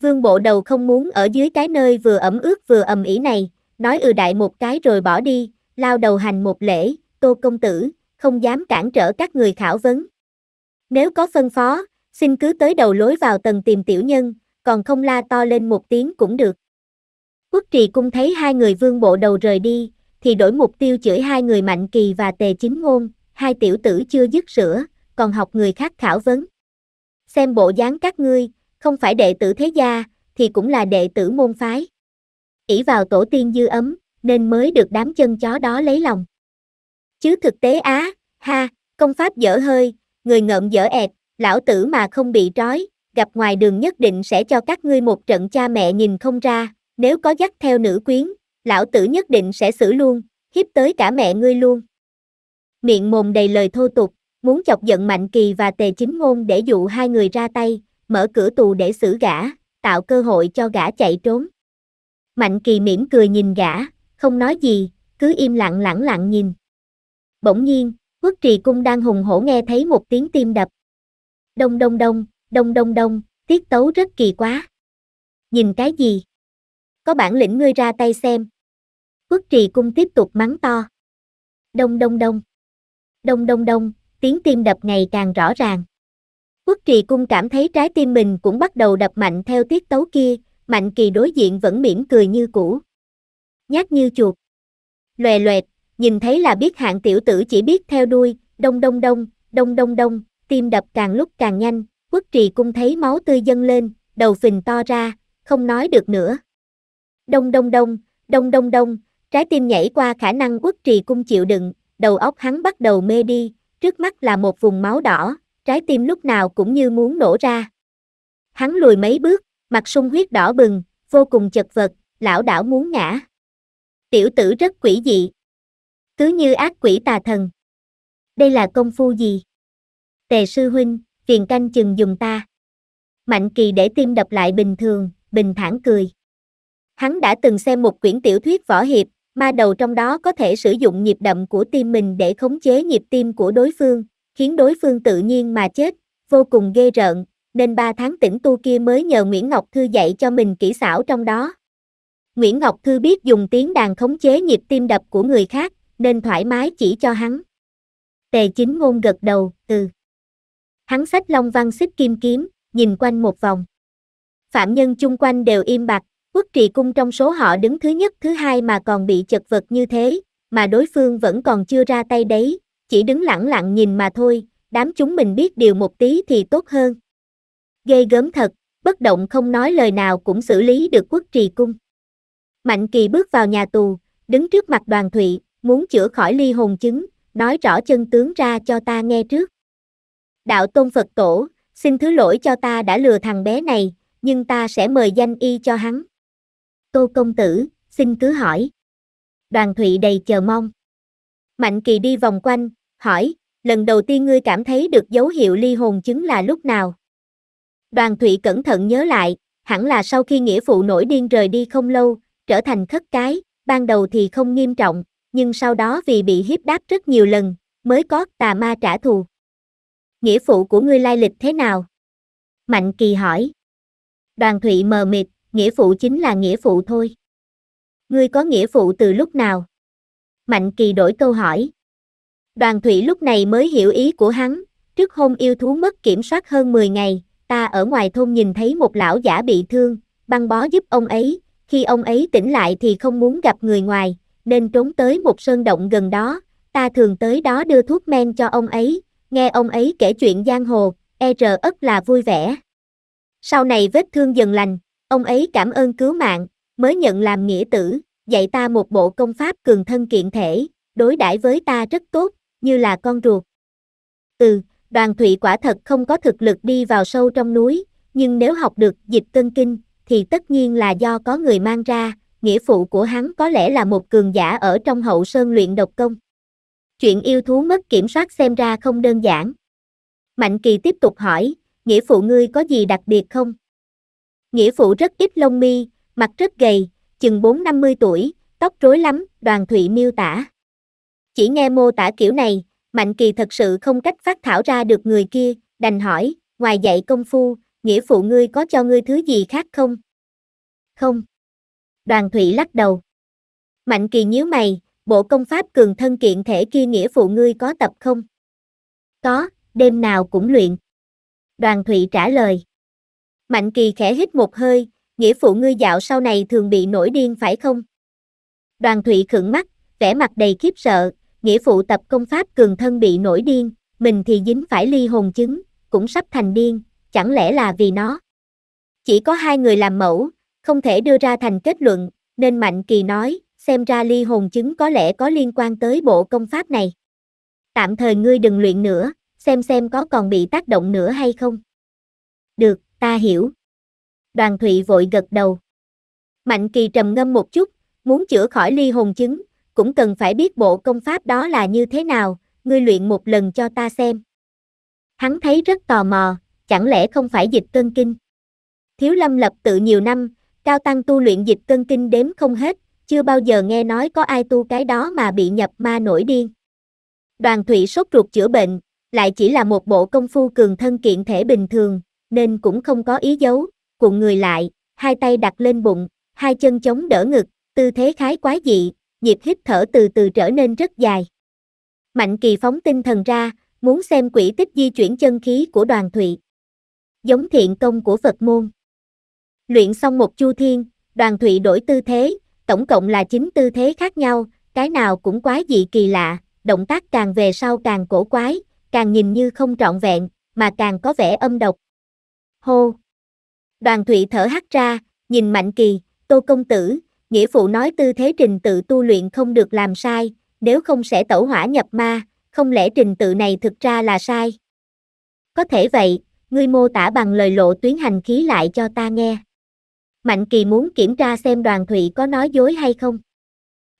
[SPEAKER 1] Vương bộ đầu không muốn ở dưới cái nơi vừa ẩm ướt vừa ầm ĩ này, nói ừ đại một cái rồi bỏ đi, lao đầu hành một lễ, tô công tử, không dám cản trở các người khảo vấn. Nếu có phân phó, xin cứ tới đầu lối vào tầng tìm tiểu nhân, còn không la to lên một tiếng cũng được. Quốc trì cung thấy hai người vương bộ đầu rời đi, thì đổi mục tiêu chửi hai người mạnh kỳ và tề chính ngôn, hai tiểu tử chưa dứt sữa, còn học người khác khảo vấn. Xem bộ dáng các ngươi, không phải đệ tử thế gia, thì cũng là đệ tử môn phái. ỷ vào tổ tiên dư ấm, nên mới được đám chân chó đó lấy lòng chứ thực tế á, ha, công pháp dở hơi, người ngợm dở ẹt, lão tử mà không bị trói, gặp ngoài đường nhất định sẽ cho các ngươi một trận cha mẹ nhìn không ra, nếu có dắt theo nữ quyến, lão tử nhất định sẽ xử luôn, hiếp tới cả mẹ ngươi luôn. Miệng mồm đầy lời thô tục, muốn chọc giận Mạnh Kỳ và Tề Chính Ngôn để dụ hai người ra tay, mở cửa tù để xử gã, tạo cơ hội cho gã chạy trốn. Mạnh Kỳ mỉm cười nhìn gã, không nói gì, cứ im lặng lặng lặng nhìn bỗng nhiên, Quốc Trì Cung đang hùng hổ nghe thấy một tiếng tim đập. Đông đông đông, đông đông đông, tiết tấu rất kỳ quá. Nhìn cái gì? Có bản lĩnh ngươi ra tay xem. Quốc Trì Cung tiếp tục mắng to. Đông đông đông. Đông đông đông, tiếng tim đập ngày càng rõ ràng. Quốc Trì Cung cảm thấy trái tim mình cũng bắt đầu đập mạnh theo tiết tấu kia, Mạnh Kỳ đối diện vẫn mỉm cười như cũ. Nhát như chuột. Lòe loẹt, nhìn thấy là biết hạng tiểu tử chỉ biết theo đuôi, đông đông đông, đông đông đông, tim đập càng lúc càng nhanh, quốc trì cung thấy máu tươi dâng lên, đầu phình to ra, không nói được nữa. Đông đông đông, đông đông đông, trái tim nhảy qua khả năng quốc trì cung chịu đựng, đầu óc hắn bắt đầu mê đi, trước mắt là một vùng máu đỏ, trái tim lúc nào cũng như muốn nổ ra. Hắn lùi mấy bước, mặt sung huyết đỏ bừng, vô cùng chật vật, lão đảo muốn ngã. Tiểu tử rất quỷ dị, cứ như ác quỷ tà thần. Đây là công phu gì? Tề sư huynh, phiền canh chừng dùng ta. Mạnh kỳ để tim đập lại bình thường, bình thản cười. Hắn đã từng xem một quyển tiểu thuyết võ hiệp, ma đầu trong đó có thể sử dụng nhịp đậm của tim mình để khống chế nhịp tim của đối phương, khiến đối phương tự nhiên mà chết, vô cùng ghê rợn, nên ba tháng tỉnh tu kia mới nhờ Nguyễn Ngọc Thư dạy cho mình kỹ xảo trong đó. Nguyễn Ngọc Thư biết dùng tiếng đàn khống chế nhịp tim đập của người khác, nên thoải mái chỉ cho hắn. Tề chính ngôn gật đầu, ừ. Hắn sách long văn xích kim kiếm, nhìn quanh một vòng. Phạm nhân chung quanh đều im bặt, quốc trì cung trong số họ đứng thứ nhất thứ hai mà còn bị chật vật như thế, mà đối phương vẫn còn chưa ra tay đấy, chỉ đứng lặng lặng nhìn mà thôi, đám chúng mình biết điều một tí thì tốt hơn. Gây gớm thật, bất động không nói lời nào cũng xử lý được quốc trì cung. Mạnh kỳ bước vào nhà tù, đứng trước mặt đoàn thụy, muốn chữa khỏi ly hồn chứng, nói rõ chân tướng ra cho ta nghe trước. Đạo Tôn Phật Tổ, xin thứ lỗi cho ta đã lừa thằng bé này, nhưng ta sẽ mời danh y cho hắn. Tô Công Tử, xin cứ hỏi. Đoàn Thụy đầy chờ mong. Mạnh Kỳ đi vòng quanh, hỏi, lần đầu tiên ngươi cảm thấy được dấu hiệu ly hồn chứng là lúc nào? Đoàn Thụy cẩn thận nhớ lại, hẳn là sau khi nghĩa phụ nổi điên rời đi không lâu, trở thành khất cái, ban đầu thì không nghiêm trọng, nhưng sau đó vì bị hiếp đáp rất nhiều lần, mới có tà ma trả thù. Nghĩa phụ của ngươi lai lịch thế nào? Mạnh kỳ hỏi. Đoàn thụy mờ mịt, nghĩa phụ chính là nghĩa phụ thôi. Ngươi có nghĩa phụ từ lúc nào? Mạnh kỳ đổi câu hỏi. Đoàn thụy lúc này mới hiểu ý của hắn, trước hôm yêu thú mất kiểm soát hơn 10 ngày, ta ở ngoài thôn nhìn thấy một lão giả bị thương, băng bó giúp ông ấy, khi ông ấy tỉnh lại thì không muốn gặp người ngoài, nên trốn tới một sơn động gần đó, ta thường tới đó đưa thuốc men cho ông ấy, nghe ông ấy kể chuyện giang hồ, e rờ ất là vui vẻ. Sau này vết thương dần lành, ông ấy cảm ơn cứu mạng, mới nhận làm nghĩa tử, dạy ta một bộ công pháp cường thân kiện thể, đối đãi với ta rất tốt, như là con ruột. Ừ, đoàn thụy quả thật không có thực lực đi vào sâu trong núi, nhưng nếu học được dịch cân kinh, thì tất nhiên là do có người mang ra, nghĩa phụ của hắn có lẽ là một cường giả ở trong hậu sơn luyện độc công. Chuyện yêu thú mất kiểm soát xem ra không đơn giản. Mạnh kỳ tiếp tục hỏi, nghĩa phụ ngươi có gì đặc biệt không? Nghĩa phụ rất ít lông mi, mặt rất gầy, chừng 4-50 tuổi, tóc rối lắm, đoàn thụy miêu tả. Chỉ nghe mô tả kiểu này, Mạnh kỳ thật sự không cách phát thảo ra được người kia, đành hỏi, ngoài dạy công phu, nghĩa phụ ngươi có cho ngươi thứ gì khác không? Không đoàn thụy lắc đầu. Mạnh kỳ nhíu mày, bộ công pháp cường thân kiện thể kia nghĩa phụ ngươi có tập không? Có, đêm nào cũng luyện. Đoàn thụy trả lời. Mạnh kỳ khẽ hít một hơi, nghĩa phụ ngươi dạo sau này thường bị nổi điên phải không? Đoàn thụy khựng mắt, vẻ mặt đầy khiếp sợ, nghĩa phụ tập công pháp cường thân bị nổi điên, mình thì dính phải ly hồn chứng, cũng sắp thành điên, chẳng lẽ là vì nó? Chỉ có hai người làm mẫu, không thể đưa ra thành kết luận, nên Mạnh Kỳ nói, xem ra ly hồn chứng có lẽ có liên quan tới bộ công pháp này. Tạm thời ngươi đừng luyện nữa, xem xem có còn bị tác động nữa hay không. Được, ta hiểu. Đoàn Thụy vội gật đầu. Mạnh Kỳ trầm ngâm một chút, muốn chữa khỏi ly hồn chứng, cũng cần phải biết bộ công pháp đó là như thế nào, ngươi luyện một lần cho ta xem. Hắn thấy rất tò mò, chẳng lẽ không phải dịch cân kinh. Thiếu lâm lập tự nhiều năm, Cao tăng tu luyện dịch cân kinh đếm không hết, chưa bao giờ nghe nói có ai tu cái đó mà bị nhập ma nổi điên. Đoàn thủy sốt ruột chữa bệnh, lại chỉ là một bộ công phu cường thân kiện thể bình thường, nên cũng không có ý giấu, cuộn người lại, hai tay đặt lên bụng, hai chân chống đỡ ngực, tư thế khái quái dị, nhịp hít thở từ từ trở nên rất dài. Mạnh kỳ phóng tinh thần ra, muốn xem quỷ tích di chuyển chân khí của đoàn thụy. Giống thiện công của Phật môn. Luyện xong một chu thiên, đoàn thụy đổi tư thế, tổng cộng là 9 tư thế khác nhau, cái nào cũng quá dị kỳ lạ, động tác càng về sau càng cổ quái, càng nhìn như không trọn vẹn, mà càng có vẻ âm độc. Hô! Đoàn thụy thở hắt ra, nhìn mạnh kỳ, tô công tử, nghĩa phụ nói tư thế trình tự tu luyện không được làm sai, nếu không sẽ tẩu hỏa nhập ma, không lẽ trình tự này thực ra là sai? Có thể vậy, ngươi mô tả bằng lời lộ tuyến hành khí lại cho ta nghe. Mạnh Kỳ muốn kiểm tra xem đoàn Thụy có nói dối hay không.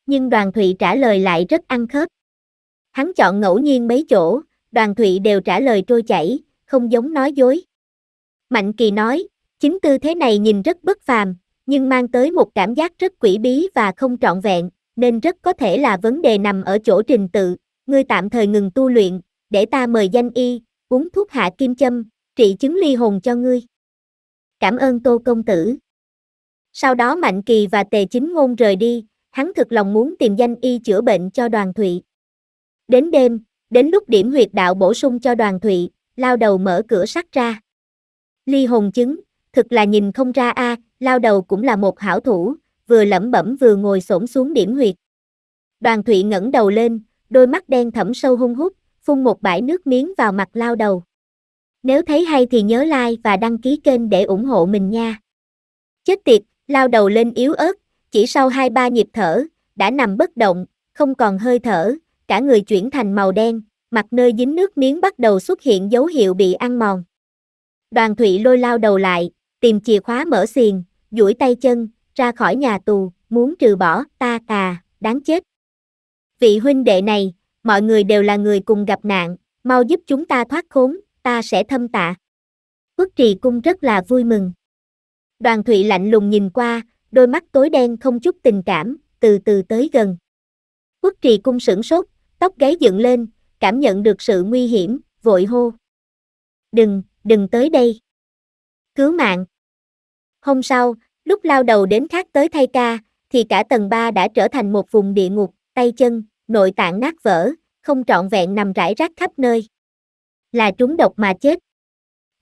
[SPEAKER 1] Nhưng đoàn Thụy trả lời lại rất ăn khớp. Hắn chọn ngẫu nhiên mấy chỗ, đoàn Thụy đều trả lời trôi chảy, không giống nói dối. Mạnh Kỳ nói, chính tư thế này nhìn rất bất phàm, nhưng mang tới một cảm giác rất quỷ bí và không trọn vẹn, nên rất có thể là vấn đề nằm ở chỗ trình tự. Ngươi tạm thời ngừng tu luyện, để ta mời danh y, uống thuốc hạ kim châm, trị chứng ly hồn cho ngươi. Cảm ơn Tô Công Tử. Sau đó Mạnh Kỳ và Tề Chính Ngôn rời đi, hắn thực lòng muốn tìm danh y chữa bệnh cho đoàn thụy. Đến đêm, đến lúc điểm huyệt đạo bổ sung cho đoàn thụy, lao đầu mở cửa sắt ra. Ly hồn chứng, thực là nhìn không ra a, à, lao đầu cũng là một hảo thủ, vừa lẩm bẩm vừa ngồi xổm xuống điểm huyệt. Đoàn thụy ngẩng đầu lên, đôi mắt đen thẫm sâu hung hút, phun một bãi nước miếng vào mặt lao đầu. Nếu thấy hay thì nhớ like và đăng ký kênh để ủng hộ mình nha. Chết tiệt, lao đầu lên yếu ớt, chỉ sau hai ba nhịp thở, đã nằm bất động, không còn hơi thở, cả người chuyển thành màu đen, mặt nơi dính nước miếng bắt đầu xuất hiện dấu hiệu bị ăn mòn. Đoàn Thụy lôi lao đầu lại, tìm chìa khóa mở xiềng duỗi tay chân, ra khỏi nhà tù, muốn trừ bỏ, ta tà đáng chết. Vị huynh đệ này, mọi người đều là người cùng gặp nạn, mau giúp chúng ta thoát khốn, ta sẽ thâm tạ. Quốc trì cung rất là vui mừng. Đoàn Thụy lạnh lùng nhìn qua, đôi mắt tối đen không chút tình cảm, từ từ tới gần. Quốc trì cung sửng sốt, tóc gáy dựng lên, cảm nhận được sự nguy hiểm, vội hô. Đừng, đừng tới đây. Cứu mạng. Hôm sau, lúc lao đầu đến khác tới thay ca, thì cả tầng 3 đã trở thành một vùng địa ngục, tay chân, nội tạng nát vỡ, không trọn vẹn nằm rải rác khắp nơi. Là trúng độc mà chết.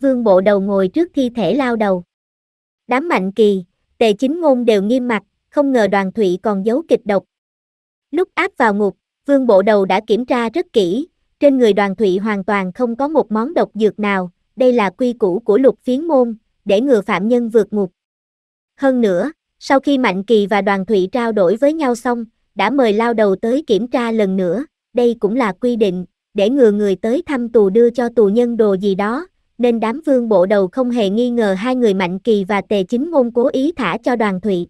[SPEAKER 1] Vương bộ đầu ngồi trước thi thể lao đầu. Đám mạnh kỳ, tề chính ngôn đều nghiêm mặt, không ngờ đoàn thụy còn giấu kịch độc. Lúc áp vào ngục, vương bộ đầu đã kiểm tra rất kỹ, trên người đoàn thụy hoàn toàn không có một món độc dược nào, đây là quy củ của lục phiến môn, để ngừa phạm nhân vượt ngục. Hơn nữa, sau khi Mạnh Kỳ và đoàn thụy trao đổi với nhau xong, đã mời lao đầu tới kiểm tra lần nữa, đây cũng là quy định, để ngừa người tới thăm tù đưa cho tù nhân đồ gì đó, nên đám vương bộ đầu không hề nghi ngờ hai người Mạnh Kỳ và Tề Chính Ngôn cố ý thả cho đoàn thụy.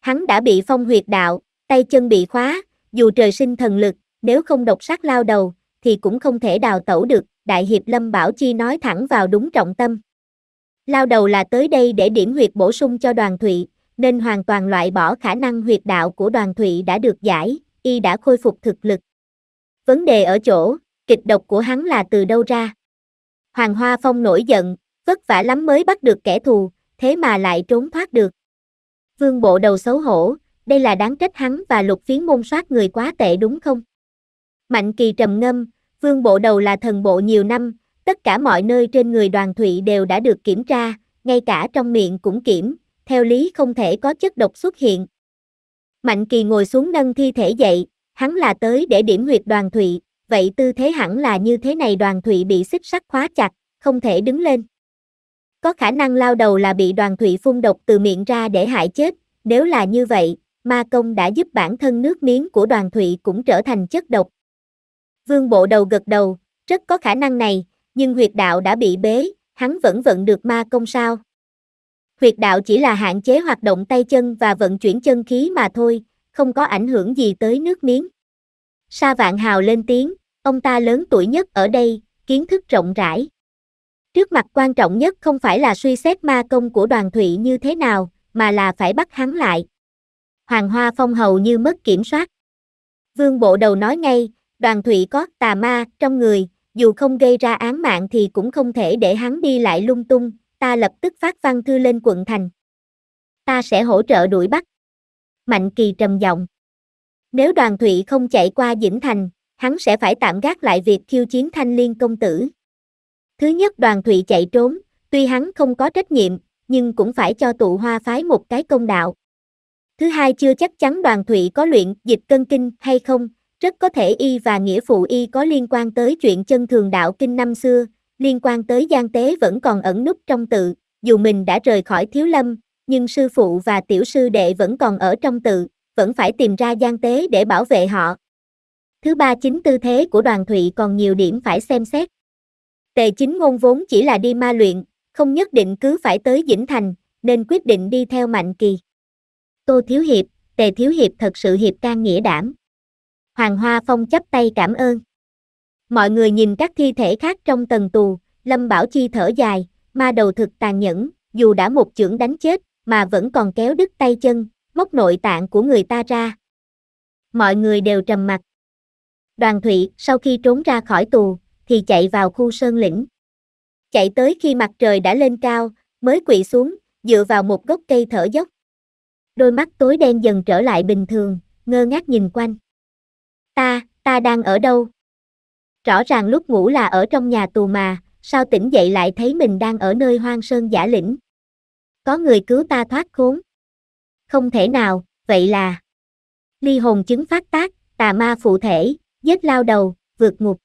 [SPEAKER 1] Hắn đã bị phong huyệt đạo, tay chân bị khóa, dù trời sinh thần lực, nếu không độc sát lao đầu, thì cũng không thể đào tẩu được, Đại Hiệp Lâm Bảo Chi nói thẳng vào đúng trọng tâm. Lao đầu là tới đây để điểm huyệt bổ sung cho đoàn thụy, nên hoàn toàn loại bỏ khả năng huyệt đạo của đoàn thụy đã được giải, y đã khôi phục thực lực. Vấn đề ở chỗ, kịch độc của hắn là từ đâu ra? Hoàng Hoa Phong nổi giận, vất vả lắm mới bắt được kẻ thù, thế mà lại trốn thoát được. Vương bộ đầu xấu hổ, đây là đáng trách hắn và lục phiến môn soát người quá tệ đúng không? Mạnh kỳ trầm ngâm, vương bộ đầu là thần bộ nhiều năm, tất cả mọi nơi trên người đoàn thụy đều đã được kiểm tra, ngay cả trong miệng cũng kiểm, theo lý không thể có chất độc xuất hiện. Mạnh kỳ ngồi xuống nâng thi thể dậy, hắn là tới để điểm huyệt đoàn thụy, vậy tư thế hẳn là như thế này đoàn thụy bị xích sắt khóa chặt, không thể đứng lên. Có khả năng lao đầu là bị đoàn thụy phun độc từ miệng ra để hại chết, nếu là như vậy, ma công đã giúp bản thân nước miếng của đoàn thụy cũng trở thành chất độc. Vương bộ đầu gật đầu, rất có khả năng này, nhưng huyệt đạo đã bị bế, hắn vẫn vận được ma công sao. Huyệt đạo chỉ là hạn chế hoạt động tay chân và vận chuyển chân khí mà thôi, không có ảnh hưởng gì tới nước miếng. Sa vạn hào lên tiếng, Ông ta lớn tuổi nhất ở đây, kiến thức rộng rãi. Trước mặt quan trọng nhất không phải là suy xét ma công của đoàn thụy như thế nào, mà là phải bắt hắn lại. Hoàng Hoa Phong hầu như mất kiểm soát. Vương Bộ Đầu nói ngay, đoàn thụy có tà ma trong người, dù không gây ra án mạng thì cũng không thể để hắn đi lại lung tung, ta lập tức phát văn thư lên quận thành. Ta sẽ hỗ trợ đuổi bắt. Mạnh Kỳ trầm giọng. Nếu đoàn thụy không chạy qua vĩnh Thành, hắn sẽ phải tạm gác lại việc khiêu chiến thanh liên công tử. Thứ nhất đoàn thụy chạy trốn, tuy hắn không có trách nhiệm, nhưng cũng phải cho tụ hoa phái một cái công đạo. Thứ hai chưa chắc chắn đoàn thụy có luyện dịch cân kinh hay không, rất có thể y và nghĩa phụ y có liên quan tới chuyện chân thường đạo kinh năm xưa, liên quan tới gian tế vẫn còn ẩn nút trong tự, dù mình đã rời khỏi thiếu lâm, nhưng sư phụ và tiểu sư đệ vẫn còn ở trong tự, vẫn phải tìm ra gian tế để bảo vệ họ. Thứ ba chính tư thế của đoàn thụy còn nhiều điểm phải xem xét. Tề chính ngôn vốn chỉ là đi ma luyện, không nhất định cứ phải tới Vĩnh Thành, nên quyết định đi theo Mạnh Kỳ. Tô Thiếu Hiệp, Tề Thiếu Hiệp thật sự hiệp can nghĩa đảm. Hoàng Hoa Phong chắp tay cảm ơn. Mọi người nhìn các thi thể khác trong tầng tù, Lâm Bảo Chi thở dài, ma đầu thực tàn nhẫn, dù đã một chưởng đánh chết, mà vẫn còn kéo đứt tay chân, móc nội tạng của người ta ra. Mọi người đều trầm mặt. Đoàn Thụy sau khi trốn ra khỏi tù, thì chạy vào khu sơn lĩnh. Chạy tới khi mặt trời đã lên cao, mới quỵ xuống, dựa vào một gốc cây thở dốc. Đôi mắt tối đen dần trở lại bình thường, ngơ ngác nhìn quanh. Ta, ta đang ở đâu? Rõ ràng lúc ngủ là ở trong nhà tù mà, sao tỉnh dậy lại thấy mình đang ở nơi hoang sơn giả lĩnh? Có người cứu ta thoát khốn. Không thể nào, vậy là... Ly hồn chứng phát tác, tà ma phụ thể, giết lao đầu, vượt ngục.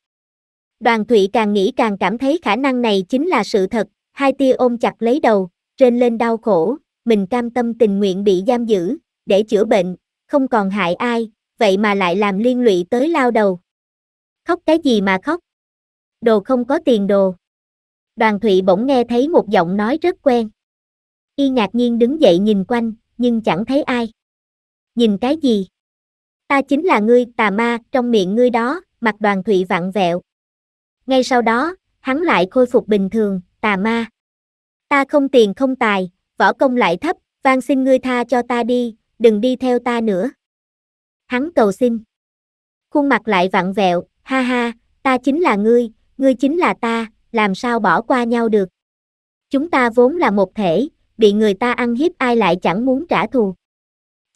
[SPEAKER 1] Đoàn Thụy càng nghĩ càng cảm thấy khả năng này chính là sự thật, hai tia ôm chặt lấy đầu, trên lên đau khổ, mình cam tâm tình nguyện bị giam giữ, để chữa bệnh, không còn hại ai, vậy mà lại làm liên lụy tới lao đầu. Khóc cái gì mà khóc? Đồ không có tiền đồ. Đoàn Thụy bỗng nghe thấy một giọng nói rất quen. Y ngạc nhiên đứng dậy nhìn quanh, nhưng chẳng thấy ai. Nhìn cái gì? ta chính là ngươi tà ma trong miệng ngươi đó, mặt đoàn thụy vặn vẹo. Ngay sau đó, hắn lại khôi phục bình thường, tà ma. Ta không tiền không tài, võ công lại thấp, van xin ngươi tha cho ta đi, đừng đi theo ta nữa. Hắn cầu xin. Khuôn mặt lại vặn vẹo, ha ha, ta chính là ngươi, ngươi chính là ta, làm sao bỏ qua nhau được. Chúng ta vốn là một thể, bị người ta ăn hiếp ai lại chẳng muốn trả thù.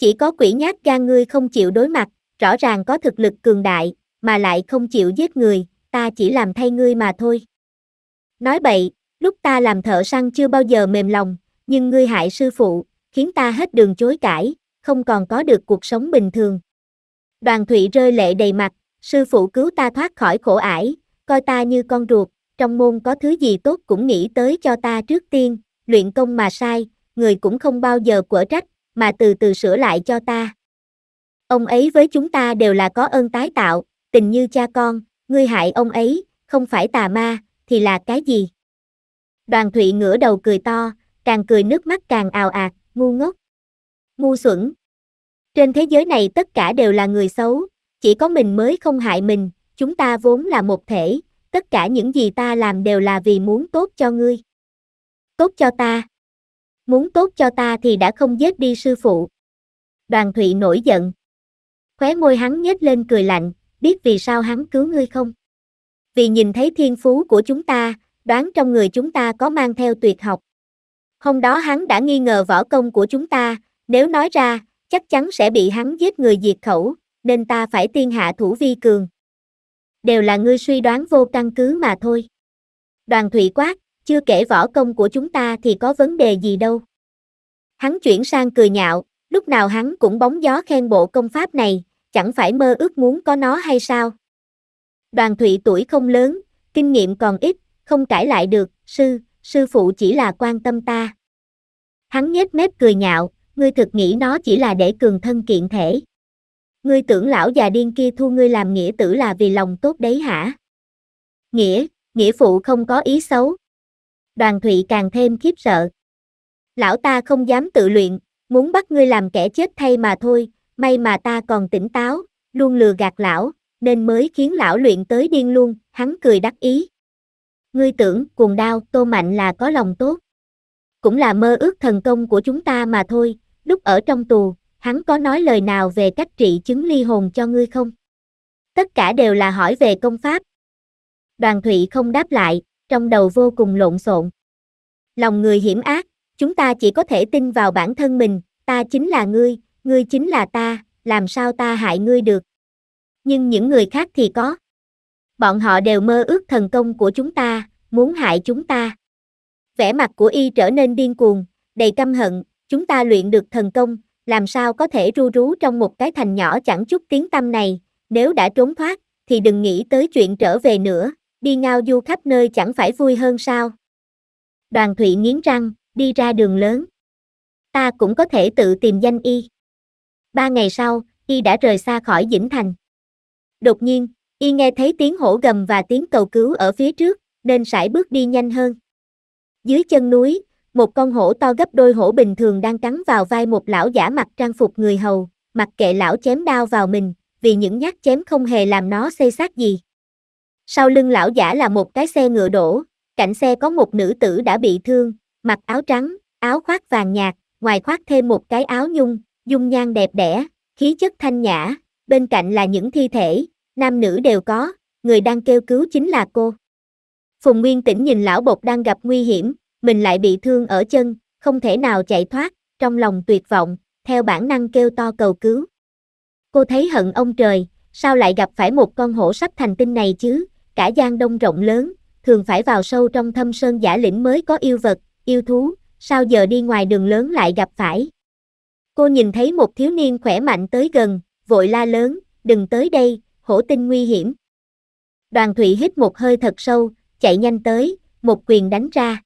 [SPEAKER 1] Chỉ có quỷ nhát gan ngươi không chịu đối mặt, rõ ràng có thực lực cường đại, mà lại không chịu giết người, ta chỉ làm thay ngươi mà thôi. Nói bậy, lúc ta làm thợ săn chưa bao giờ mềm lòng, nhưng ngươi hại sư phụ, khiến ta hết đường chối cãi, không còn có được cuộc sống bình thường. Đoàn thủy rơi lệ đầy mặt, sư phụ cứu ta thoát khỏi khổ ải, coi ta như con ruột, trong môn có thứ gì tốt cũng nghĩ tới cho ta trước tiên, luyện công mà sai, người cũng không bao giờ quở trách, mà từ từ sửa lại cho ta. Ông ấy với chúng ta đều là có ơn tái tạo, tình như cha con, ngươi hại ông ấy, không phải tà ma, thì là cái gì? Đoàn Thụy ngửa đầu cười to, càng cười nước mắt càng ào ạt, ngu ngốc, ngu xuẩn. Trên thế giới này tất cả đều là người xấu, chỉ có mình mới không hại mình, chúng ta vốn là một thể, tất cả những gì ta làm đều là vì muốn tốt cho ngươi. Tốt cho ta muốn tốt cho ta thì đã không giết đi sư phụ. Đoàn Thụy nổi giận. Khóe môi hắn nhếch lên cười lạnh, biết vì sao hắn cứu ngươi không? Vì nhìn thấy thiên phú của chúng ta, đoán trong người chúng ta có mang theo tuyệt học. Hôm đó hắn đã nghi ngờ võ công của chúng ta, nếu nói ra, chắc chắn sẽ bị hắn giết người diệt khẩu, nên ta phải tiên hạ thủ vi cường. Đều là ngươi suy đoán vô căn cứ mà thôi. Đoàn Thụy quát, chưa kể võ công của chúng ta thì có vấn đề gì đâu. Hắn chuyển sang cười nhạo, lúc nào hắn cũng bóng gió khen bộ công pháp này, chẳng phải mơ ước muốn có nó hay sao. Đoàn thụy tuổi không lớn, kinh nghiệm còn ít, không cãi lại được, sư, sư phụ chỉ là quan tâm ta. Hắn nhếch mép cười nhạo, ngươi thực nghĩ nó chỉ là để cường thân kiện thể. Ngươi tưởng lão già điên kia thu ngươi làm nghĩa tử là vì lòng tốt đấy hả? Nghĩa, nghĩa phụ không có ý xấu, đoàn thụy càng thêm khiếp sợ. Lão ta không dám tự luyện, muốn bắt ngươi làm kẻ chết thay mà thôi, may mà ta còn tỉnh táo, luôn lừa gạt lão, nên mới khiến lão luyện tới điên luôn, hắn cười đắc ý. Ngươi tưởng cuồng đao tô mạnh là có lòng tốt. Cũng là mơ ước thần công của chúng ta mà thôi, lúc ở trong tù, hắn có nói lời nào về cách trị chứng ly hồn cho ngươi không? Tất cả đều là hỏi về công pháp. Đoàn Thụy không đáp lại, trong đầu vô cùng lộn xộn. Lòng người hiểm ác, chúng ta chỉ có thể tin vào bản thân mình, ta chính là ngươi, ngươi chính là ta, làm sao ta hại ngươi được. Nhưng những người khác thì có. Bọn họ đều mơ ước thần công của chúng ta, muốn hại chúng ta. Vẻ mặt của y trở nên điên cuồng, đầy căm hận, chúng ta luyện được thần công, làm sao có thể ru rú trong một cái thành nhỏ chẳng chút tiếng tâm này, nếu đã trốn thoát, thì đừng nghĩ tới chuyện trở về nữa, đi ngao du khắp nơi chẳng phải vui hơn sao? Đoàn Thụy nghiến răng, đi ra đường lớn. Ta cũng có thể tự tìm danh y. Ba ngày sau, y đã rời xa khỏi Dĩnh Thành. Đột nhiên, y nghe thấy tiếng hổ gầm và tiếng cầu cứu ở phía trước, nên sải bước đi nhanh hơn. Dưới chân núi, một con hổ to gấp đôi hổ bình thường đang cắn vào vai một lão giả mặc trang phục người hầu, mặc kệ lão chém đao vào mình, vì những nhát chém không hề làm nó xây xác gì. Sau lưng lão giả là một cái xe ngựa đổ, cạnh xe có một nữ tử đã bị thương, mặc áo trắng, áo khoác vàng nhạt, ngoài khoác thêm một cái áo nhung, dung nhan đẹp đẽ, khí chất thanh nhã, bên cạnh là những thi thể, nam nữ đều có, người đang kêu cứu chính là cô. Phùng Nguyên Tĩnh nhìn lão bột đang gặp nguy hiểm, mình lại bị thương ở chân, không thể nào chạy thoát, trong lòng tuyệt vọng, theo bản năng kêu to cầu cứu. Cô thấy hận ông trời, sao lại gặp phải một con hổ sắp thành tinh này chứ, cả gian Đông rộng lớn, thường phải vào sâu trong thâm sơn giả lĩnh mới có yêu vật, yêu thú, sao giờ đi ngoài đường lớn lại gặp phải. Cô nhìn thấy một thiếu niên khỏe mạnh tới gần, vội la lớn, đừng tới đây, hổ tinh nguy hiểm. Đoàn Thụy hít một hơi thật sâu, chạy nhanh tới, một quyền đánh ra.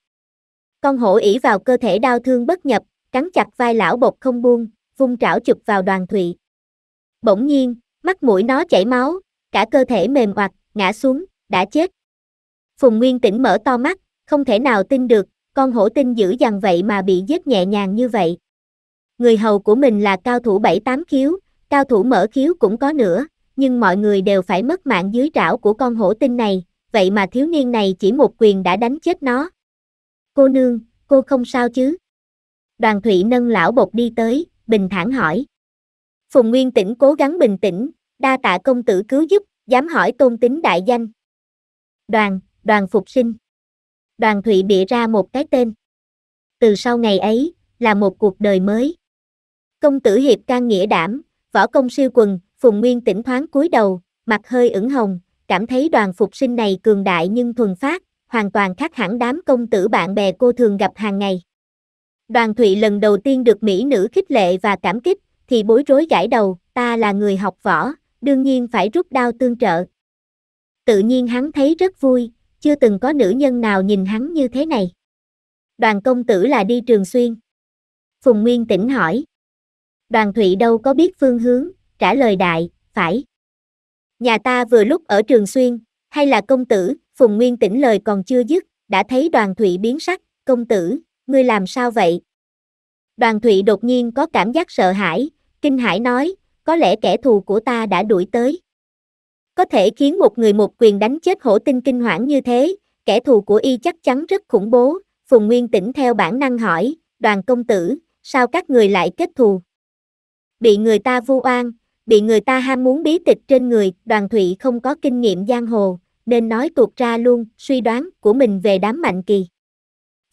[SPEAKER 1] Con hổ ỉ vào cơ thể đau thương bất nhập, cắn chặt vai lão bột không buông, vung trảo chụp vào đoàn Thụy. Bỗng nhiên, mắt mũi nó chảy máu, cả cơ thể mềm oặt, ngã xuống, đã chết. Phùng Nguyên tỉnh mở to mắt, không thể nào tin được, con hổ tinh dữ dằn vậy mà bị giết nhẹ nhàng như vậy. Người hầu của mình là cao thủ 7-8 khiếu, cao thủ mở khiếu cũng có nữa, nhưng mọi người đều phải mất mạng dưới trảo của con hổ tinh này, vậy mà thiếu niên này chỉ một quyền đã đánh chết nó. Cô nương, cô không sao chứ? Đoàn Thụy nâng lão bột đi tới, bình thản hỏi. Phùng Nguyên tỉnh cố gắng bình tĩnh, đa tạ công tử cứu giúp, dám hỏi tôn tính đại danh. Đoàn, đoàn phục sinh. Đoàn Thụy bịa ra một cái tên. Từ sau ngày ấy, là một cuộc đời mới. Công tử hiệp can nghĩa đảm, võ công siêu quần, Phùng Nguyên tỉnh thoáng cúi đầu, mặt hơi ửng hồng, cảm thấy đoàn phục sinh này cường đại nhưng thuần phát, hoàn toàn khác hẳn đám công tử bạn bè cô thường gặp hàng ngày. Đoàn Thụy lần đầu tiên được mỹ nữ khích lệ và cảm kích, thì bối rối gãi đầu, ta là người học võ, đương nhiên phải rút đao tương trợ tự nhiên hắn thấy rất vui, chưa từng có nữ nhân nào nhìn hắn như thế này. Đoàn công tử là đi trường xuyên. Phùng Nguyên tỉnh hỏi. Đoàn Thụy đâu có biết phương hướng, trả lời đại, phải. Nhà ta vừa lúc ở trường xuyên, hay là công tử, Phùng Nguyên tỉnh lời còn chưa dứt, đã thấy đoàn Thụy biến sắc, công tử, ngươi làm sao vậy? Đoàn Thụy đột nhiên có cảm giác sợ hãi, kinh hãi nói, có lẽ kẻ thù của ta đã đuổi tới. Có thể khiến một người một quyền đánh chết hổ tinh kinh hoảng như thế, kẻ thù của y chắc chắn rất khủng bố, Phùng Nguyên tỉnh theo bản năng hỏi, đoàn công tử, sao các người lại kết thù? Bị người ta vu oan, bị người ta ham muốn bí tịch trên người, đoàn thụy không có kinh nghiệm giang hồ, nên nói tuột ra luôn suy đoán của mình về đám mạnh kỳ.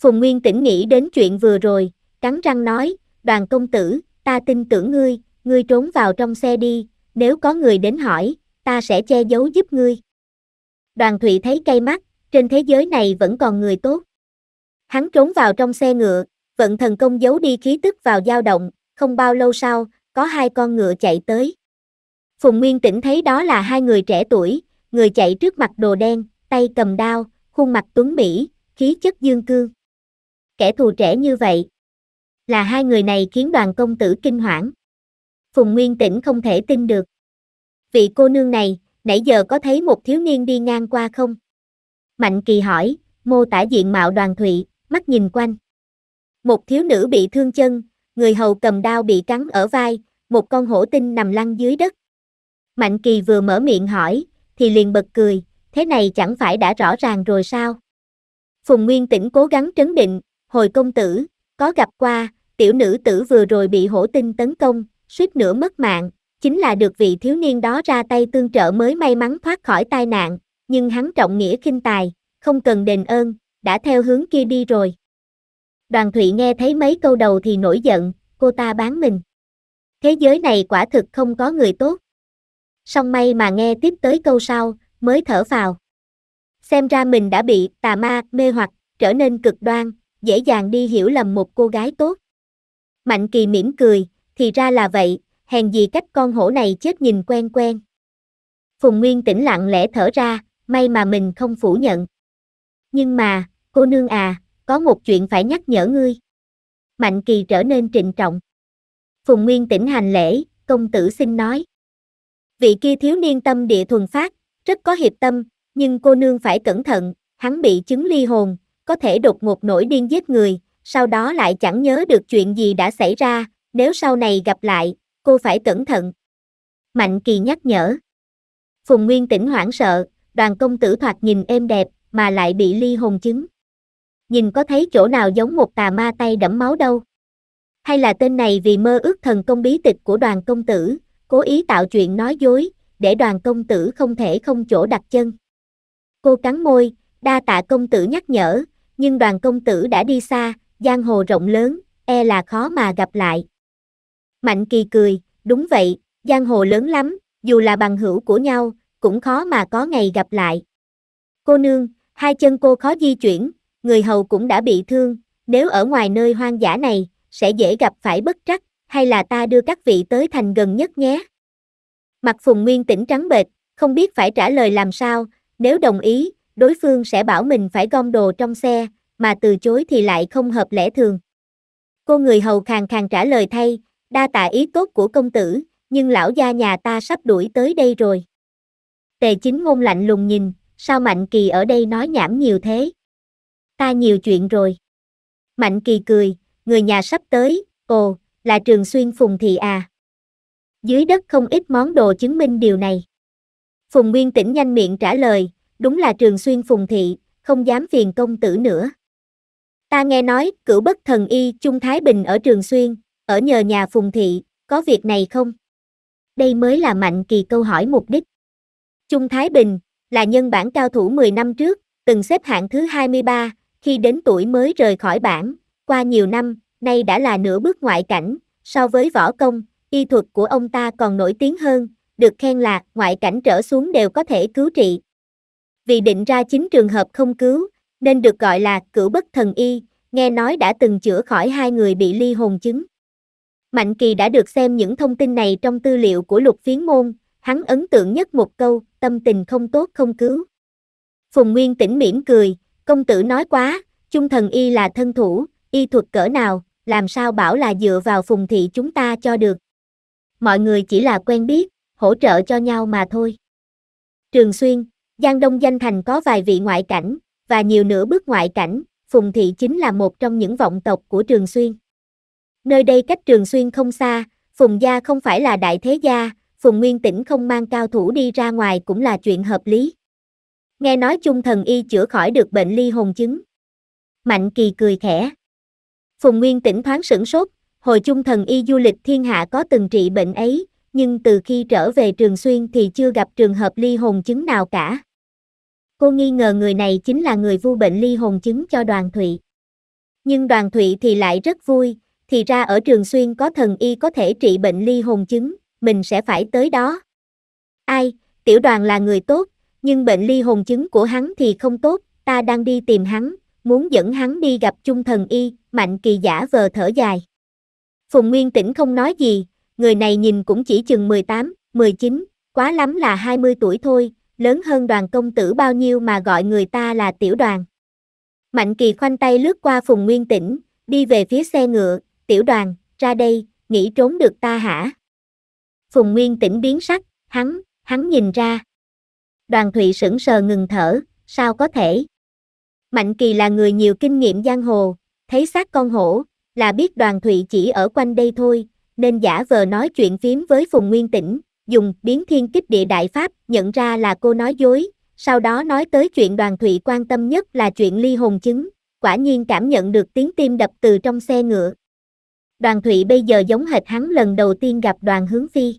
[SPEAKER 1] Phùng Nguyên tỉnh nghĩ đến chuyện vừa rồi, cắn răng nói, đoàn công tử, ta tin tưởng ngươi, ngươi trốn vào trong xe đi, nếu có người đến hỏi, ta sẽ che giấu giúp ngươi. Đoàn Thụy thấy cay mắt, trên thế giới này vẫn còn người tốt. Hắn trốn vào trong xe ngựa, vận thần công giấu đi khí tức vào dao động, không bao lâu sau, có hai con ngựa chạy tới. Phùng Nguyên tỉnh thấy đó là hai người trẻ tuổi, người chạy trước mặt đồ đen, tay cầm đao, khuôn mặt tuấn mỹ, khí chất dương cương. Kẻ thù trẻ như vậy, là hai người này khiến đoàn công tử kinh hoảng. Phùng Nguyên tỉnh không thể tin được vị cô nương này, nãy giờ có thấy một thiếu niên đi ngang qua không? Mạnh kỳ hỏi, mô tả diện mạo đoàn thụy, mắt nhìn quanh. Một thiếu nữ bị thương chân, người hầu cầm đao bị cắn ở vai, một con hổ tinh nằm lăn dưới đất. Mạnh kỳ vừa mở miệng hỏi, thì liền bật cười, thế này chẳng phải đã rõ ràng rồi sao? Phùng Nguyên Tĩnh cố gắng trấn định, hồi công tử, có gặp qua, tiểu nữ tử vừa rồi bị hổ tinh tấn công, suýt nữa mất mạng, chính là được vị thiếu niên đó ra tay tương trợ mới may mắn thoát khỏi tai nạn, nhưng hắn trọng nghĩa kinh tài, không cần đền ơn, đã theo hướng kia đi rồi. Đoàn Thụy nghe thấy mấy câu đầu thì nổi giận, cô ta bán mình. Thế giới này quả thực không có người tốt. Song may mà nghe tiếp tới câu sau, mới thở vào. Xem ra mình đã bị tà ma mê hoặc, trở nên cực đoan, dễ dàng đi hiểu lầm một cô gái tốt. Mạnh Kỳ mỉm cười, thì ra là vậy, hèn gì cách con hổ này chết nhìn quen quen. Phùng Nguyên tĩnh lặng lẽ thở ra, may mà mình không phủ nhận. Nhưng mà, cô nương à, có một chuyện phải nhắc nhở ngươi. Mạnh kỳ trở nên trịnh trọng. Phùng Nguyên tĩnh hành lễ, công tử xin nói. Vị kia thiếu niên tâm địa thuần phát, rất có hiệp tâm, nhưng cô nương phải cẩn thận, hắn bị chứng ly hồn, có thể đột ngột nổi điên giết người, sau đó lại chẳng nhớ được chuyện gì đã xảy ra, nếu sau này gặp lại, cô phải cẩn thận. Mạnh kỳ nhắc nhở. Phùng Nguyên tỉnh hoảng sợ, đoàn công tử thoạt nhìn êm đẹp, mà lại bị ly hồn chứng. Nhìn có thấy chỗ nào giống một tà ma tay đẫm máu đâu. Hay là tên này vì mơ ước thần công bí tịch của đoàn công tử, cố ý tạo chuyện nói dối, để đoàn công tử không thể không chỗ đặt chân. Cô cắn môi, đa tạ công tử nhắc nhở, nhưng đoàn công tử đã đi xa, giang hồ rộng lớn, e là khó mà gặp lại. Mạnh kỳ cười, đúng vậy, giang hồ lớn lắm, dù là bằng hữu của nhau, cũng khó mà có ngày gặp lại. Cô nương, hai chân cô khó di chuyển, người hầu cũng đã bị thương, nếu ở ngoài nơi hoang dã này, sẽ dễ gặp phải bất trắc, hay là ta đưa các vị tới thành gần nhất nhé. Mặt Phùng Nguyên tỉnh trắng bệch, không biết phải trả lời làm sao, nếu đồng ý, đối phương sẽ bảo mình phải gom đồ trong xe, mà từ chối thì lại không hợp lẽ thường. Cô người hầu khàng khàng trả lời thay, đa tạ ý tốt của công tử, nhưng lão gia nhà ta sắp đuổi tới đây rồi. Tề chính ngôn lạnh lùng nhìn, sao Mạnh Kỳ ở đây nói nhảm nhiều thế? Ta nhiều chuyện rồi. Mạnh Kỳ cười, người nhà sắp tới, ồ, là trường xuyên phùng thị à. Dưới đất không ít món đồ chứng minh điều này. Phùng Nguyên tỉnh nhanh miệng trả lời, đúng là trường xuyên phùng thị, không dám phiền công tử nữa. Ta nghe nói, cửu bất thần y Trung Thái Bình ở trường xuyên, ở nhờ nhà phùng thị, có việc này không? Đây mới là Mạnh Kỳ câu hỏi mục đích. Trung Thái Bình, là nhân bản cao thủ 10 năm trước, từng xếp hạng thứ 23, khi đến tuổi mới rời khỏi bản, qua nhiều năm, nay đã là nửa bước ngoại cảnh, so với võ công, y thuật của ông ta còn nổi tiếng hơn, được khen là ngoại cảnh trở xuống đều có thể cứu trị. Vì định ra chính trường hợp không cứu, nên được gọi là cửu bất thần y, nghe nói đã từng chữa khỏi hai người bị ly hồn chứng. Mạnh Kỳ đã được xem những thông tin này trong tư liệu của lục phiến môn, hắn ấn tượng nhất một câu, tâm tình không tốt không cứu. Phùng Nguyên tỉnh mỉm cười, công tử nói quá, chung thần y là thân thủ, y thuật cỡ nào, làm sao bảo là dựa vào phùng thị chúng ta cho được. Mọi người chỉ là quen biết, hỗ trợ cho nhau mà thôi. Trường Xuyên, Giang Đông Danh Thành có vài vị ngoại cảnh, và nhiều nửa bước ngoại cảnh, Phùng Thị chính là một trong những vọng tộc của Trường Xuyên. Nơi đây cách Trường Xuyên không xa, Phùng gia không phải là đại thế gia, Phùng Nguyên Tĩnh không mang cao thủ đi ra ngoài cũng là chuyện hợp lý. Nghe nói chung thần y chữa khỏi được bệnh ly hồn chứng. Mạnh kỳ cười khẽ. Phùng Nguyên Tĩnh thoáng sửng sốt, hồi chung thần y du lịch thiên hạ có từng trị bệnh ấy, nhưng từ khi trở về Trường Xuyên thì chưa gặp trường hợp ly hồn chứng nào cả. Cô nghi ngờ người này chính là người vu bệnh ly hồn chứng cho đoàn Thụy. Nhưng đoàn Thụy thì lại rất vui, thì ra ở Trường Xuyên có thần y có thể trị bệnh ly hồn chứng, mình sẽ phải tới đó. Ai, tiểu đoàn là người tốt, nhưng bệnh ly hồn chứng của hắn thì không tốt, ta đang đi tìm hắn, muốn dẫn hắn đi gặp chung thần y, mạnh kỳ giả vờ thở dài. Phùng Nguyên Tĩnh không nói gì, người này nhìn cũng chỉ chừng 18, 19, quá lắm là 20 tuổi thôi, lớn hơn đoàn công tử bao nhiêu mà gọi người ta là tiểu đoàn. Mạnh kỳ khoanh tay lướt qua Phùng Nguyên Tĩnh, đi về phía xe ngựa, tiểu đoàn, ra đây, nghĩ trốn được ta hả? Phùng Nguyên tỉnh biến sắc, hắn, hắn nhìn ra. Đoàn Thụy sững sờ ngừng thở, sao có thể? Mạnh Kỳ là người nhiều kinh nghiệm giang hồ, thấy xác con hổ, là biết đoàn Thụy chỉ ở quanh đây thôi, nên giả vờ nói chuyện phím với Phùng Nguyên tỉnh, dùng biến thiên kích địa đại pháp, nhận ra là cô nói dối, sau đó nói tới chuyện đoàn Thụy quan tâm nhất là chuyện ly hồn chứng, quả nhiên cảm nhận được tiếng tim đập từ trong xe ngựa đoàn thụy bây giờ giống hệt hắn lần đầu tiên gặp đoàn hướng phi.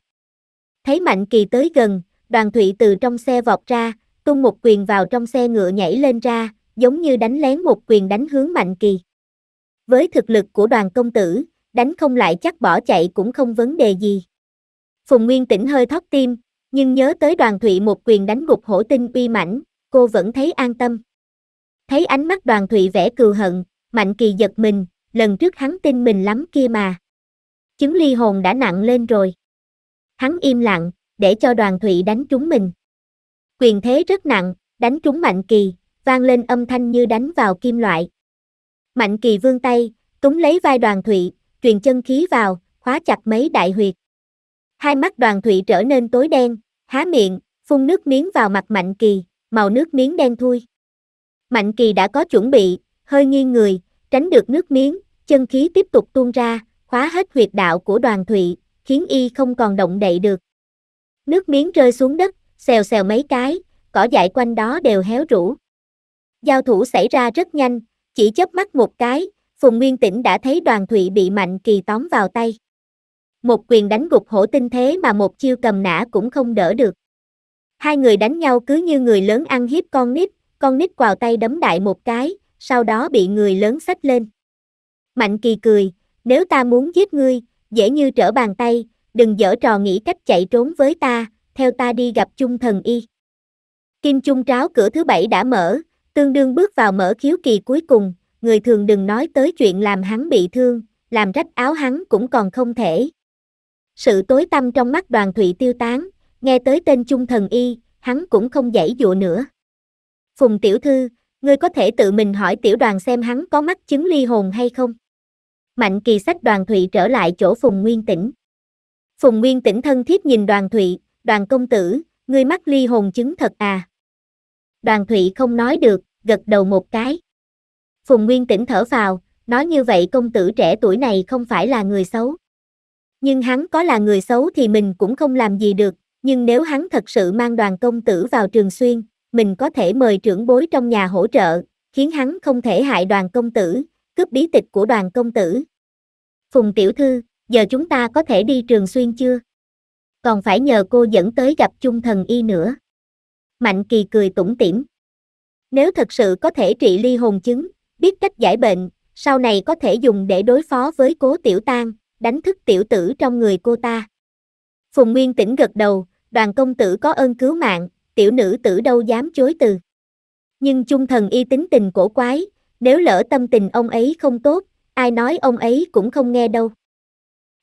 [SPEAKER 1] Thấy Mạnh Kỳ tới gần, đoàn thụy từ trong xe vọt ra, tung một quyền vào trong xe ngựa nhảy lên ra, giống như đánh lén một quyền đánh hướng Mạnh Kỳ. Với thực lực của đoàn công tử, đánh không lại chắc bỏ chạy cũng không vấn đề gì. Phùng Nguyên tỉnh hơi thót tim, nhưng nhớ tới đoàn thụy một quyền đánh gục hổ tinh uy mãnh, cô vẫn thấy an tâm. Thấy ánh mắt đoàn thụy vẽ cừu hận, Mạnh Kỳ giật mình, lần trước hắn tin mình lắm kia mà. Chứng ly hồn đã nặng lên rồi. Hắn im lặng, để cho đoàn thụy đánh trúng mình. Quyền thế rất nặng, đánh trúng mạnh kỳ, vang lên âm thanh như đánh vào kim loại. Mạnh kỳ vương tay, túng lấy vai đoàn thụy, truyền chân khí vào, khóa chặt mấy đại huyệt. Hai mắt đoàn thụy trở nên tối đen, há miệng, phun nước miếng vào mặt mạnh kỳ, màu nước miếng đen thui. Mạnh kỳ đã có chuẩn bị, hơi nghiêng người, tránh được nước miếng, chân khí tiếp tục tuôn ra, khóa hết huyệt đạo của đoàn thụy, khiến y không còn động đậy được. Nước miếng rơi xuống đất, xèo xèo mấy cái, cỏ dại quanh đó đều héo rũ. Giao thủ xảy ra rất nhanh, chỉ chớp mắt một cái, Phùng Nguyên Tĩnh đã thấy đoàn thụy bị mạnh kỳ tóm vào tay. Một quyền đánh gục hổ tinh thế mà một chiêu cầm nã cũng không đỡ được. Hai người đánh nhau cứ như người lớn ăn hiếp con nít, con nít quào tay đấm đại một cái, sau đó bị người lớn xách lên. Mạnh kỳ cười, nếu ta muốn giết ngươi, dễ như trở bàn tay, đừng dở trò nghĩ cách chạy trốn với ta, theo ta đi gặp chung thần y. Kim chung tráo cửa thứ bảy đã mở, tương đương bước vào mở khiếu kỳ cuối cùng, người thường đừng nói tới chuyện làm hắn bị thương, làm rách áo hắn cũng còn không thể. Sự tối tâm trong mắt đoàn thụy tiêu tán, nghe tới tên chung thần y, hắn cũng không dãy dụa nữa. Phùng tiểu thư, ngươi có thể tự mình hỏi tiểu đoàn xem hắn có mắt chứng ly hồn hay không? Mạnh Kỳ sách đoàn Thụy trở lại chỗ Phùng Nguyên Tĩnh. Phùng Nguyên Tĩnh thân thiết nhìn đoàn Thụy, đoàn công tử, ngươi mắt ly hồn chứng thật à. Đoàn Thụy không nói được, gật đầu một cái. Phùng Nguyên Tĩnh thở phào, nói như vậy công tử trẻ tuổi này không phải là người xấu. Nhưng hắn có là người xấu thì mình cũng không làm gì được, nhưng nếu hắn thật sự mang đoàn công tử vào trường xuyên, mình có thể mời trưởng bối trong nhà hỗ trợ, khiến hắn không thể hại đoàn công tử, cướp bí tịch của đoàn công tử. Phùng tiểu thư, giờ chúng ta có thể đi trường xuyên chưa? Còn phải nhờ cô dẫn tới gặp chung thần y nữa. Mạnh kỳ cười tủm tỉm. Nếu thật sự có thể trị ly hồn chứng, biết cách giải bệnh, sau này có thể dùng để đối phó với cố tiểu tang đánh thức tiểu tử trong người cô ta. Phùng Nguyên tỉnh gật đầu, đoàn công tử có ơn cứu mạng, tiểu nữ tử đâu dám chối từ. Nhưng chung thần y tính tình cổ quái, nếu lỡ tâm tình ông ấy không tốt, ai nói ông ấy cũng không nghe đâu.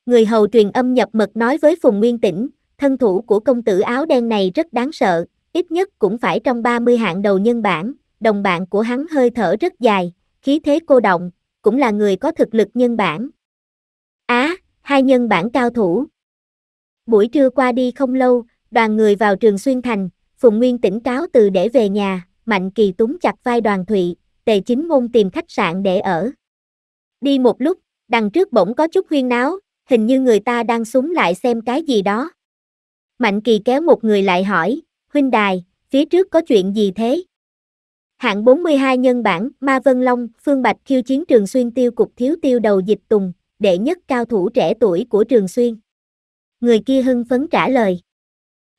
[SPEAKER 1] Người hầu truyền âm nhập mật nói với Phùng Nguyên Tĩnh, thân thủ của công tử áo đen này rất đáng sợ, ít nhất cũng phải trong 30 hạng đầu nhân bản, đồng bạn của hắn hơi thở rất dài, khí thế cô động, cũng là người có thực lực nhân bản. Á, hai nhân bản cao thủ. Buổi trưa qua đi không lâu, đoàn người vào trường Xuyên Thành, Phùng Nguyên Tĩnh cáo từ để về nhà, Mạnh Kỳ túng chặt vai đoàn Thụy, Tề Chính Ngôn tìm khách sạn để ở. Đi một lúc, đằng trước bỗng có chút huyên náo, hình như người ta đang súng lại xem cái gì đó. Mạnh Kỳ kéo một người lại hỏi, huynh đài, phía trước có chuyện gì thế? Hạng 42 nhân bản, Ma Vân Long, Phương Bạch khiêu chiến Trường Xuyên tiêu cục thiếu tiêu đầu dịch tùng, đệ nhất cao thủ trẻ tuổi của Trường Xuyên. Người kia hưng phấn trả lời.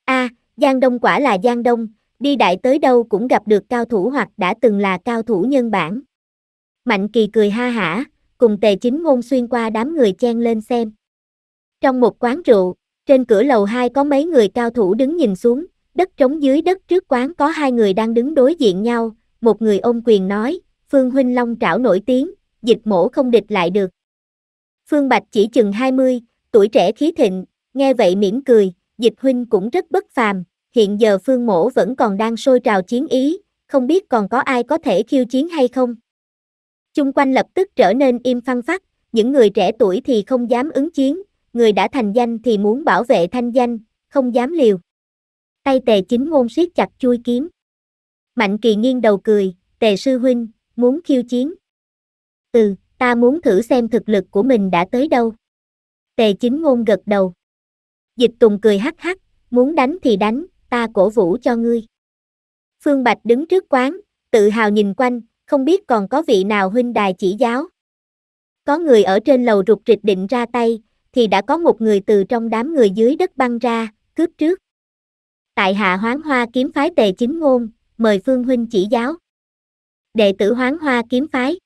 [SPEAKER 1] a à, Giang Đông quả là Giang Đông, đi đại tới đâu cũng gặp được cao thủ hoặc đã từng là cao thủ nhân bản. Mạnh kỳ cười ha hả, cùng tề chính ngôn xuyên qua đám người chen lên xem. Trong một quán rượu, trên cửa lầu 2 có mấy người cao thủ đứng nhìn xuống, đất trống dưới đất trước quán có hai người đang đứng đối diện nhau, một người ôm quyền nói, Phương Huynh Long trảo nổi tiếng, dịch mổ không địch lại được. Phương Bạch chỉ chừng 20, tuổi trẻ khí thịnh, nghe vậy mỉm cười, dịch huynh cũng rất bất phàm, hiện giờ phương mổ vẫn còn đang sôi trào chiến ý, không biết còn có ai có thể khiêu chiến hay không. Chung quanh lập tức trở nên im phăng phát, những người trẻ tuổi thì không dám ứng chiến, người đã thành danh thì muốn bảo vệ thanh danh, không dám liều. Tay tề chính ngôn siết chặt chui kiếm. Mạnh kỳ nghiêng đầu cười, tề sư huynh, muốn khiêu chiến. Ừ, ta muốn thử xem thực lực của mình đã tới đâu. Tề chính ngôn gật đầu. Dịch tùng cười hắc hắc, muốn đánh thì đánh, ta cổ vũ cho ngươi. Phương Bạch đứng trước quán, tự hào nhìn quanh, không biết còn có vị nào huynh đài chỉ giáo. Có người ở trên lầu rụt rịch định ra tay, thì đã có một người từ trong đám người dưới đất băng ra, cướp trước. Tại hạ hoán hoa kiếm phái tề chính ngôn, mời Phương Huynh chỉ giáo. Đệ tử hoán hoa kiếm phái.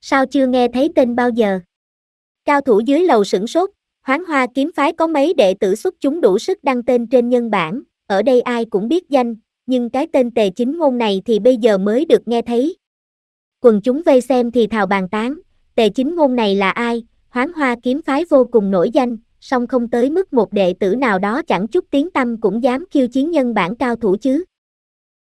[SPEAKER 1] Sao chưa nghe thấy tên bao giờ? Cao thủ dưới lầu sửng sốt, hoán hoa kiếm phái có mấy đệ tử xuất chúng đủ sức đăng tên trên nhân bản, ở đây ai cũng biết danh, nhưng cái tên tề chính ngôn này thì bây giờ mới được nghe thấy. Quần chúng vây xem thì thào bàn tán, tề chính ngôn này là ai, hoáng hoa kiếm phái vô cùng nổi danh, song không tới mức một đệ tử nào đó chẳng chút tiếng tâm cũng dám khiêu chiến nhân bản cao thủ chứ.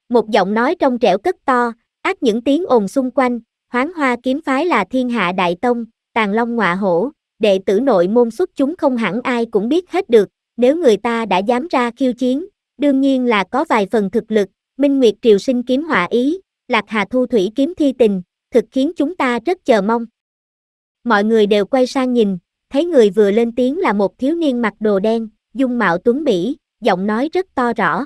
[SPEAKER 1] Một giọng nói trong trẻo cất to, ác những tiếng ồn xung quanh, hoáng hoa kiếm phái là thiên hạ đại tông, tàn long ngọa hổ, đệ tử nội môn xuất chúng không hẳn ai cũng biết hết được, nếu người ta đã dám ra khiêu chiến, đương nhiên là có vài phần thực lực, Minh Nguyệt Triều Sinh kiếm họa ý, Lạc Hà Thu Thủy kiếm thi tình, thực khiến chúng ta rất chờ mong. Mọi người đều quay sang nhìn, thấy người vừa lên tiếng là một thiếu niên mặc đồ đen, dung mạo tuấn mỹ, giọng nói rất to rõ.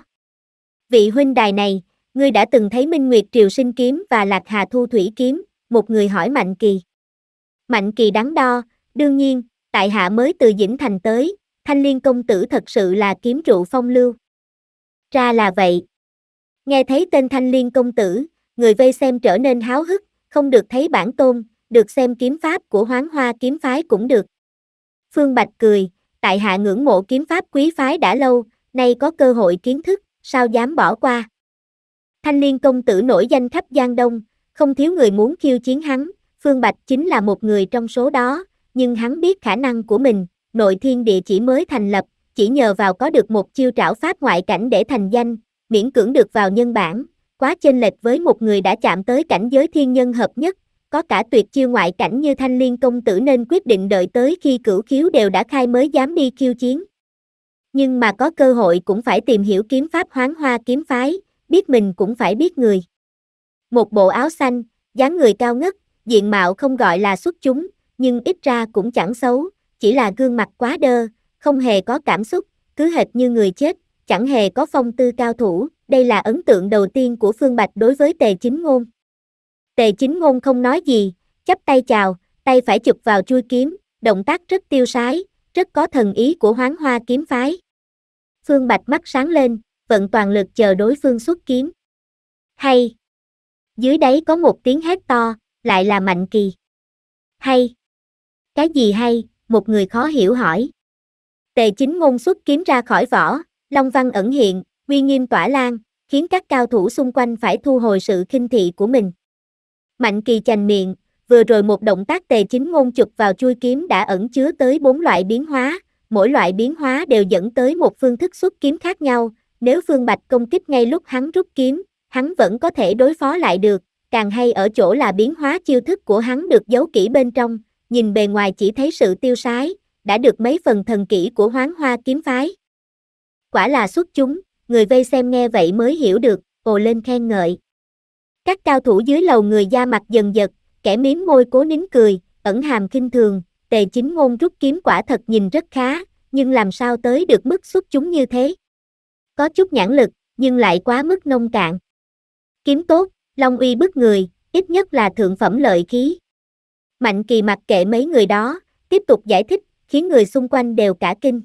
[SPEAKER 1] Vị huynh đài này, ngươi đã từng thấy Minh Nguyệt Triều Sinh kiếm và Lạc Hà Thu Thủy kiếm, một người hỏi Mạnh Kỳ. Mạnh Kỳ đắn đo, đương nhiên, tại hạ mới từ Dĩnh Thành tới, Thanh Liên công tử thật sự là kiếm trụ phong lưu. Ra là vậy. Nghe thấy tên thanh liên công tử, người vây xem trở nên háo hức, không được thấy bản tôn, được xem kiếm pháp của hoáng hoa kiếm phái cũng được. Phương Bạch cười, tại hạ ngưỡng mộ kiếm pháp quý phái đã lâu, nay có cơ hội kiến thức, sao dám bỏ qua. Thanh liên công tử nổi danh khắp Giang Đông, không thiếu người muốn khiêu chiến hắn, Phương Bạch chính là một người trong số đó, nhưng hắn biết khả năng của mình, nội thiên địa chỉ mới thành lập, chỉ nhờ vào có được một chiêu trảo pháp ngoại cảnh để thành danh, miễn cưỡng được vào nhân bản, quá chênh lệch với một người đã chạm tới cảnh giới thiên nhân hợp nhất, có cả tuyệt chiêu ngoại cảnh như thanh liên công tử nên quyết định đợi tới khi cửu khiếu đều đã khai mới dám đi khiêu chiến. Nhưng mà có cơ hội cũng phải tìm hiểu kiếm pháp hoáng hoa kiếm phái, biết mình cũng phải biết người. Một bộ áo xanh, dáng người cao ngất, diện mạo không gọi là xuất chúng, nhưng ít ra cũng chẳng xấu, chỉ là gương mặt quá đơ, không hề có cảm xúc, cứ hệt như người chết, chẳng hề có phong tư cao thủ, đây là ấn tượng đầu tiên của Phương Bạch đối với Tề Chính Ngôn. Tề Chính Ngôn không nói gì, chắp tay chào, tay phải chụp vào chui kiếm, động tác rất tiêu sái, rất có thần ý của hoáng hoa kiếm phái. Phương Bạch mắt sáng lên, vận toàn lực chờ đối phương xuất kiếm. Hay! Dưới đáy có một tiếng hét to, lại là mạnh kỳ. Hay! Cái gì hay? Một người khó hiểu hỏi. Tề chính ngôn xuất kiếm ra khỏi vỏ, Long Văn ẩn hiện, uy nghiêm tỏa lan, khiến các cao thủ xung quanh phải thu hồi sự khinh thị của mình. Mạnh kỳ chành miệng, vừa rồi một động tác tề chính ngôn chụp vào chui kiếm đã ẩn chứa tới bốn loại biến hóa, mỗi loại biến hóa đều dẫn tới một phương thức xuất kiếm khác nhau, nếu Phương Bạch công kích ngay lúc hắn rút kiếm, hắn vẫn có thể đối phó lại được, càng hay ở chỗ là biến hóa chiêu thức của hắn được giấu kỹ bên trong, nhìn bề ngoài chỉ thấy sự tiêu sái, đã được mấy phần thần kỹ của hoáng hoa kiếm phái. Quả là xuất chúng, người vây xem nghe vậy mới hiểu được, ồ lên khen ngợi. Các cao thủ dưới lầu người da mặt dần dật, kẻ miếng môi cố nín cười, ẩn hàm kinh thường, tề chính ngôn rút kiếm quả thật nhìn rất khá, nhưng làm sao tới được mức xuất chúng như thế. Có chút nhãn lực, nhưng lại quá mức nông cạn. Kiếm tốt, long uy bức người, ít nhất là thượng phẩm lợi khí. Mạnh kỳ mặc kệ mấy người đó, tiếp tục giải thích khiến người xung quanh đều cả kinh.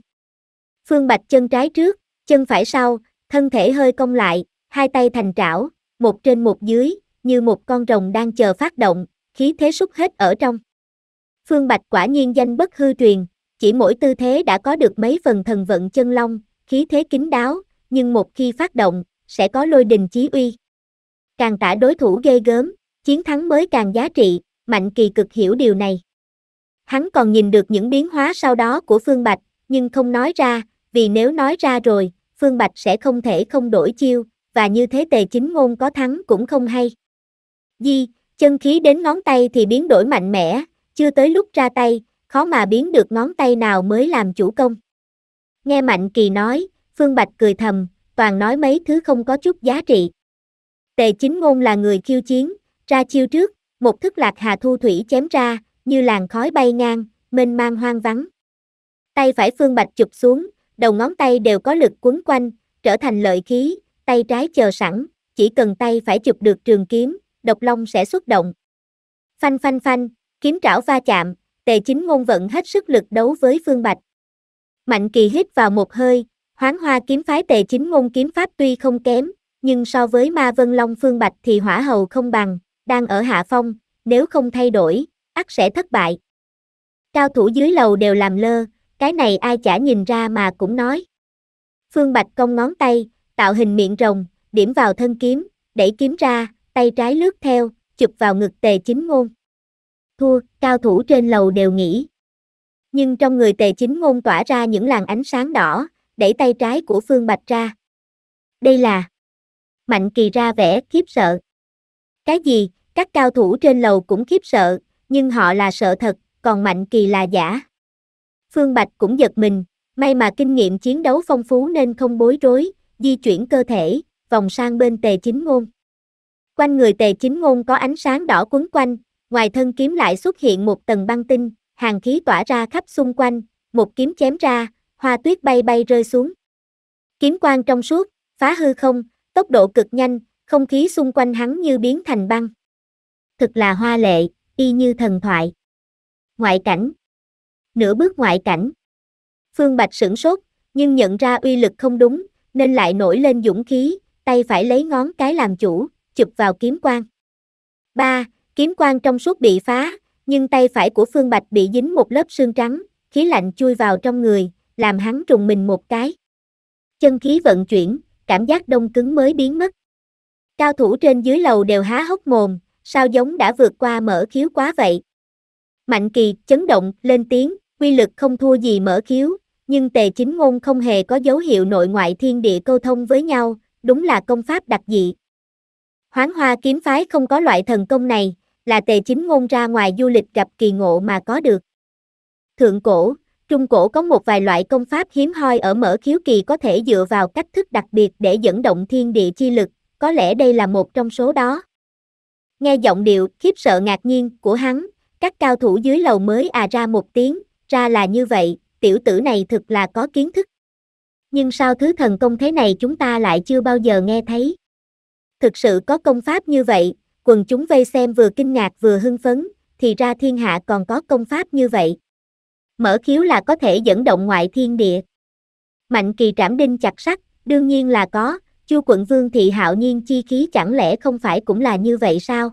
[SPEAKER 1] Phương Bạch chân trái trước, chân phải sau, thân thể hơi cong lại, hai tay thành trảo, một trên một dưới, như một con rồng đang chờ phát động, khí thế sút hết ở trong. Phương Bạch quả nhiên danh bất hư truyền, chỉ mỗi tư thế đã có được mấy phần thần vận chân long, khí thế kính đáo, nhưng một khi phát động, sẽ có lôi đình chí uy. Càng tả đối thủ ghê gớm, chiến thắng mới càng giá trị, Mạnh Kỳ cực hiểu điều này. Hắn còn nhìn được những biến hóa sau đó của Phương Bạch, nhưng không nói ra, vì nếu nói ra rồi, Phương Bạch sẽ không thể không đổi chiêu, và như thế tề chính ngôn có thắng cũng không hay. Di, chân khí đến ngón tay thì biến đổi mạnh mẽ, chưa tới lúc ra tay, khó mà biến được ngón tay nào mới làm chủ công. Nghe Mạnh Kỳ nói, Phương Bạch cười thầm, toàn nói mấy thứ không có chút giá trị. Tề chính ngôn là người khiêu chiến, ra chiêu trước, một thức lạc hà thu thủy chém ra, như làn khói bay ngang, mênh mang hoang vắng. Tay phải Phương Bạch chụp xuống, đầu ngón tay đều có lực quấn quanh, trở thành lợi khí, tay trái chờ sẵn, chỉ cần tay phải chụp được trường kiếm, độc long sẽ xuất động. Phanh phanh phanh, kiếm trảo va chạm, tề chính ngôn vận hết sức lực đấu với Phương Bạch. Mạnh kỳ hít vào một hơi, hoáng hoa kiếm phái tề chính ngôn kiếm pháp tuy không kém, nhưng so với ma vân long Phương Bạch thì hỏa hầu không bằng, đang ở hạ phong, nếu không thay đổi, ắt sẽ thất bại. Cao thủ dưới lầu đều làm lơ, cái này ai chả nhìn ra mà cũng nói. Phương Bạch cong ngón tay, tạo hình miệng rồng, điểm vào thân kiếm, đẩy kiếm ra, tay trái lướt theo, chụp vào ngực tề chính ngôn. Thua, cao thủ trên lầu đều nghĩ. Nhưng trong người tề chính ngôn tỏa ra những làn ánh sáng đỏ, đẩy tay trái của Phương Bạch ra. Đây là... Mạnh kỳ ra vẻ khiếp sợ. Cái gì, các cao thủ trên lầu cũng khiếp sợ, nhưng họ là sợ thật, còn mạnh kỳ là giả. Phương Bạch cũng giật mình, may mà kinh nghiệm chiến đấu phong phú nên không bối rối, di chuyển cơ thể, vòng sang bên tề chính ngôn. Quanh người tề chính ngôn có ánh sáng đỏ quấn quanh, ngoài thân kiếm lại xuất hiện một tầng băng tinh, hàng khí tỏa ra khắp xung quanh, một kiếm chém ra, hoa tuyết bay bay rơi xuống. Kiếm quang trong suốt, phá hư không, tốc độ cực nhanh, không khí xung quanh hắn như biến thành băng. Thực là hoa lệ, y như thần thoại. Ngoại cảnh Nửa bước ngoại cảnh Phương Bạch sửng sốt, nhưng nhận ra uy lực không đúng, nên lại nổi lên dũng khí, tay phải lấy ngón cái làm chủ, chụp vào kiếm quang. Ba Kiếm quang trong suốt bị phá, nhưng tay phải của Phương Bạch bị dính một lớp xương trắng, khí lạnh chui vào trong người, làm hắn trùng mình một cái. Chân khí vận chuyển, cảm giác đông cứng mới biến mất. Cao thủ trên dưới lầu đều há hốc mồm, sao giống đã vượt qua mở khiếu quá vậy. Mạnh kỳ chấn động lên tiếng, quy lực không thua gì mở khiếu, nhưng tề chính ngôn không hề có dấu hiệu nội ngoại thiên địa câu thông với nhau, đúng là công pháp đặc dị. Hoán hoa kiếm phái không có loại thần công này, là tề chính ngôn ra ngoài du lịch gặp kỳ ngộ mà có được. Thượng cổ, Trung cổ có một vài loại công pháp hiếm hoi ở mở khiếu kỳ có thể dựa vào cách thức đặc biệt để dẫn động thiên địa chi lực, có lẽ đây là một trong số đó. Nghe giọng điệu khiếp sợ ngạc nhiên của hắn, các cao thủ dưới lầu mới à ra một tiếng, ra là như vậy, tiểu tử này thực là có kiến thức. Nhưng sao thứ thần công thế này chúng ta lại chưa bao giờ nghe thấy? Thực sự có công pháp như vậy, quần chúng vây xem vừa kinh ngạc vừa hưng phấn, thì ra thiên hạ còn có công pháp như vậy. Mở khiếu là có thể dẫn động ngoại thiên địa. Mạnh kỳ trảm đinh chặt sắt, đương nhiên là có, Chu quận vương thị hạo nhiên chi khí chẳng lẽ không phải cũng là như vậy sao?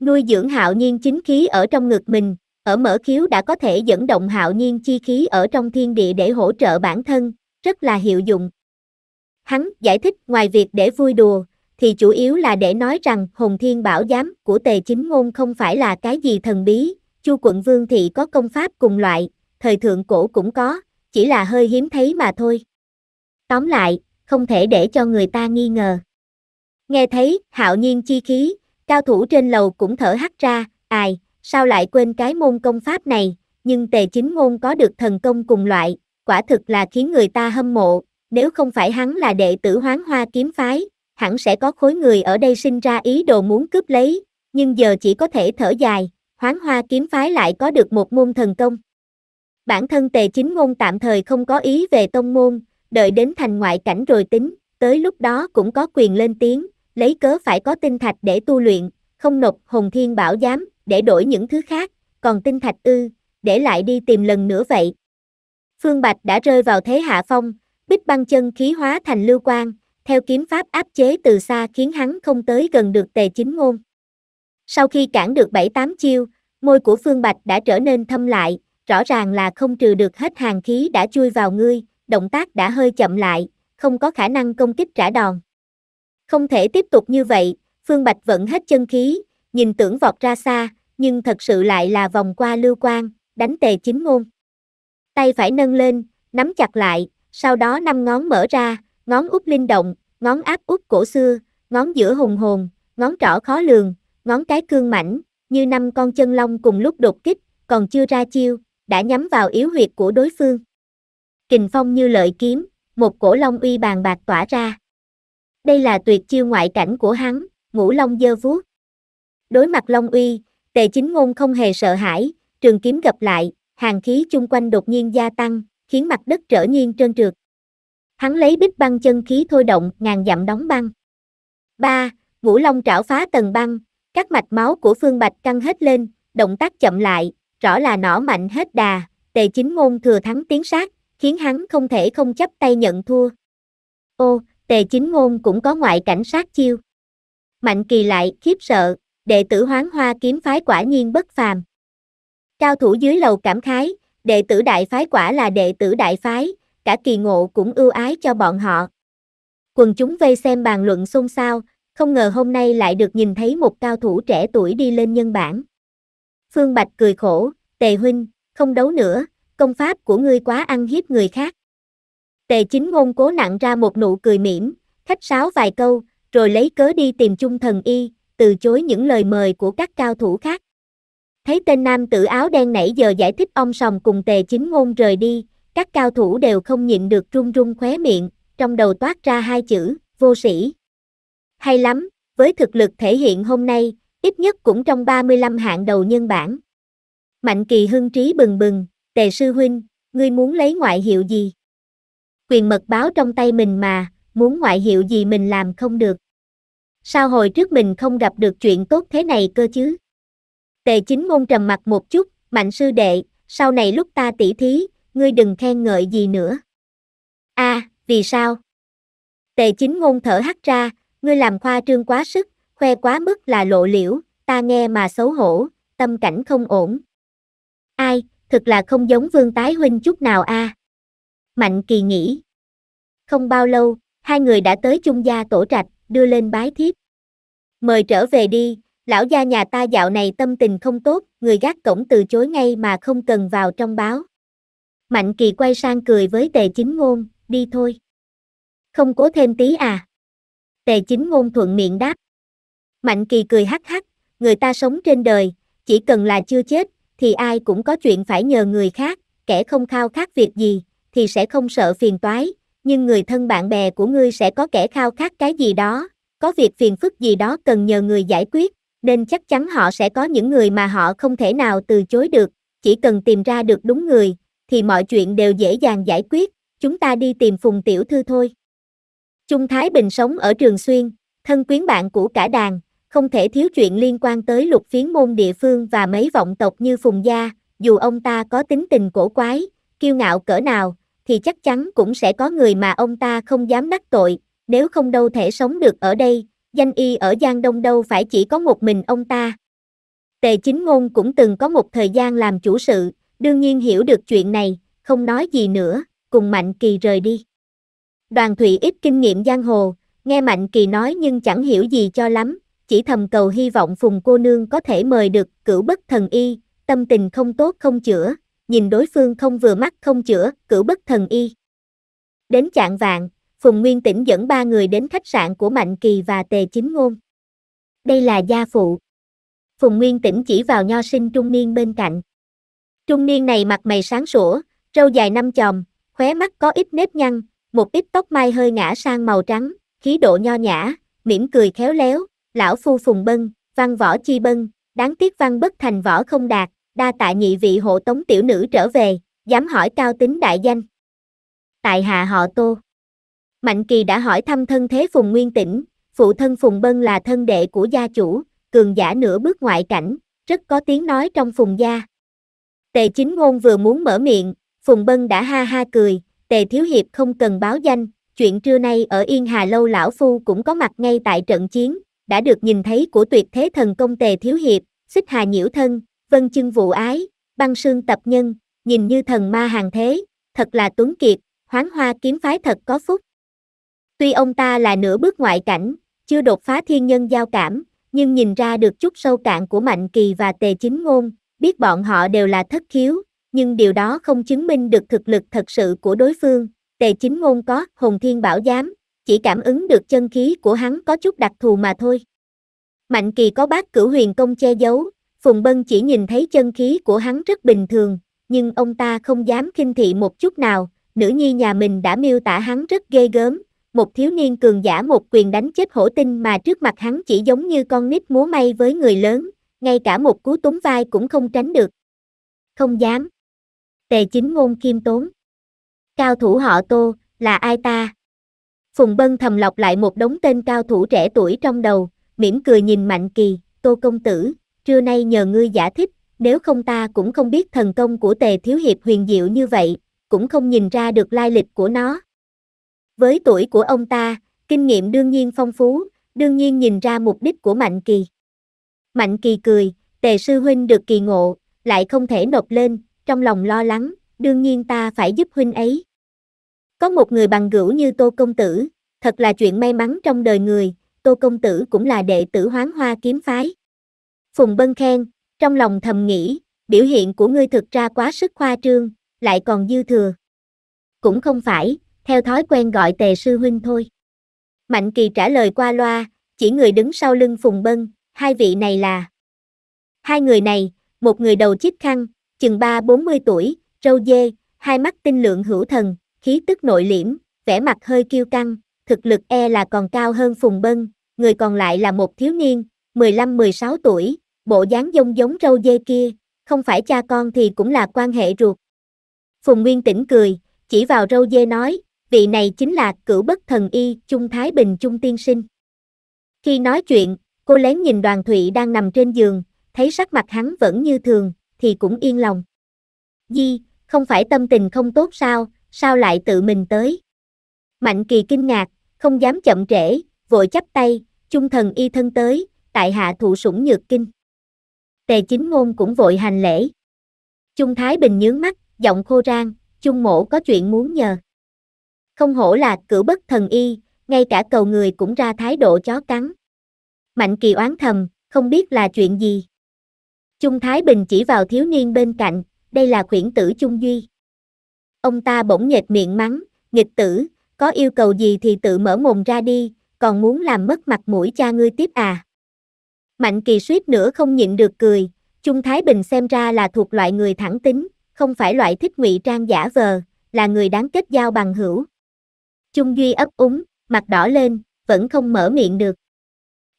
[SPEAKER 1] Nuôi dưỡng hạo nhiên chính khí ở trong ngực mình, ở mở khiếu đã có thể dẫn động hạo nhiên chi khí ở trong thiên địa để hỗ trợ bản thân, rất là hiệu dụng. Hắn giải thích ngoài việc để vui đùa, thì chủ yếu là để nói rằng hồn thiên bảo giám của tề chính ngôn không phải là cái gì thần bí, chu quận vương thị có công pháp cùng loại, thời thượng cổ cũng có, chỉ là hơi hiếm thấy mà thôi. Tóm lại, không thể để cho người ta nghi ngờ. Nghe thấy, hạo nhiên chi khí, cao thủ trên lầu cũng thở hắt ra, ai, sao lại quên cái môn công pháp này, nhưng tề chính ngôn có được thần công cùng loại, quả thực là khiến người ta hâm mộ, nếu không phải hắn là đệ tử hoáng hoa kiếm phái, hẳn sẽ có khối người ở đây sinh ra ý đồ muốn cướp lấy, nhưng giờ chỉ có thể thở dài, hoáng hoa kiếm phái lại có được một môn thần công. Bản thân tề chính ngôn tạm thời không có ý về tông môn, đợi đến thành ngoại cảnh rồi tính, tới lúc đó cũng có quyền lên tiếng, lấy cớ phải có tinh thạch để tu luyện, không nộp hồn thiên bảo giám, để đổi những thứ khác, còn tinh thạch ư, để lại đi tìm lần nữa vậy. Phương Bạch đã rơi vào thế hạ phong, bích băng chân khí hóa thành lưu quang, theo kiếm pháp áp chế từ xa khiến hắn không tới gần được tề chính ngôn. Sau khi cản được 7-8 chiêu, môi của Phương Bạch đã trở nên thâm lại, rõ ràng là không trừ được hết hàng khí đã chui vào ngươi, động tác đã hơi chậm lại, không có khả năng công kích trả đòn. Không thể tiếp tục như vậy, Phương Bạch vẫn hết chân khí, nhìn tưởng vọt ra xa, nhưng thật sự lại là vòng qua lưu quang, đánh tề chính ngôn. Tay phải nâng lên, nắm chặt lại, sau đó năm ngón mở ra, ngón út linh động, ngón áp út cổ xưa, ngón giữa hùng hồn, ngón trỏ khó lường, ngón cái cương mảnh, như năm con chân long cùng lúc đột kích, còn chưa ra chiêu, đã nhắm vào yếu huyệt của đối phương kình phong như lợi kiếm, một cổ long uy bàn bạc tỏa ra. Đây là tuyệt chiêu ngoại cảnh của hắn, ngũ long dơ vuốt. Đối mặt long uy, tề chính ngôn không hề sợ hãi, trường kiếm gặp lại, hàng khí chung quanh đột nhiên gia tăng, khiến mặt đất trở nhiên trơn trượt. Hắn lấy bích băng chân khí thôi động, ngàn dặm đóng băng. Ba, Ngũ Long trảo phá tầng băng, các mạch máu của Phương Bạch căng hết lên, động tác chậm lại, rõ là nỏ mạnh hết đà, tề chính ngôn thừa thắng tiến sát, khiến hắn không thể không chấp tay nhận thua. Ô, tề chính ngôn cũng có ngoại cảnh sát chiêu. Mạnh kỳ lại, khiếp sợ, đệ tử hoáng hoa kiếm phái quả nhiên bất phàm. Cao thủ dưới lầu cảm khái, đệ tử đại phái quả là đệ tử đại phái, cả kỳ ngộ cũng ưu ái cho bọn họ. Quần chúng vây xem bàn luận xôn xao, không ngờ hôm nay lại được nhìn thấy một cao thủ trẻ tuổi đi lên nhân bản. Phương Bạch cười khổ, tề huynh, không đấu nữa, công pháp của ngươi quá ăn hiếp người khác. Tề chính ngôn cố nặng ra một nụ cười mỉm, khách sáo vài câu, rồi lấy cớ đi tìm chung thần y, từ chối những lời mời của các cao thủ khác. Thấy tên nam tử áo đen nãy giờ giải thích ông sòng cùng tề chính ngôn rời đi, các cao thủ đều không nhịn được run run khóe miệng, trong đầu toát ra hai chữ, vô sĩ. Hay lắm, với thực lực thể hiện hôm nay, ít nhất cũng trong 35 hạng đầu nhân bản. Mạnh kỳ hưng trí bừng bừng, Tề sư huynh, ngươi muốn lấy ngoại hiệu gì? Quyền mật báo trong tay mình mà, muốn ngoại hiệu gì mình làm không được. Sao hồi trước mình không gặp được chuyện tốt thế này cơ chứ? Tề chính ngôn trầm mặt một chút, mạnh sư đệ, sau này lúc ta tỉ thí, ngươi đừng khen ngợi gì nữa. a à, vì sao? Tề chính ngôn thở hắt ra, ngươi làm khoa trương quá sức, khoe quá mức là lộ liễu, ta nghe mà xấu hổ, tâm cảnh không ổn. Ai, thật là không giống vương tái huynh chút nào a à. Mạnh kỳ nghĩ. Không bao lâu, hai người đã tới chung gia tổ trạch, đưa lên bái thiếp. Mời trở về đi, lão gia nhà ta dạo này tâm tình không tốt, người gác cổng từ chối ngay mà không cần vào trong báo. Mạnh kỳ quay sang cười với tề chính ngôn, đi thôi. Không cố thêm tí à. Tề chính ngôn thuận miệng đáp. Mạnh kỳ cười hắc hắc, người ta sống trên đời, chỉ cần là chưa chết, thì ai cũng có chuyện phải nhờ người khác, kẻ không khao khát việc gì, thì sẽ không sợ phiền toái, nhưng người thân bạn bè của ngươi sẽ có kẻ khao khát cái gì đó, có việc phiền phức gì đó cần nhờ người giải quyết, nên chắc chắn họ sẽ có những người mà họ không thể nào từ chối được, chỉ cần tìm ra được đúng người, thì mọi chuyện đều dễ dàng giải quyết, chúng ta đi tìm Phùng Tiểu Thư thôi. Trung Thái Bình sống ở Trường Xuyên, thân quyến bạn của cả đàn, không thể thiếu chuyện liên quan tới lục phiến môn địa phương và mấy vọng tộc như Phùng Gia, dù ông ta có tính tình cổ quái, kiêu ngạo cỡ nào, thì chắc chắn cũng sẽ có người mà ông ta không dám đắc tội, nếu không đâu thể sống được ở đây, danh y ở Giang Đông đâu phải chỉ có một mình ông ta. Tề chính ngôn cũng từng có một thời gian làm chủ sự, đương nhiên hiểu được chuyện này, không nói gì nữa, cùng Mạnh Kỳ rời đi. Đoàn Thụy ít kinh nghiệm giang hồ, nghe Mạnh Kỳ nói nhưng chẳng hiểu gì cho lắm, chỉ thầm cầu hy vọng Phùng cô nương có thể mời được cửu bất thần y, tâm tình không tốt không chữa, nhìn đối phương không vừa mắt không chữa, cửu bất thần y. Đến chạng vạn, Phùng Nguyên Tĩnh dẫn ba người đến khách sạn của Mạnh Kỳ và Tề Chính Ngôn. Đây là gia phụ. Phùng Nguyên Tĩnh chỉ vào nho sinh trung niên bên cạnh. Trung niên này mặt mày sáng sủa, râu dài năm chòm, khóe mắt có ít nếp nhăn, một ít tóc mai hơi ngã sang màu trắng, khí độ nho nhã, mỉm cười khéo léo, lão phu phùng bân, văn võ chi bân, đáng tiếc văn bất thành võ không đạt, đa tạ nhị vị hộ tống tiểu nữ trở về, dám hỏi cao tính đại danh. Tại hạ họ tô. Mạnh kỳ đã hỏi thăm thân thế phùng nguyên tỉnh, phụ thân phùng bân là thân đệ của gia chủ, cường giả nửa bước ngoại cảnh, rất có tiếng nói trong phùng gia. Tề chính ngôn vừa muốn mở miệng, phùng bân đã ha ha cười, tề thiếu hiệp không cần báo danh, chuyện trưa nay ở Yên Hà Lâu Lão Phu cũng có mặt ngay tại trận chiến, đã được nhìn thấy của tuyệt thế thần công tề thiếu hiệp, xích hà nhiễu thân, vân chân vụ ái, băng sương tập nhân, nhìn như thần ma hàng thế, thật là tuấn kiệt, hoáng hoa kiếm phái thật có phúc. Tuy ông ta là nửa bước ngoại cảnh, chưa đột phá thiên nhân giao cảm, nhưng nhìn ra được chút sâu cạn của Mạnh Kỳ và Tề Chính Ngôn, biết bọn họ đều là thất khiếu, nhưng điều đó không chứng minh được thực lực thật sự của đối phương. Tề Chính Ngôn có hồn thiên bảo giám, chỉ cảm ứng được chân khí của hắn có chút đặc thù mà thôi. Mạnh kỳ có bác cửu huyền công che giấu, Phùng Bân chỉ nhìn thấy chân khí của hắn rất bình thường, nhưng ông ta không dám khinh thị một chút nào, nữ nhi nhà mình đã miêu tả hắn rất ghê gớm, một thiếu niên cường giả một quyền đánh chết hổ tinh mà trước mặt hắn chỉ giống như con nít múa may với người lớn, ngay cả một cú túng vai cũng không tránh được. Không dám. Tề chính ngôn kim tốn. Cao thủ họ tô, là ai ta, Phùng Bân thầm lọc lại một đống tên cao thủ trẻ tuổi trong đầu, mỉm cười nhìn Mạnh Kỳ, Tô Công Tử, trưa nay nhờ ngươi giả thích, nếu không ta cũng không biết thần công của tề thiếu hiệp huyền diệu như vậy, cũng không nhìn ra được lai lịch của nó. Với tuổi của ông ta, kinh nghiệm đương nhiên phong phú, đương nhiên nhìn ra mục đích của Mạnh Kỳ. Mạnh Kỳ cười, tề sư huynh được kỳ ngộ, lại không thể nộp lên, trong lòng lo lắng, đương nhiên ta phải giúp huynh ấy. Có một người bằng gữu như Tô Công Tử, thật là chuyện may mắn trong đời người, Tô Công Tử cũng là đệ tử hoáng hoa kiếm phái. Phùng Bân khen, trong lòng thầm nghĩ, biểu hiện của ngươi thực ra quá sức khoa trương, lại còn dư thừa. Cũng không phải, theo thói quen gọi tề sư huynh thôi. Mạnh Kỳ trả lời qua loa, chỉ người đứng sau lưng Phùng Bân, hai vị này là. Hai người này, một người đầu chiếc khăn, chừng ba bốn mươi tuổi, râu dê, hai mắt tinh lượng hữu thần, khí tức nội liễm, vẻ mặt hơi kiêu căng, thực lực e là còn cao hơn Phùng Bân, người còn lại là một thiếu niên, 15-16 tuổi, bộ dáng dông giống râu dê kia, không phải cha con thì cũng là quan hệ ruột. Phùng Nguyên tỉnh cười, chỉ vào râu dê nói, vị này chính là cửu bất thần y, Trung Thái Bình Trung Tiên Sinh. Khi nói chuyện, cô lén nhìn đoàn thụy đang nằm trên giường, thấy sắc mặt hắn vẫn như thường, thì cũng yên lòng. Di, không phải tâm tình không tốt sao, sao lại tự mình tới? Mạnh kỳ kinh ngạc, không dám chậm trễ, vội chắp tay, chung thần y thân tới, tại hạ thụ sủng nhược kinh. Tề chính ngôn cũng vội hành lễ. chung Thái Bình nhướng mắt, giọng khô rang, chung mổ có chuyện muốn nhờ. Không hổ là cử bất thần y, ngay cả cầu người cũng ra thái độ chó cắn. Mạnh kỳ oán thầm, không biết là chuyện gì. chung Thái Bình chỉ vào thiếu niên bên cạnh, đây là khuyển tử chung Duy. Ông ta bỗng nghệt miệng mắng, nghịch tử, có yêu cầu gì thì tự mở mồm ra đi, còn muốn làm mất mặt mũi cha ngươi tiếp à. Mạnh kỳ suýt nữa không nhịn được cười, Trung Thái Bình xem ra là thuộc loại người thẳng tính, không phải loại thích ngụy trang giả vờ, là người đáng kết giao bằng hữu. Trung Duy ấp úng, mặt đỏ lên, vẫn không mở miệng được.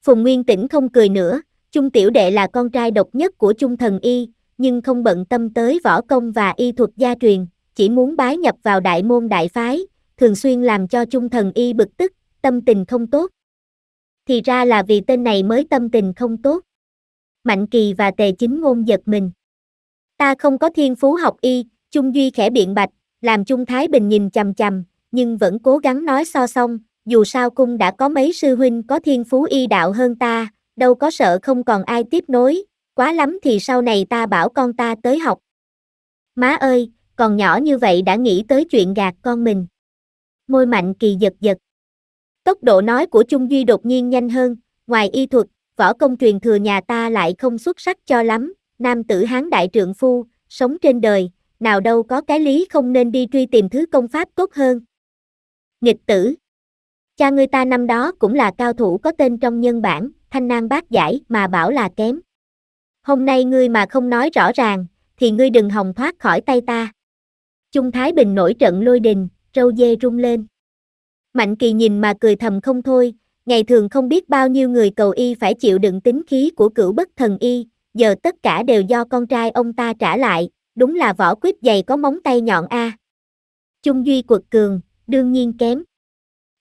[SPEAKER 1] Phùng Nguyên Tĩnh không cười nữa, Trung Tiểu Đệ là con trai độc nhất của Trung Thần Y, nhưng không bận tâm tới võ công và y thuật gia truyền, chỉ muốn bái nhập vào đại môn đại phái, thường xuyên làm cho trung thần y bực tức, tâm tình không tốt. Thì ra là vì tên này mới tâm tình không tốt. Mạnh Kỳ và Tề Chính Ngôn giật mình. Ta không có thiên phú học y, Trung Duy khẽ biện bạch, làm Trung Thái Bình nhìn chằm chằm nhưng vẫn cố gắng nói so song, dù sao cung đã có mấy sư huynh có thiên phú y đạo hơn ta, đâu có sợ không còn ai tiếp nối, quá lắm thì sau này ta bảo con ta tới học. Má ơi, còn nhỏ như vậy đã nghĩ tới chuyện gạt con mình. Môi mạnh kỳ giật giật. Tốc độ nói của Trung Duy đột nhiên nhanh hơn, ngoài y thuật, võ công truyền thừa nhà ta lại không xuất sắc cho lắm, nam tử hán đại trượng phu, sống trên đời, nào đâu có cái lý không nên đi truy tìm thứ công pháp tốt hơn. Nghịch tử Cha ngươi ta năm đó cũng là cao thủ có tên trong nhân bản, thanh nan bác giải mà bảo là kém. Hôm nay ngươi mà không nói rõ ràng, thì ngươi đừng hòng thoát khỏi tay ta. Trung Thái Bình nổi trận lôi đình, râu dê rung lên. Mạnh kỳ nhìn mà cười thầm không thôi, ngày thường không biết bao nhiêu người cầu y phải chịu đựng tính khí của cửu bất thần y, giờ tất cả đều do con trai ông ta trả lại, đúng là võ quyết dày có móng tay nhọn a. Trung Duy quật cường, đương nhiên kém.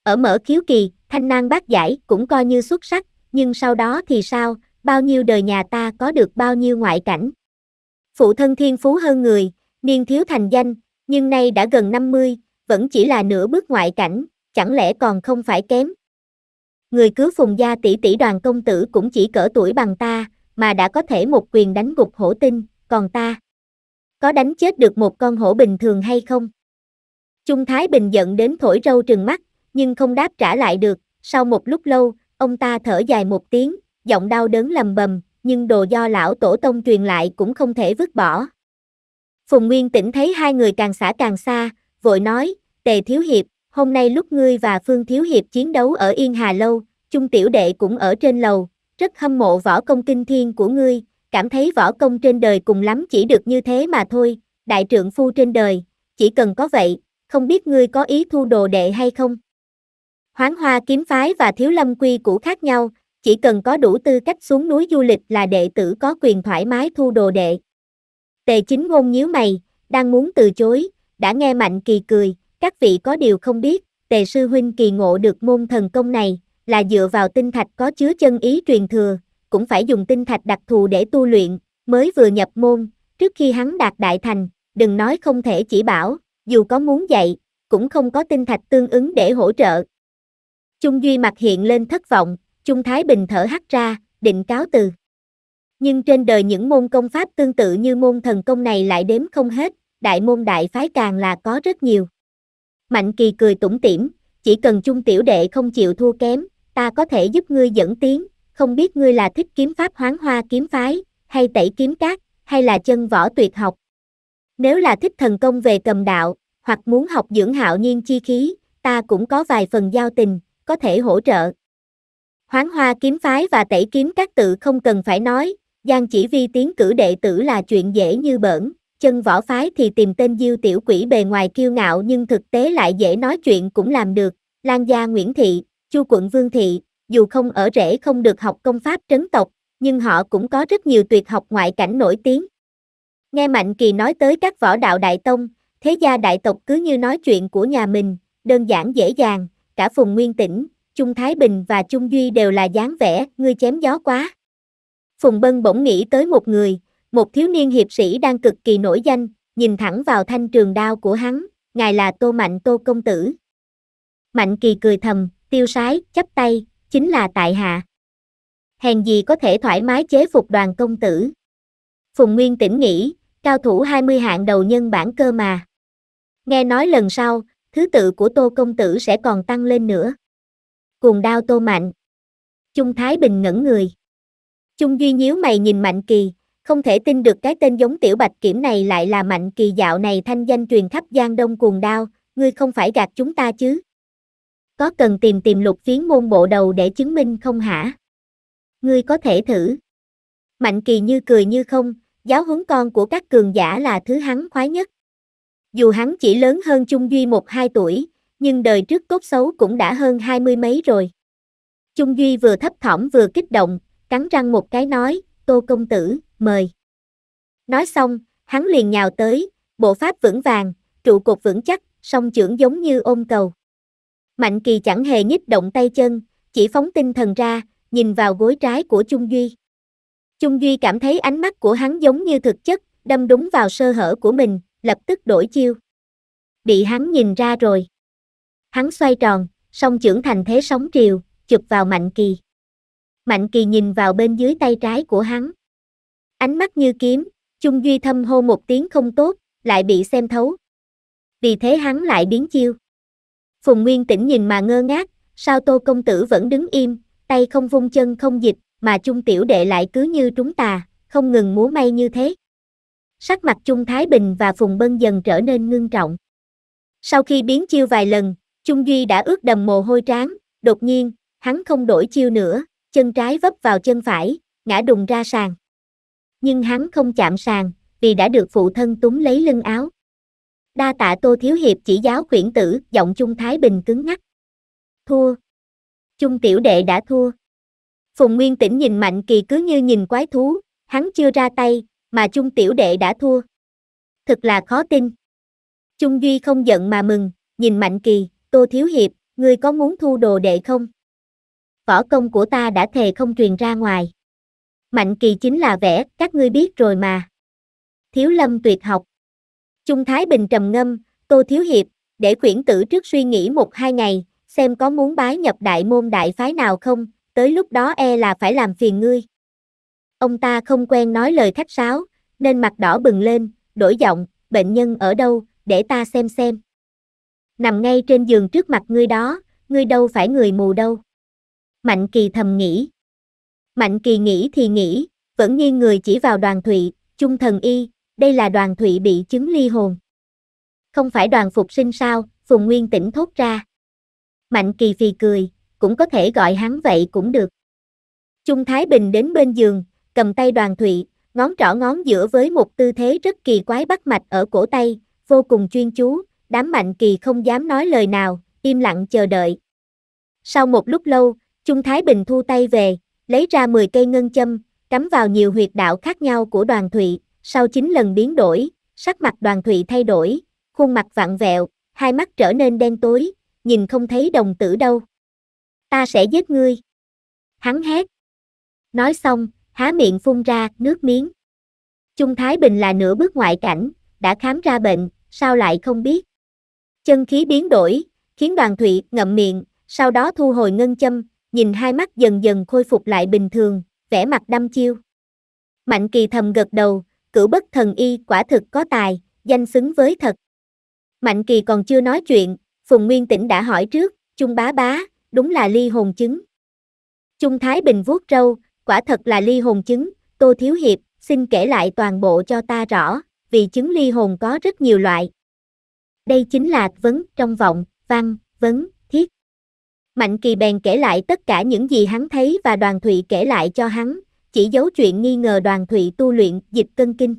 [SPEAKER 1] Ở mở khiếu kỳ, thanh nang bác giải cũng coi như xuất sắc, nhưng sau đó thì sao, bao nhiêu đời nhà ta có được bao nhiêu ngoại cảnh. Phụ thân thiên phú hơn người, niên thiếu thành danh, nhưng nay đã gần 50, vẫn chỉ là nửa bước ngoại cảnh, chẳng lẽ còn không phải kém. Người cứu phùng gia tỷ tỷ đoàn công tử cũng chỉ cỡ tuổi bằng ta, mà đã có thể một quyền đánh gục hổ tinh, còn ta. Có đánh chết được một con hổ bình thường hay không? Trung Thái Bình giận đến thổi râu trừng mắt, nhưng không đáp trả lại được, sau một lúc lâu, ông ta thở dài một tiếng, giọng đau đớn lầm bầm, nhưng đồ do lão tổ tông truyền lại cũng không thể vứt bỏ, Phùng Nguyên tỉnh thấy hai người càng xả càng xa, vội nói, Tề Thiếu Hiệp, hôm nay lúc ngươi và Phương Thiếu Hiệp chiến đấu ở Yên Hà Lâu, Chung Tiểu Đệ cũng ở trên lầu, rất hâm mộ võ công kinh thiên của ngươi, cảm thấy võ công trên đời cùng lắm chỉ được như thế mà thôi, đại trượng phu trên đời, chỉ cần có vậy, không biết ngươi có ý thu đồ đệ hay không? Hoán hoa kiếm phái và thiếu lâm quy cũ khác nhau, chỉ cần có đủ tư cách xuống núi du lịch là đệ tử có quyền thoải mái thu đồ đệ. Tề chính ngôn nhíu mày, đang muốn từ chối, đã nghe Mạnh Kỳ cười, các vị có điều không biết, tề sư huynh kỳ ngộ được môn thần công này, là dựa vào tinh thạch có chứa chân ý truyền thừa, cũng phải dùng tinh thạch đặc thù để tu luyện, mới vừa nhập môn, trước khi hắn đạt đại thành, đừng nói không thể chỉ bảo, dù có muốn dạy, cũng không có tinh thạch tương ứng để hỗ trợ. Trung Duy mặt hiện lên thất vọng, Trung Thái Bình thở hắt ra, định cáo từ. Nhưng trên đời những môn công pháp tương tự như môn thần công này lại đếm không hết, đại môn đại phái càng là có rất nhiều. Mạnh kỳ cười tủm tỉm, chỉ cần chung tiểu đệ không chịu thua kém, ta có thể giúp ngươi dẫn tiến, không biết ngươi là thích kiếm pháp hoán hoa kiếm phái, hay tẩy kiếm cát, hay là chân võ tuyệt học. Nếu là thích thần công về cầm đạo, hoặc muốn học dưỡng hạo nhiên chi khí, ta cũng có vài phần giao tình, có thể hỗ trợ. Hoán hoa kiếm phái và tẩy kiếm các tự không cần phải nói, Giang chỉ vi tiến cử đệ tử là chuyện dễ như bỡn, chân võ phái thì tìm tên diêu tiểu quỷ bề ngoài kiêu ngạo nhưng thực tế lại dễ nói chuyện cũng làm được. Lan gia Nguyễn Thị, Chu quận Vương Thị, dù không ở rễ không được học công pháp trấn tộc, nhưng họ cũng có rất nhiều tuyệt học ngoại cảnh nổi tiếng. Nghe Mạnh Kỳ nói tới các võ đạo đại tông, thế gia đại tộc cứ như nói chuyện của nhà mình, đơn giản dễ dàng, cả Phùng Nguyên Tĩnh, Trung Thái Bình và Trung Duy đều là dáng vẻ, ngươi chém gió quá. Phùng Bân bỗng nghĩ tới một người, một thiếu niên hiệp sĩ đang cực kỳ nổi danh, nhìn thẳng vào thanh trường đao của hắn, ngài là Tô Mạnh Tô Công Tử. Mạnh Kỳ cười thầm, tiêu sái, chắp tay, chính là tại hạ. Hèn gì có thể thoải mái chế phục đoàn công tử. Phùng Nguyên tỉnh nghĩ, cao thủ 20 hạng đầu nhân bản cơ mà. Nghe nói lần sau, thứ tự của Tô Công Tử sẽ còn tăng lên nữa. Cùng đao Tô Mạnh. Trung Thái Bình ngẩn người. Trung Duy nhíu mày nhìn Mạnh Kỳ, không thể tin được cái tên giống tiểu bạch kiểm này lại là Mạnh Kỳ dạo này thanh danh truyền khắp Giang Đông cuồng đao, ngươi không phải gạt chúng ta chứ? Có cần tìm tìm lục phiến môn bộ đầu để chứng minh không hả? Ngươi có thể thử. Mạnh Kỳ như cười như không, giáo huấn con của các cường giả là thứ hắn khoái nhất. Dù hắn chỉ lớn hơn Trung Duy một hai tuổi, nhưng đời trước cốt xấu cũng đã hơn hai mươi mấy rồi. Trung Duy vừa thấp thỏm vừa kích động, cắn răng một cái nói, tô công tử, mời. Nói xong, hắn liền nhào tới, bộ pháp vững vàng, trụ cột vững chắc, song trưởng giống như ôm cầu. Mạnh kỳ chẳng hề nhích động tay chân, chỉ phóng tinh thần ra, nhìn vào gối trái của Trung Duy. Trung Duy cảm thấy ánh mắt của hắn giống như thực chất, đâm đúng vào sơ hở của mình, lập tức đổi chiêu. Bị hắn nhìn ra rồi. Hắn xoay tròn, song trưởng thành thế sóng triều, chụp vào Mạnh Kỳ. Mạnh Kỳ nhìn vào bên dưới tay trái của hắn. Ánh mắt như kiếm, Chung Duy thâm hô một tiếng không tốt, lại bị xem thấu. Vì thế hắn lại biến chiêu. Phùng Nguyên tỉnh nhìn mà ngơ ngác, sao Tô Công Tử vẫn đứng im, tay không vung chân không dịch, mà Chung Tiểu Đệ lại cứ như trúng tà, không ngừng múa may như thế. Sắc mặt Chung Thái Bình và Phùng Bân dần trở nên ngưng trọng. Sau khi biến chiêu vài lần, Trung Duy đã ướt đầm mồ hôi tráng, đột nhiên, hắn không đổi chiêu nữa, chân trái vấp vào chân phải, ngã đùng ra sàn. Nhưng hắn không chạm sàn, vì đã được phụ thân túng lấy lưng áo. Đa tạ Tô Thiếu Hiệp chỉ giáo khuyển tử, giọng Trung Thái Bình cứng ngắc. Thua. Trung Tiểu Đệ đã thua. Phùng Nguyên Tĩnh nhìn Mạnh Kỳ cứ như nhìn quái thú, hắn chưa ra tay, mà Trung Tiểu Đệ đã thua. Thật là khó tin. Trung Duy không giận mà mừng, nhìn Mạnh Kỳ, Tô Thiếu Hiệp, ngươi có muốn thu đồ đệ không? võ công của ta đã thề không truyền ra ngoài. Mạnh kỳ chính là vẽ, các ngươi biết rồi mà. Thiếu lâm tuyệt học. Trung Thái Bình trầm ngâm, tô thiếu hiệp, để quyển tử trước suy nghĩ một hai ngày, xem có muốn bái nhập đại môn đại phái nào không, tới lúc đó e là phải làm phiền ngươi. Ông ta không quen nói lời khách sáo, nên mặt đỏ bừng lên, đổi giọng, bệnh nhân ở đâu, để ta xem xem. Nằm ngay trên giường trước mặt ngươi đó, ngươi đâu phải người mù đâu. Mạnh Kỳ thầm nghĩ. Mạnh Kỳ nghĩ thì nghĩ, vẫn nghiêng người chỉ vào đoàn thụy, chung thần y, đây là đoàn thụy bị chứng ly hồn. Không phải đoàn phục sinh sao, Phùng Nguyên tỉnh thốt ra. Mạnh Kỳ phì cười, cũng có thể gọi hắn vậy cũng được. Trung Thái Bình đến bên giường, cầm tay đoàn thụy, ngón trỏ ngón giữa với một tư thế rất kỳ quái bắt mạch ở cổ tay, vô cùng chuyên chú, đám Mạnh Kỳ không dám nói lời nào, im lặng chờ đợi. Sau một lúc lâu, Trung Thái Bình thu tay về, lấy ra 10 cây ngân châm, cắm vào nhiều huyệt đạo khác nhau của đoàn thụy, sau 9 lần biến đổi, sắc mặt đoàn thụy thay đổi, khuôn mặt vặn vẹo, hai mắt trở nên đen tối, nhìn không thấy đồng tử đâu. Ta sẽ giết ngươi. Hắn hét. Nói xong, há miệng phun ra nước miếng. Trung Thái Bình là nửa bước ngoại cảnh, đã khám ra bệnh, sao lại không biết. Chân khí biến đổi, khiến đoàn thụy ngậm miệng, sau đó thu hồi ngân châm, nhìn hai mắt dần dần khôi phục lại bình thường, vẻ mặt đăm chiêu. Mạnh kỳ thầm gật đầu, cửu bất thần y quả thực có tài, danh xứng với thật. Mạnh kỳ còn chưa nói chuyện, Phùng Nguyên Tĩnh đã hỏi trước, Trung bá bá, đúng là ly hồn chứng. Trung Thái Bình vuốt râu, quả thật là ly hồn chứng, Tô Thiếu Hiệp, xin kể lại toàn bộ cho ta rõ, vì chứng ly hồn có rất nhiều loại. Đây chính là vấn trong vọng, văn, vấn, Mạnh Kỳ bèn kể lại tất cả những gì hắn thấy và Đoàn Thụy kể lại cho hắn, chỉ giấu chuyện nghi ngờ Đoàn Thụy tu luyện dịch cân kinh.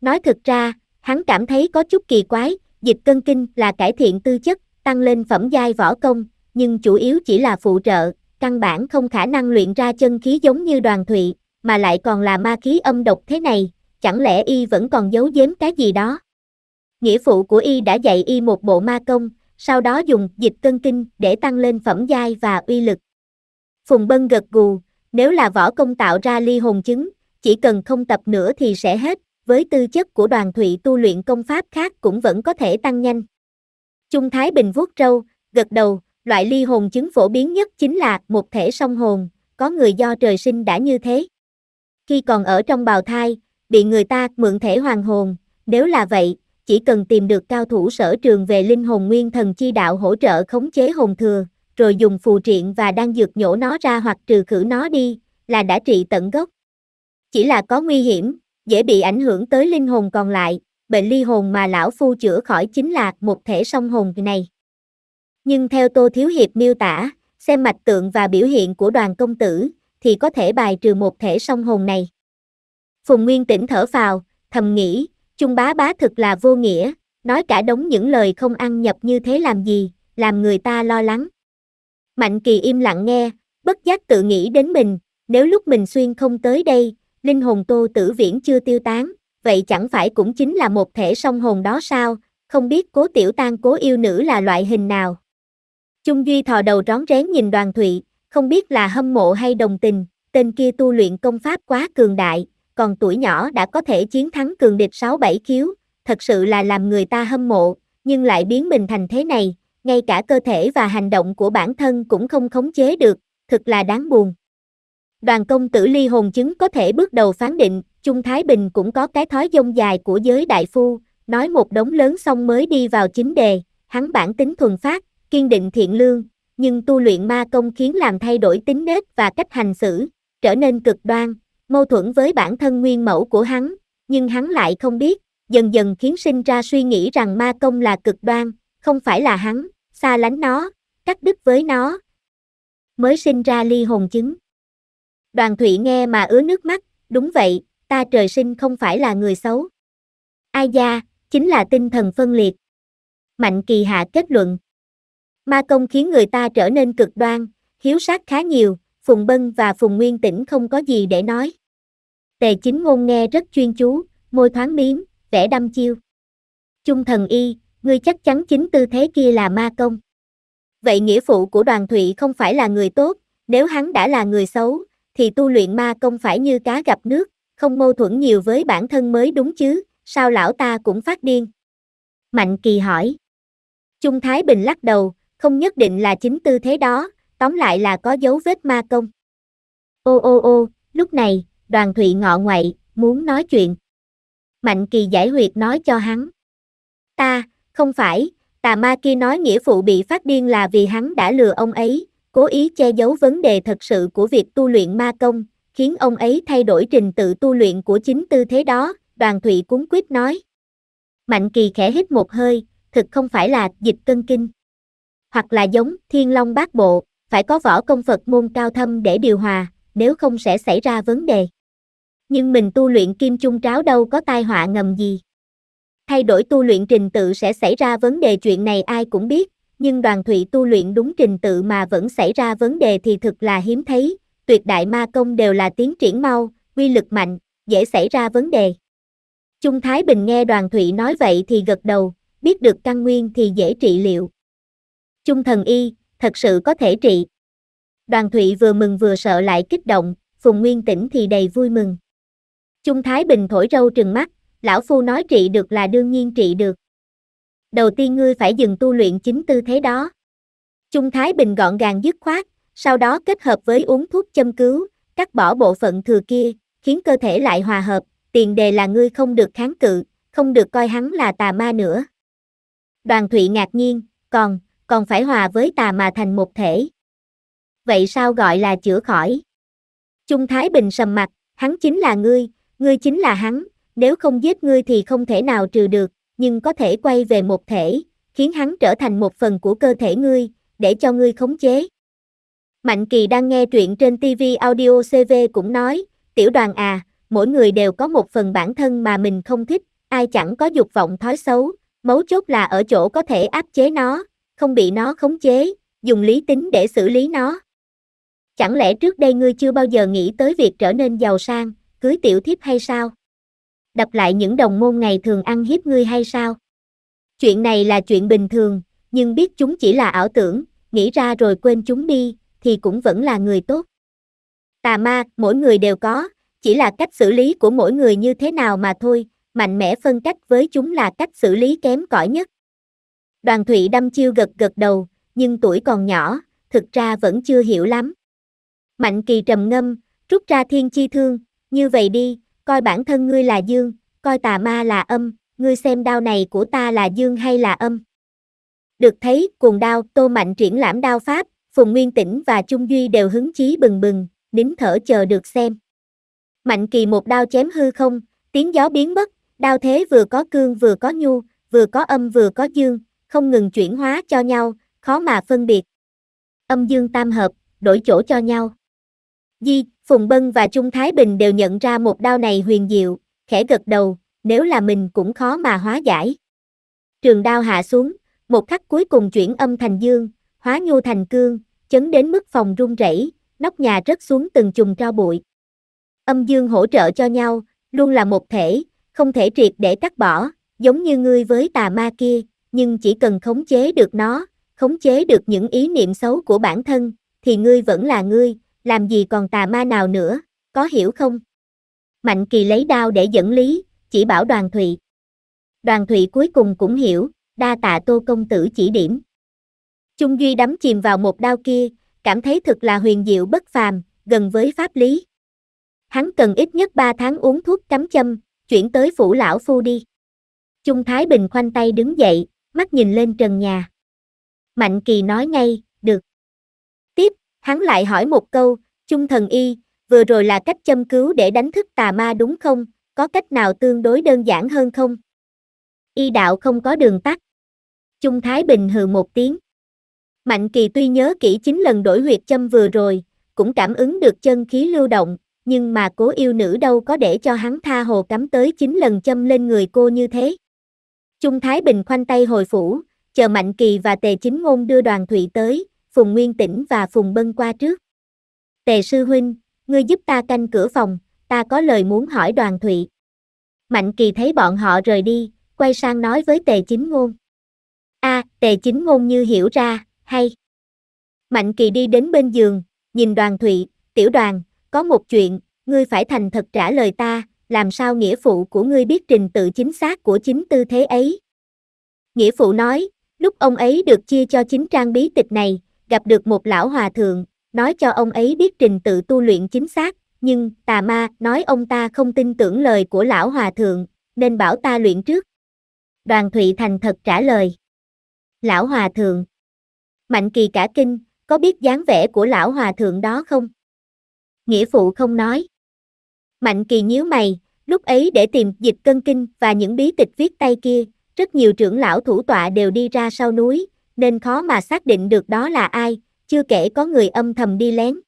[SPEAKER 1] Nói thật ra, hắn cảm thấy có chút kỳ quái, dịch cân kinh là cải thiện tư chất, tăng lên phẩm giai võ công, nhưng chủ yếu chỉ là phụ trợ, căn bản không khả năng luyện ra chân khí giống như Đoàn Thụy, mà lại còn là ma khí âm độc thế này, chẳng lẽ y vẫn còn giấu giếm cái gì đó? Nghĩa phụ của y đã dạy y một bộ ma công, sau đó dùng dịch cân kinh để tăng lên phẩm giai và uy lực. Phùng Bân gật gù, nếu là võ công tạo ra ly hồn chứng, chỉ cần không tập nữa thì sẽ hết, với tư chất của đoàn thụy tu luyện công pháp khác cũng vẫn có thể tăng nhanh. Trung Thái Bình vuốt râu, gật đầu, loại ly hồn chứng phổ biến nhất chính là một thể song hồn, có người do trời sinh đã như thế. Khi còn ở trong bào thai, bị người ta mượn thể hoàng hồn, nếu là vậy, chỉ cần tìm được cao thủ sở trường về linh hồn nguyên thần chi đạo hỗ trợ khống chế hồn thừa, rồi dùng phù triện và đang dược nhổ nó ra hoặc trừ khử nó đi, là đã trị tận gốc. Chỉ là có nguy hiểm, dễ bị ảnh hưởng tới linh hồn còn lại, bệnh ly hồn mà lão phu chữa khỏi chính là một thể song hồn này. Nhưng theo Tô Thiếu Hiệp miêu tả, xem mạch tượng và biểu hiện của đoàn công tử, thì có thể bài trừ một thể song hồn này. Phùng Nguyên tỉnh thở phào, thầm nghĩ, Chung bá bá thực là vô nghĩa, nói cả đống những lời không ăn nhập như thế làm gì, làm người ta lo lắng. Mạnh kỳ im lặng nghe, bất giác tự nghĩ đến mình, nếu lúc mình xuyên không tới đây, linh hồn tô tử viễn chưa tiêu tán, vậy chẳng phải cũng chính là một thể song hồn đó sao, không biết cố tiểu tan cố yêu nữ là loại hình nào. Chung Duy thò đầu rón rén nhìn đoàn thụy, không biết là hâm mộ hay đồng tình, tên kia tu luyện công pháp quá cường đại, còn tuổi nhỏ đã có thể chiến thắng cường địch 6-7 khiếu, thật sự là làm người ta hâm mộ, nhưng lại biến mình thành thế này, ngay cả cơ thể và hành động của bản thân cũng không khống chế được, thật là đáng buồn. Đoàn công tử ly hồn chứng có thể bước đầu phán định, Trung Thái Bình cũng có cái thói dông dài của giới đại phu, nói một đống lớn xong mới đi vào chính đề, hắn bản tính thuần phát, kiên định thiện lương, nhưng tu luyện ma công khiến làm thay đổi tính nết và cách hành xử, trở nên cực đoan, mâu thuẫn với bản thân nguyên mẫu của hắn, nhưng hắn lại không biết, dần dần khiến sinh ra suy nghĩ rằng ma công là cực đoan, không phải là hắn, xa lánh nó, cắt đứt với nó. Mới sinh ra ly hồn chứng. Đoàn Thụy nghe mà ứa nước mắt, đúng vậy, ta trời sinh không phải là người xấu. Ai da, chính là tinh thần phân liệt. Mạnh kỳ hạ kết luận. Ma công khiến người ta trở nên cực đoan, hiếu sát khá nhiều, Phùng Bân và Phùng Nguyên Tĩnh không có gì để nói. Tề chính ngôn nghe rất chuyên chú, môi thoáng miếng, vẻ đăm chiêu. Trung thần y, ngươi chắc chắn chính tư thế kia là ma công. Vậy nghĩa phụ của đoàn thụy không phải là người tốt, nếu hắn đã là người xấu, thì tu luyện ma công phải như cá gặp nước, không mâu thuẫn nhiều với bản thân mới đúng chứ, sao lão ta cũng phát điên. Mạnh kỳ hỏi. Trung Thái Bình lắc đầu, không nhất định là chính tư thế đó, tóm lại là có dấu vết ma công. Ô ô ô, lúc này, đoàn thụy ngọ ngoại, muốn nói chuyện. Mạnh kỳ giải huyệt nói cho hắn. Ta, không phải, tà ma kia nói nghĩa phụ bị phát điên là vì hắn đã lừa ông ấy, cố ý che giấu vấn đề thật sự của việc tu luyện ma công, khiến ông ấy thay đổi trình tự tu luyện của chính tư thế đó, đoàn thụy cuốn quyết nói. Mạnh kỳ khẽ hít một hơi, thực không phải là dịch cân kinh. Hoặc là giống thiên long bát bộ, phải có võ công Phật môn cao thâm để điều hòa, nếu không sẽ xảy ra vấn đề nhưng mình tu luyện kim chung tráo đâu có tai họa ngầm gì. Thay đổi tu luyện trình tự sẽ xảy ra vấn đề chuyện này ai cũng biết, nhưng đoàn thụy tu luyện đúng trình tự mà vẫn xảy ra vấn đề thì thực là hiếm thấy, tuyệt đại ma công đều là tiến triển mau, quy lực mạnh, dễ xảy ra vấn đề. Trung Thái Bình nghe đoàn thụy nói vậy thì gật đầu, biết được căn nguyên thì dễ trị liệu. Trung thần y, thật sự có thể trị. Đoàn thụy vừa mừng vừa sợ lại kích động, Phùng Nguyên tỉnh thì đầy vui mừng. Trung Thái Bình thổi râu trừng mắt, lão phu nói trị được là đương nhiên trị được. Đầu tiên ngươi phải dừng tu luyện chính tư thế đó. Trung Thái Bình gọn gàng dứt khoát, sau đó kết hợp với uống thuốc châm cứu, cắt bỏ bộ phận thừa kia, khiến cơ thể lại hòa hợp, tiền đề là ngươi không được kháng cự, không được coi hắn là tà ma nữa. Đoàn Thụy ngạc nhiên, còn, còn phải hòa với tà mà thành một thể. Vậy sao gọi là chữa khỏi? Trung Thái Bình sầm mặt, hắn chính là ngươi, Ngươi chính là hắn, nếu không giết ngươi thì không thể nào trừ được, nhưng có thể quay về một thể, khiến hắn trở thành một phần của cơ thể ngươi, để cho ngươi khống chế. Mạnh Kỳ đang nghe truyện trên TV Audio CV cũng nói, tiểu đoàn à, mỗi người đều có một phần bản thân mà mình không thích, ai chẳng có dục vọng thói xấu, mấu chốt là ở chỗ có thể áp chế nó, không bị nó khống chế, dùng lý tính để xử lý nó. Chẳng lẽ trước đây ngươi chưa bao giờ nghĩ tới việc trở nên giàu sang, cưới tiểu thiếp hay sao? Đập lại những đồng môn ngày thường ăn hiếp ngươi hay sao? Chuyện này là chuyện bình thường, nhưng biết chúng chỉ là ảo tưởng, nghĩ ra rồi quên chúng đi, thì cũng vẫn là người tốt. Tà ma, mỗi người đều có, chỉ là cách xử lý của mỗi người như thế nào mà thôi, mạnh mẽ phân cách với chúng là cách xử lý kém cỏi nhất. Đoàn Thụy đâm chiêu gật gật đầu, nhưng tuổi còn nhỏ, thực ra vẫn chưa hiểu lắm. Mạnh kỳ trầm ngâm, rút ra thiên chi thương, như vậy đi, coi bản thân ngươi là dương, coi tà ma là âm, ngươi xem đao này của ta là dương hay là âm. Được thấy, cùng đao, tô mạnh triển lãm đao pháp, Phùng Nguyên Tĩnh và Trung Duy đều hứng chí bừng bừng, nín thở chờ được xem. Mạnh kỳ một đao chém hư không, tiếng gió biến mất, đao thế vừa có cương vừa có nhu, vừa có âm vừa có dương, không ngừng chuyển hóa cho nhau, khó mà phân biệt. Âm dương tam hợp, đổi chỗ cho nhau. Di Phùng Bân và Trung Thái Bình đều nhận ra một đao này huyền diệu, khẽ gật đầu, nếu là mình cũng khó mà hóa giải. Trường đao hạ xuống, một khắc cuối cùng chuyển âm thành dương, hóa nhu thành cương, chấn đến mức phòng rung rẩy, nóc nhà rớt xuống từng chùm tro bụi. Âm dương hỗ trợ cho nhau, luôn là một thể, không thể triệt để cắt bỏ, giống như ngươi với tà ma kia, nhưng chỉ cần khống chế được nó, khống chế được những ý niệm xấu của bản thân, thì ngươi vẫn là ngươi, làm gì còn tà ma nào nữa, có hiểu không? Mạnh kỳ lấy đao để dẫn lý, chỉ bảo đoàn thụy. Đoàn thụy cuối cùng cũng hiểu, đa tạ tô công tử chỉ điểm. Trung Duy đắm chìm vào một đao kia, cảm thấy thực là huyền diệu bất phàm, gần với pháp lý. Hắn cần ít nhất 3 tháng uống thuốc cắm châm, chuyển tới phủ lão phu đi. Trung Thái Bình khoanh tay đứng dậy, mắt nhìn lên trần nhà. Mạnh kỳ nói ngay, Hắn lại hỏi một câu, chung thần y, vừa rồi là cách châm cứu để đánh thức tà ma đúng không, có cách nào tương đối đơn giản hơn không? Y đạo không có đường tắt. Trung Thái Bình hừ một tiếng. Mạnh kỳ tuy nhớ kỹ chính lần đổi huyệt châm vừa rồi, cũng cảm ứng được chân khí lưu động, nhưng mà cố yêu nữ đâu có để cho hắn tha hồ cắm tới chín lần châm lên người cô như thế. Trung Thái Bình khoanh tay hồi phủ, chờ Mạnh Kỳ và Tề Chính Ngôn đưa đoàn thủy tới, Phùng Nguyên Tĩnh và Phùng Bân qua trước. Tề sư huynh, ngươi giúp ta canh cửa phòng, ta có lời muốn hỏi đoàn thụy. Mạnh kỳ thấy bọn họ rời đi, quay sang nói với tề chính ngôn. a à, tề chính ngôn như hiểu ra, hay. Mạnh kỳ đi đến bên giường, nhìn đoàn thụy, tiểu đoàn, có một chuyện, ngươi phải thành thật trả lời ta, làm sao nghĩa phụ của ngươi biết trình tự chính xác của chính tư thế ấy. Nghĩa phụ nói, lúc ông ấy được chia cho chính trang bí tịch này, gặp được một lão hòa thượng, nói cho ông ấy biết trình tự tu luyện chính xác, nhưng tà ma nói ông ta không tin tưởng lời của lão hòa thượng, nên bảo ta luyện trước. Đoàn Thụy Thành thật trả lời. Lão hòa thượng. Mạnh kỳ cả kinh, có biết dáng vẻ của lão hòa thượng đó không? Nghĩa phụ không nói. Mạnh kỳ nhíu mày, lúc ấy để tìm dịch cân kinh và những bí tịch viết tay kia, rất nhiều trưởng lão thủ tọa đều đi ra sau núi, nên khó mà xác định được đó là ai, chưa kể có người âm thầm đi lén.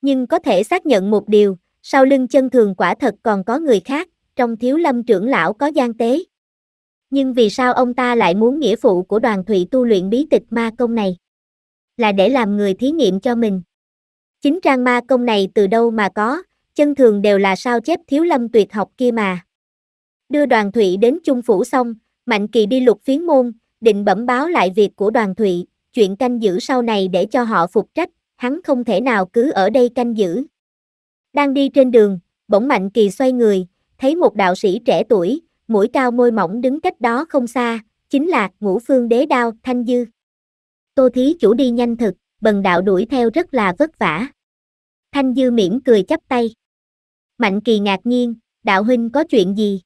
[SPEAKER 1] Nhưng có thể xác nhận một điều, sau lưng chân thường quả thật còn có người khác, trong thiếu lâm trưởng lão có gian tế. Nhưng vì sao ông ta lại muốn nghĩa phụ của đoàn thụy tu luyện bí tịch ma công này? Là để làm người thí nghiệm cho mình. Chính trang ma công này từ đâu mà có, chân thường đều là sao chép thiếu lâm tuyệt học kia mà. Đưa đoàn thụy đến trung phủ xong, Mạnh Kỳ đi lục phiến môn, định bẩm báo lại việc của đoàn thụy, chuyện canh giữ sau này để cho họ phục trách, hắn không thể nào cứ ở đây canh giữ. Đang đi trên đường, bỗng Mạnh Kỳ xoay người, thấy một đạo sĩ trẻ tuổi, mũi cao môi mỏng đứng cách đó không xa, chính là ngũ phương đế đao Thanh Dư. Tô Thí chủ đi nhanh thực, bần đạo đuổi theo rất là vất vả. Thanh Dư mỉm cười chắp tay. Mạnh Kỳ ngạc nhiên, đạo huynh có chuyện gì?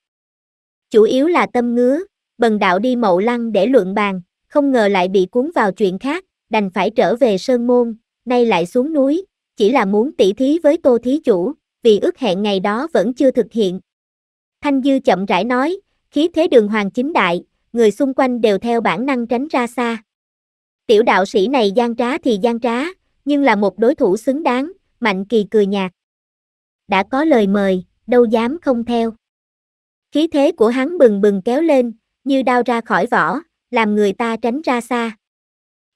[SPEAKER 1] Chủ yếu là tâm ngứa, bần đạo đi mậu lăng để luận bàn, không ngờ lại bị cuốn vào chuyện khác, đành phải trở về Sơn Môn, nay lại xuống núi, chỉ là muốn tỉ thí với Tô Thí Chủ, vì ước hẹn ngày đó vẫn chưa thực hiện. Thanh Dư chậm rãi nói, khí thế đường hoàng chính đại, người xung quanh đều theo bản năng tránh ra xa. Tiểu đạo sĩ này gian trá thì gian trá, nhưng là một đối thủ xứng đáng, Mạnh Kỳ cười nhạt. Đã có lời mời, đâu dám không theo. Khí thế của hắn bừng bừng kéo lên, như đao ra khỏi vỏ, làm người ta tránh ra xa.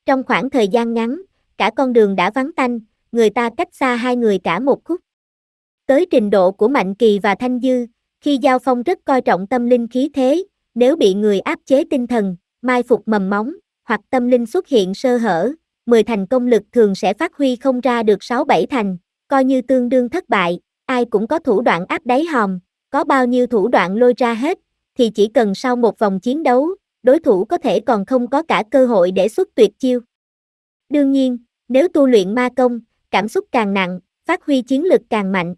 [SPEAKER 1] Trong khoảng thời gian ngắn, cả con đường đã vắng tanh, người ta cách xa hai người cả một khúc. Tới trình độ của Mạnh Kỳ và Thanh Dư, khi giao phong rất coi trọng tâm linh khí thế, nếu bị người áp chế tinh thần, mai phục mầm móng, hoặc tâm linh xuất hiện sơ hở, mười thành công lực thường sẽ phát huy không ra được sáu bảy thành, coi như tương đương thất bại, ai cũng có thủ đoạn áp đáy hòm, có bao nhiêu thủ đoạn lôi ra hết, thì chỉ cần sau một vòng chiến đấu, đối thủ có thể còn không có cả cơ hội để xuất tuyệt chiêu. Đương nhiên, nếu tu luyện ma công, cảm xúc càng nặng, phát huy chiến lực càng mạnh.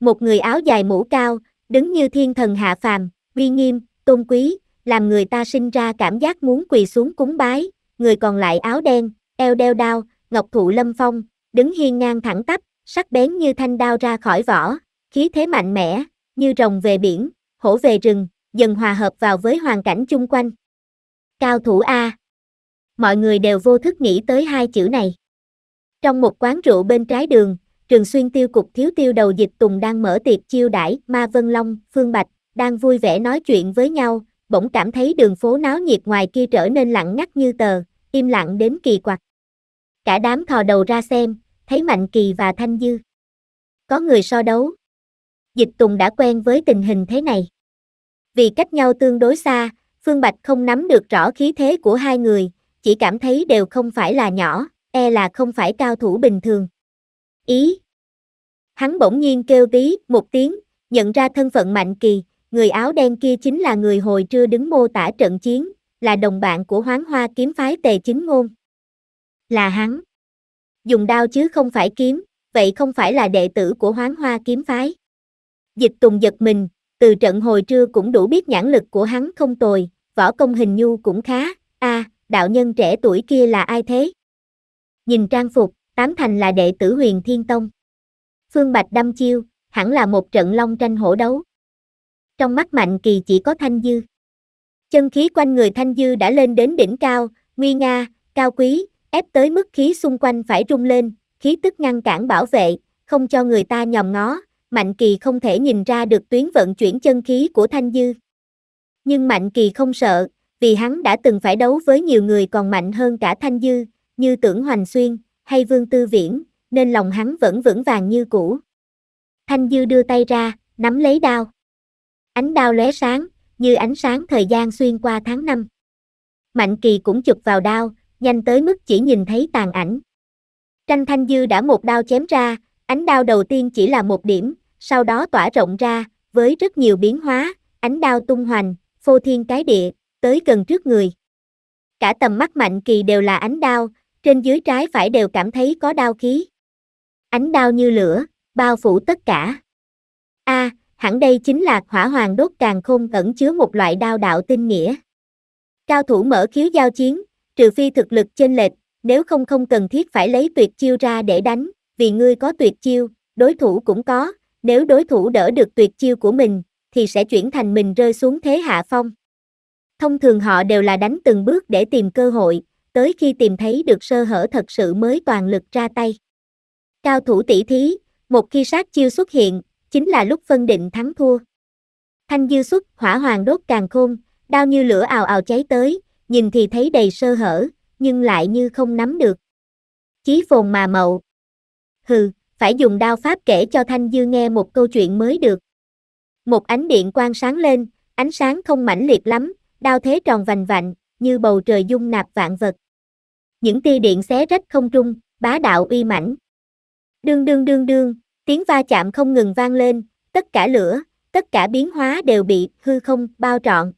[SPEAKER 1] Một người áo dài mũ cao, đứng như thiên thần hạ phàm, uy nghiêm, tôn quý, làm người ta sinh ra cảm giác muốn quỳ xuống cúng bái, người còn lại áo đen, eo đeo đao, ngọc thụ lâm phong, đứng hiên ngang thẳng tắp, sắc bén như thanh đao ra khỏi vỏ, khí thế mạnh mẽ, như rồng về biển, hổ về rừng, dần hòa hợp vào với hoàn cảnh chung quanh. Cao thủ A. Mọi người đều vô thức nghĩ tới hai chữ này. Trong một quán rượu bên trái đường, Trường Xuyên tiêu cục thiếu tiêu đầu dịch Tùng đang mở tiệc chiêu đãi Ma Vân Long, Phương Bạch, đang vui vẻ nói chuyện với nhau, bỗng cảm thấy đường phố náo nhiệt ngoài kia trở nên lặng ngắt như tờ, im lặng đến kỳ quặc. Cả đám thò đầu ra xem, thấy Mạnh Kỳ và Thanh Dư. Có người so đấu. Dịch Tùng đã quen với tình hình thế này vì cách nhau tương đối xa, Phương Bạch không nắm được rõ khí thế của hai người, chỉ cảm thấy đều không phải là nhỏ, e là không phải cao thủ bình thường. Ý Hắn bỗng nhiên kêu tí một tiếng, nhận ra thân phận mạnh kỳ, người áo đen kia chính là người hồi trưa đứng mô tả trận chiến, là đồng bạn của hoáng hoa kiếm phái tề chính ngôn. Là hắn. Dùng đao chứ không phải kiếm, vậy không phải là đệ tử của hoáng hoa kiếm phái. Dịch tùng giật mình, từ trận hồi trưa cũng đủ biết nhãn lực của hắn không tồi, võ công hình nhu cũng khá, a đạo nhân trẻ tuổi kia là ai thế? Nhìn trang phục, tám thành là đệ tử huyền thiên tông. Phương Bạch đâm chiêu, hẳn là một trận long tranh hổ đấu. Trong mắt Mạnh Kỳ chỉ có Thanh Dư. Chân khí quanh người Thanh Dư đã lên đến đỉnh cao, nguy nga, cao quý, ép tới mức khí xung quanh phải rung lên, khí tức ngăn cản bảo vệ, không cho người ta nhòm ngó, Mạnh Kỳ không thể nhìn ra được tuyến vận chuyển chân khí của Thanh Dư. Nhưng Mạnh Kỳ không sợ, vì hắn đã từng phải đấu với nhiều người còn mạnh hơn cả Thanh Dư, như Tưởng Hoành Xuyên, hay Vương Tư Viễn, nên lòng hắn vẫn vững vàng như cũ. Thanh Dư đưa tay ra, nắm lấy đao. Ánh đao lóe sáng, như ánh sáng thời gian xuyên qua tháng năm. Mạnh Kỳ cũng chụp vào đao, nhanh tới mức chỉ nhìn thấy tàn ảnh. Tranh Thanh Dư đã một đao chém ra, ánh đao đầu tiên chỉ là một điểm, sau đó tỏa rộng ra, với rất nhiều biến hóa, ánh đao tung hoành, phô thiên cái địa, tới gần trước người. Cả tầm mắt mạnh kỳ đều là ánh đao, trên dưới trái phải đều cảm thấy có đao khí. Ánh đao như lửa, bao phủ tất cả. A, à, hẳn đây chính là hỏa hoàng đốt càng khôn ẩn chứa một loại đao đạo tinh nghĩa. Cao thủ mở khiếu giao chiến, trừ phi thực lực chênh lệch, nếu không không cần thiết phải lấy tuyệt chiêu ra để đánh, vì ngươi có tuyệt chiêu, đối thủ cũng có, nếu đối thủ đỡ được tuyệt chiêu của mình, thì sẽ chuyển thành mình rơi xuống thế hạ phong. Thông thường họ đều là đánh từng bước để tìm cơ hội, tới khi tìm thấy được sơ hở thật sự mới toàn lực ra tay. Cao thủ tỷ thí, một khi sát chiêu xuất hiện, chính là lúc phân định thắng thua. Thanh dư xuất, hỏa hoàng đốt càng khôn, đau như lửa ào ào cháy tới, nhìn thì thấy đầy sơ hở, nhưng lại như không nắm được. Chí phồn mà mậu. Hừ, phải dùng đao pháp kể cho Thanh Dư nghe một câu chuyện mới được. Một ánh điện quang sáng lên, ánh sáng không mãnh liệt lắm, đao thế tròn vành vạnh, như bầu trời dung nạp vạn vật. Những tia điện xé rách không trung, bá đạo uy mãnh. Đương đương đương đương, tiếng va chạm không ngừng vang lên, tất cả lửa, tất cả biến hóa đều bị hư không bao trọn.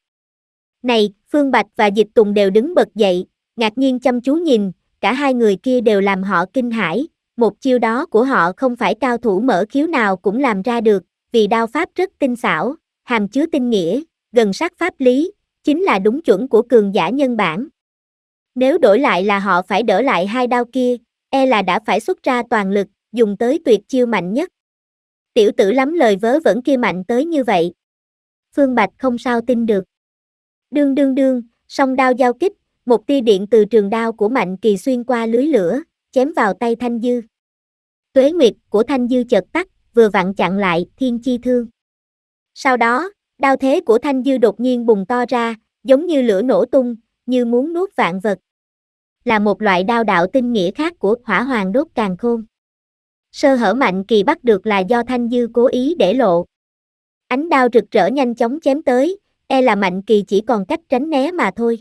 [SPEAKER 1] Này, Phương Bạch và Dịch Tùng đều đứng bật dậy, ngạc nhiên chăm chú nhìn, cả hai người kia đều làm họ kinh hãi, một chiêu đó của họ không phải cao thủ mở khiếu nào cũng làm ra được, vì đao pháp rất tinh xảo, hàm chứa tinh nghĩa, gần sát pháp lý, chính là đúng chuẩn của cường giả nhân bản. Nếu đổi lại là họ phải đỡ lại hai đao kia, e là đã phải xuất ra toàn lực, dùng tới tuyệt chiêu mạnh nhất. Tiểu tử lắm lời vớ vẫn kia mạnh tới như vậy. Phương Bạch không sao tin được. Đương đương đương, song đao giao kích, một tia điện từ trường đao của Mạnh Kỳ xuyên qua lưới lửa, chém vào tay Thanh Dư. Tuế nguyệt của Thanh Dư chợt tắt, vừa vặn chặn lại thiên chi thương. Sau đó, đao thế của Thanh Dư đột nhiên bùng to ra, giống như lửa nổ tung, như muốn nuốt vạn vật. Là một loại đao đạo tinh nghĩa khác của hỏa hoàng đốt càng khôn. Sơ hở mạnh kỳ bắt được là do Thanh Dư cố ý để lộ. Ánh đao rực rỡ nhanh chóng chém tới, e là mạnh kỳ chỉ còn cách tránh né mà thôi.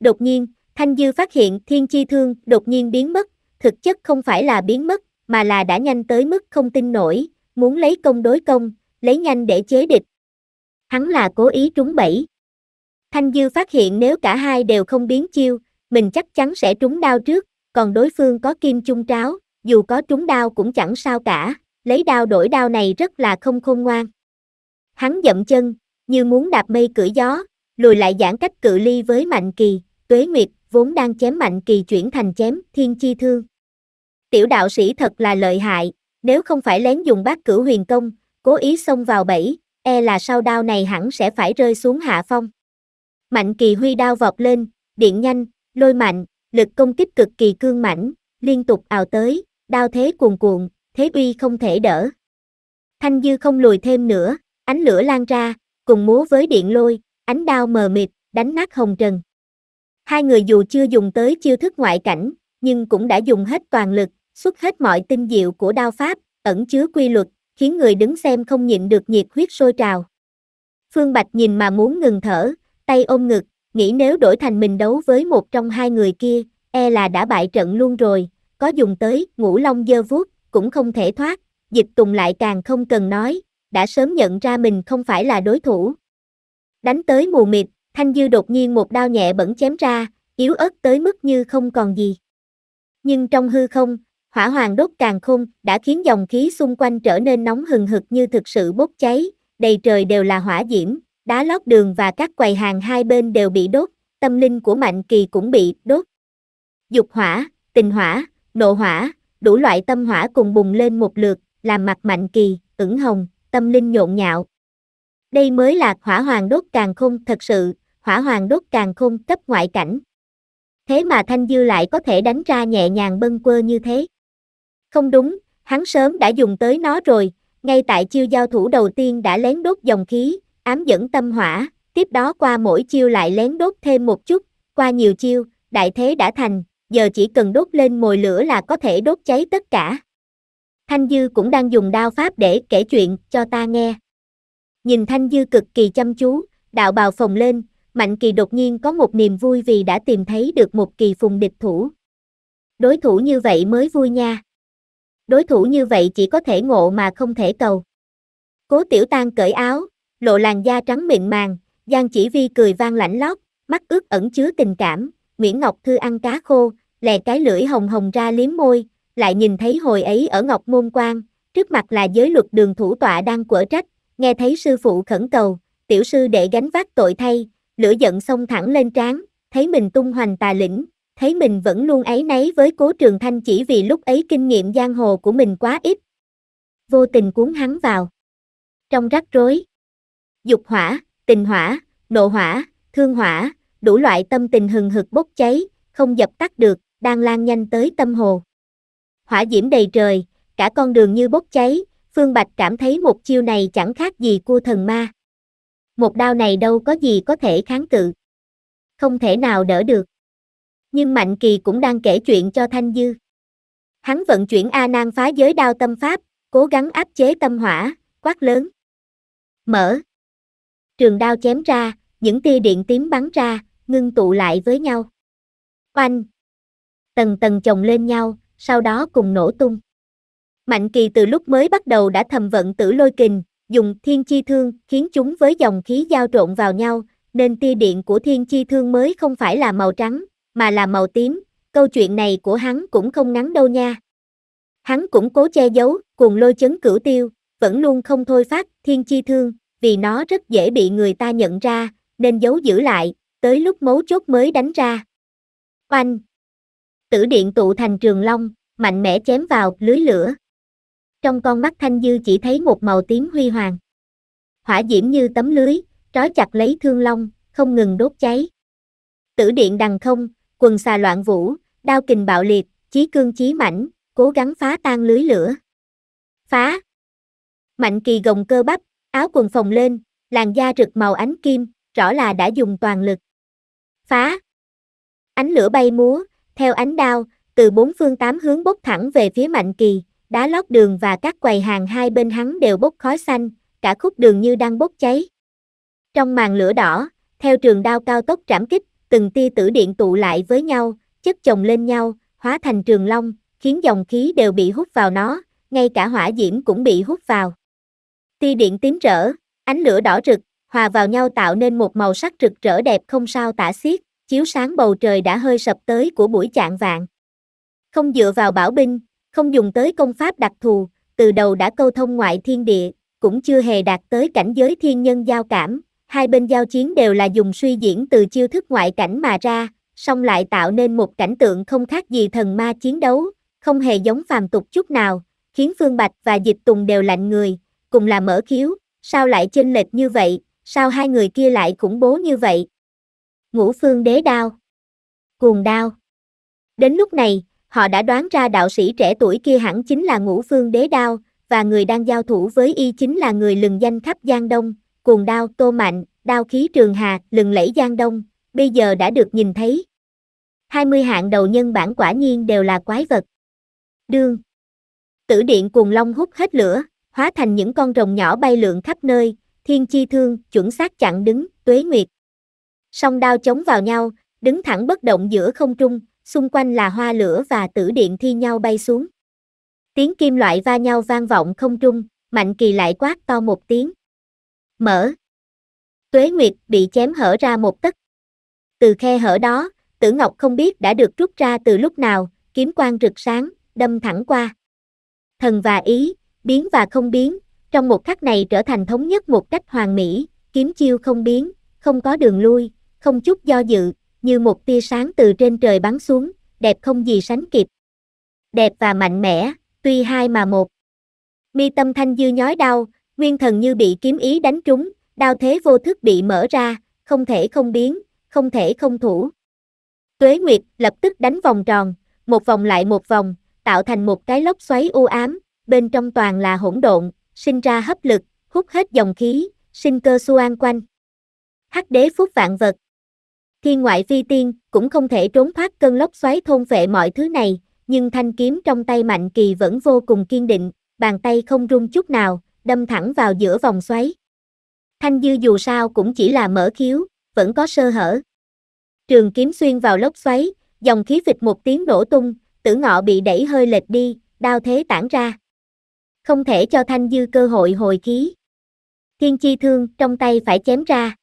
[SPEAKER 1] Đột nhiên, Thanh Dư phát hiện thiên chi thương đột nhiên biến mất, thực chất không phải là biến mất, mà là đã nhanh tới mức không tin nổi, muốn lấy công đối công, lấy nhanh để chế địch. Hắn là cố ý trúng bẫy. Thanh Dư phát hiện nếu cả hai đều không biến chiêu, mình chắc chắn sẽ trúng đao trước, còn đối phương có kim chung tráo, dù có trúng đao cũng chẳng sao cả, lấy đao đổi đao này rất là không khôn ngoan. Hắn dậm chân, như muốn đạp mây cưỡi gió, lùi lại giãn cách cự ly với Mạnh Kỳ, Tuế Nguyệt vốn đang chém Mạnh Kỳ chuyển thành chém Thiên Chi Thương. Tiểu đạo sĩ thật là lợi hại, nếu không phải lén dùng bát cửu huyền công, cố ý xông vào bẫy, e là sau đao này hẳn sẽ phải rơi xuống hạ phong. Mạnh kỳ huy đao vọt lên, điện nhanh, lôi mạnh, lực công kích cực kỳ cương mãnh, liên tục ào tới, đao thế cuồn cuộn, thế uy không thể đỡ. Thanh dư không lùi thêm nữa, ánh lửa lan ra, cùng múa với điện lôi, ánh đao mờ mịt, đánh nát hồng trần. Hai người dù chưa dùng tới chiêu thức ngoại cảnh, nhưng cũng đã dùng hết toàn lực, xuất hết mọi tinh diệu của đao pháp, ẩn chứa quy luật, khiến người đứng xem không nhịn được nhiệt huyết sôi trào. Phương Bạch nhìn mà muốn ngừng thở, tay ôm ngực, nghĩ nếu đổi thành mình đấu với một trong hai người kia, e là đã bại trận luôn rồi, có dùng tới ngũ long dơ vuốt, cũng không thể thoát, dịch tùng lại càng không cần nói, đã sớm nhận ra mình không phải là đối thủ. Đánh tới mù mịt, Thanh Dư đột nhiên một đao nhẹ bẩn chém ra, yếu ớt tới mức như không còn gì. Nhưng trong hư không, hỏa hoàng đốt càng khung, đã khiến dòng khí xung quanh trở nên nóng hừng hực như thực sự bốc cháy, đầy trời đều là hỏa diễm, đá lót đường và các quầy hàng hai bên đều bị đốt, tâm linh của Mạnh Kỳ cũng bị đốt. Dục hỏa, tình hỏa, nộ hỏa, đủ loại tâm hỏa cùng bùng lên một lượt, làm mặt Mạnh Kỳ, ửng hồng, tâm linh nhộn nhạo. Đây mới là hỏa hoàng đốt càng khung thật sự, hỏa hoàng đốt càng khung cấp ngoại cảnh. Thế mà Thanh Dư lại có thể đánh ra nhẹ nhàng bâng quơ như thế. Không đúng, hắn sớm đã dùng tới nó rồi, ngay tại chiêu giao thủ đầu tiên đã lén đốt dòng khí, ám dẫn tâm hỏa, tiếp đó qua mỗi chiêu lại lén đốt thêm một chút, qua nhiều chiêu, đại thế đã thành, giờ chỉ cần đốt lên mồi lửa là có thể đốt cháy tất cả. Thanh Dư cũng đang dùng đao pháp để kể chuyện cho ta nghe. Nhìn Thanh Dư cực kỳ chăm chú, đạo bào phồng lên, Mạnh Kỳ đột nhiên có một niềm vui vì đã tìm thấy được một kỳ phùng địch thủ. Đối thủ như vậy mới vui nha đối thủ như vậy chỉ có thể ngộ mà không thể cầu. Cố tiểu tan cởi áo, lộ làn da trắng mịn màng, Giang chỉ vi cười vang lãnh lót, mắt ướt ẩn chứa tình cảm, Nguyễn Ngọc Thư ăn cá khô, lè cái lưỡi hồng hồng ra liếm môi, lại nhìn thấy hồi ấy ở Ngọc Môn Quan, trước mặt là giới luật đường thủ tọa đang quở trách, nghe thấy sư phụ khẩn cầu, tiểu sư để gánh vác tội thay, lửa giận xông thẳng lên trán, thấy mình tung hoành tà lĩnh, thấy mình vẫn luôn ấy nấy với cố trường thanh chỉ vì lúc ấy kinh nghiệm giang hồ của mình quá ít. Vô tình cuốn hắn vào. Trong rắc rối. Dục hỏa, tình hỏa, nộ hỏa, thương hỏa, đủ loại tâm tình hừng hực bốc cháy, không dập tắt được, đang lan nhanh tới tâm hồ. Hỏa diễm đầy trời, cả con đường như bốc cháy, Phương Bạch cảm thấy một chiêu này chẳng khác gì cua thần ma. Một đao này đâu có gì có thể kháng cự. Không thể nào đỡ được nhưng Mạnh Kỳ cũng đang kể chuyện cho Thanh Dư. Hắn vận chuyển A Nan phá giới đao tâm pháp, cố gắng áp chế tâm hỏa, quát lớn. Mở. Trường đao chém ra, những tia điện tím bắn ra, ngưng tụ lại với nhau. Oanh. Tầng tầng chồng lên nhau, sau đó cùng nổ tung. Mạnh Kỳ từ lúc mới bắt đầu đã thầm vận tử lôi kình, dùng thiên chi thương khiến chúng với dòng khí giao trộn vào nhau, nên tia điện của thiên chi thương mới không phải là màu trắng, mà là màu tím, câu chuyện này của hắn cũng không ngắn đâu nha. Hắn cũng cố che giấu, cùng lôi chấn cửu tiêu, vẫn luôn không thôi phát thiên chi thương, vì nó rất dễ bị người ta nhận ra, nên giấu giữ lại, tới lúc mấu chốt mới đánh ra. Oanh! Tử điện tụ thành trường long, mạnh mẽ chém vào lưới lửa. Trong con mắt Thanh Dư chỉ thấy một màu tím huy hoàng. Hỏa diễm như tấm lưới, trói chặt lấy thương long, không ngừng đốt cháy. Tử điện đằng không, quần xà loạn vũ, đao kình bạo liệt, chí cương chí mảnh, cố gắng phá tan lưới lửa. Phá! Mạnh kỳ gồng cơ bắp, áo quần phồng lên, làn da rực màu ánh kim, rõ là đã dùng toàn lực. Phá! Ánh lửa bay múa, theo ánh đao, từ bốn phương tám hướng bốc thẳng về phía Mạnh Kỳ, đá lót đường và các quầy hàng hai bên hắn đều bốc khói xanh, cả khúc đường như đang bốc cháy. Trong màn lửa đỏ, theo trường đao cao tốc trảm kích, từng tia tử điện tụ lại với nhau, chất chồng lên nhau, hóa thành trường long, khiến dòng khí đều bị hút vào nó, ngay cả hỏa diễm cũng bị hút vào. Tia điện tím rỡ, ánh lửa đỏ rực, hòa vào nhau tạo nên một màu sắc rực rỡ đẹp không sao tả xiết, chiếu sáng bầu trời đã hơi sập tới của buổi chạng vạn. Không dựa vào bảo binh, không dùng tới công pháp đặc thù, từ đầu đã câu thông ngoại thiên địa, cũng chưa hề đạt tới cảnh giới thiên nhân giao cảm, hai bên giao chiến đều là dùng suy diễn từ chiêu thức ngoại cảnh mà ra, song lại tạo nên một cảnh tượng không khác gì thần ma chiến đấu, không hề giống phàm tục chút nào, khiến Phương Bạch và Dịch Tùng đều lạnh người, cùng là mở khiếu, sao lại chênh lệch như vậy, sao hai người kia lại khủng bố như vậy. Ngũ Phương Đế Đao Cuồng Đao Đến lúc này, họ đã đoán ra đạo sĩ trẻ tuổi kia hẳn chính là Ngũ Phương Đế Đao, và người đang giao thủ với y chính là người lừng danh khắp Giang Đông, cuồng đao tô mạnh, đao khí trường hà, lừng lẫy giang đông, bây giờ đã được nhìn thấy. 20 hạng đầu nhân bản quả nhiên đều là quái vật. Đương. Tử điện cuồng long hút hết lửa, hóa thành những con rồng nhỏ bay lượn khắp nơi, thiên chi thương, chuẩn xác chặn đứng, tuế nguyệt. Song đao chống vào nhau, đứng thẳng bất động giữa không trung, xung quanh là hoa lửa và tử điện thi nhau bay xuống. Tiếng kim loại va nhau vang vọng không trung, mạnh kỳ lại quát to một tiếng mở. Tuế Nguyệt bị chém hở ra một tấc. Từ khe hở đó, Tử Ngọc không biết đã được rút ra từ lúc nào, kiếm quang rực sáng, đâm thẳng qua. Thần và ý, biến và không biến, trong một khắc này trở thành thống nhất một cách hoàn mỹ, kiếm chiêu không biến, không có đường lui, không chút do dự, như một tia sáng từ trên trời bắn xuống, đẹp không gì sánh kịp. Đẹp và mạnh mẽ, tuy hai mà một. Mi tâm thanh dư nhói đau, Nguyên thần như bị kiếm ý đánh trúng, đao thế vô thức bị mở ra, không thể không biến, không thể không thủ. Tuế Nguyệt lập tức đánh vòng tròn, một vòng lại một vòng, tạo thành một cái lốc xoáy u ám, bên trong toàn là hỗn độn, sinh ra hấp lực, hút hết dòng khí, sinh cơ xuan quanh. Hắc đế phúc vạn vật. Thiên ngoại phi tiên cũng không thể trốn thoát cơn lốc xoáy thôn vệ mọi thứ này, nhưng thanh kiếm trong tay Mạnh Kỳ vẫn vô cùng kiên định, bàn tay không run chút nào, đâm thẳng vào giữa vòng xoáy. Thanh dư dù sao cũng chỉ là mở khiếu, vẫn có sơ hở. Trường kiếm xuyên vào lốc xoáy, dòng khí vịt một tiếng nổ tung, tử ngọ bị đẩy hơi lệch đi, đao thế tản ra. Không thể cho Thanh dư cơ hội hồi khí. Thiên chi thương trong tay phải chém ra.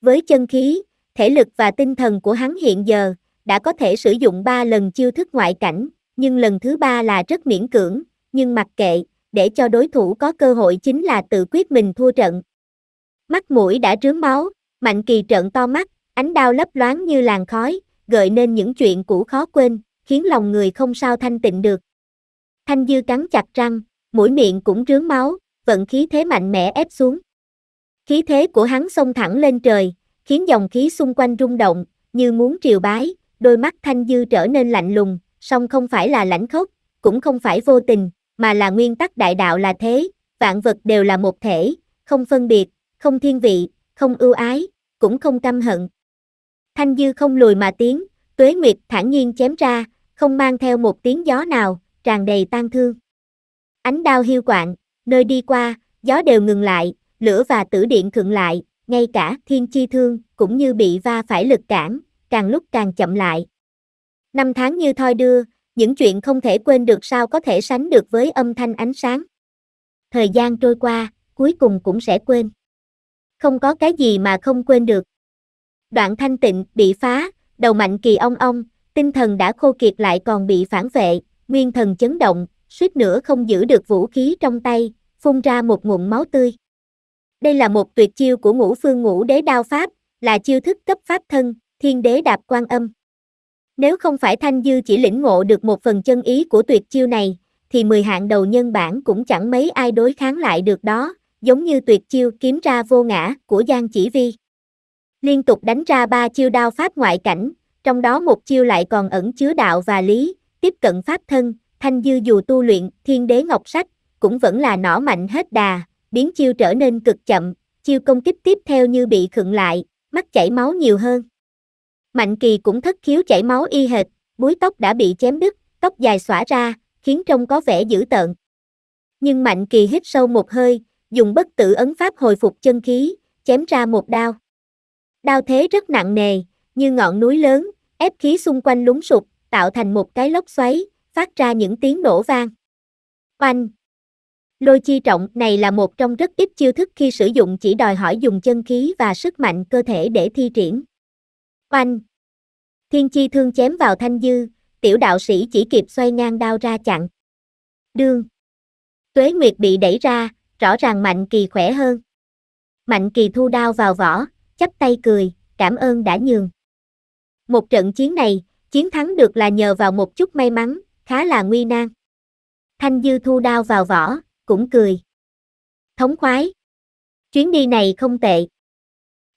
[SPEAKER 1] Với chân khí, thể lực và tinh thần của hắn hiện giờ, đã có thể sử dụng ba lần chiêu thức ngoại cảnh, nhưng lần thứ ba là rất miễn cưỡng, nhưng mặc kệ, để cho đối thủ có cơ hội chính là tự quyết mình thua trận. Mắt mũi đã trướng máu, Mạnh Kỳ trợn to mắt, ánh đao lấp loáng như làn khói, gợi nên những chuyện cũ khó quên, khiến lòng người không sao thanh tịnh được. Thanh Dư cắn chặt răng, mũi miệng cũng trướng máu, vận khí thế mạnh mẽ ép xuống. Khí thế của hắn xông thẳng lên trời, khiến dòng khí xung quanh rung động, như muốn triều bái, đôi mắt Thanh Dư trở nên lạnh lùng, song không phải là lãnh khốc, cũng không phải vô tình, mà là nguyên tắc đại đạo là thế, vạn vật đều là một thể, không phân biệt, không thiên vị, không ưu ái, cũng không căm hận. Thanh dư không lùi mà tiến, tuế nguyệt thản nhiên chém ra, không mang theo một tiếng gió nào, tràn đầy tan thương. Ánh đao hiu quạng, nơi đi qua, gió đều ngừng lại, lửa và tử điện khựng lại, ngay cả thiên chi thương cũng như bị va phải lực cản, càng lúc càng chậm lại. Năm tháng như thoi đưa, những chuyện không thể quên được sao có thể sánh được với âm thanh ánh sáng. Thời gian trôi qua, cuối cùng cũng sẽ quên. Không có cái gì mà không quên được. Đoạn thanh tịnh bị phá, đầu mạnh kỳ ong ong, tinh thần đã khô kiệt lại còn bị phản vệ, nguyên thần chấn động, suýt nữa không giữ được vũ khí trong tay, phun ra một ngụm máu tươi. Đây là một tuyệt chiêu của ngũ phương ngũ đế đao pháp, là chiêu thức cấp pháp thân, thiên đế đạp quan âm. Nếu không phải Thanh Dư chỉ lĩnh ngộ được một phần chân ý của tuyệt chiêu này, thì 10 hạng đầu nhân bản cũng chẳng mấy ai đối kháng lại được đó, giống như tuyệt chiêu kiếm ra vô ngã của Giang Chỉ Vi. Liên tục đánh ra ba chiêu đao pháp ngoại cảnh, trong đó một chiêu lại còn ẩn chứa đạo và lý, tiếp cận pháp thân, Thanh Dư dù tu luyện thiên đế ngọc sách, cũng vẫn là nỏ mạnh hết đà, biến chiêu trở nên cực chậm, chiêu công kích tiếp theo như bị khựng lại, mắt chảy máu nhiều hơn. Mạnh Kỳ cũng thất khiếu chảy máu y hệt, búi tóc đã bị chém đứt, tóc dài xõa ra, khiến trông có vẻ dữ tợn. Nhưng Mạnh Kỳ hít sâu một hơi, dùng bất tử ấn pháp hồi phục chân khí, chém ra một đao. Đao thế rất nặng nề, như ngọn núi lớn, ép khí xung quanh lúng sụp, tạo thành một cái lốc xoáy, phát ra những tiếng nổ vang. Oanh! Lôi chi trọng này là một trong rất ít chiêu thức khi sử dụng chỉ đòi hỏi dùng chân khí và sức mạnh cơ thể để thi triển. Oanh! Thiên chi thương chém vào thanh dư, tiểu đạo sĩ chỉ kịp xoay ngang đao ra chặn. Đương! Tuế Nguyệt bị đẩy ra, rõ ràng Mạnh Kỳ khỏe hơn. Mạnh Kỳ thu đao vào vỏ, chắp tay cười, cảm ơn đã nhường. Một trận chiến này, chiến thắng được là nhờ vào một chút may mắn, khá là nguy nan. Thanh Dư thu đao vào vỏ, cũng cười. Thống khoái! Chuyến đi này không tệ.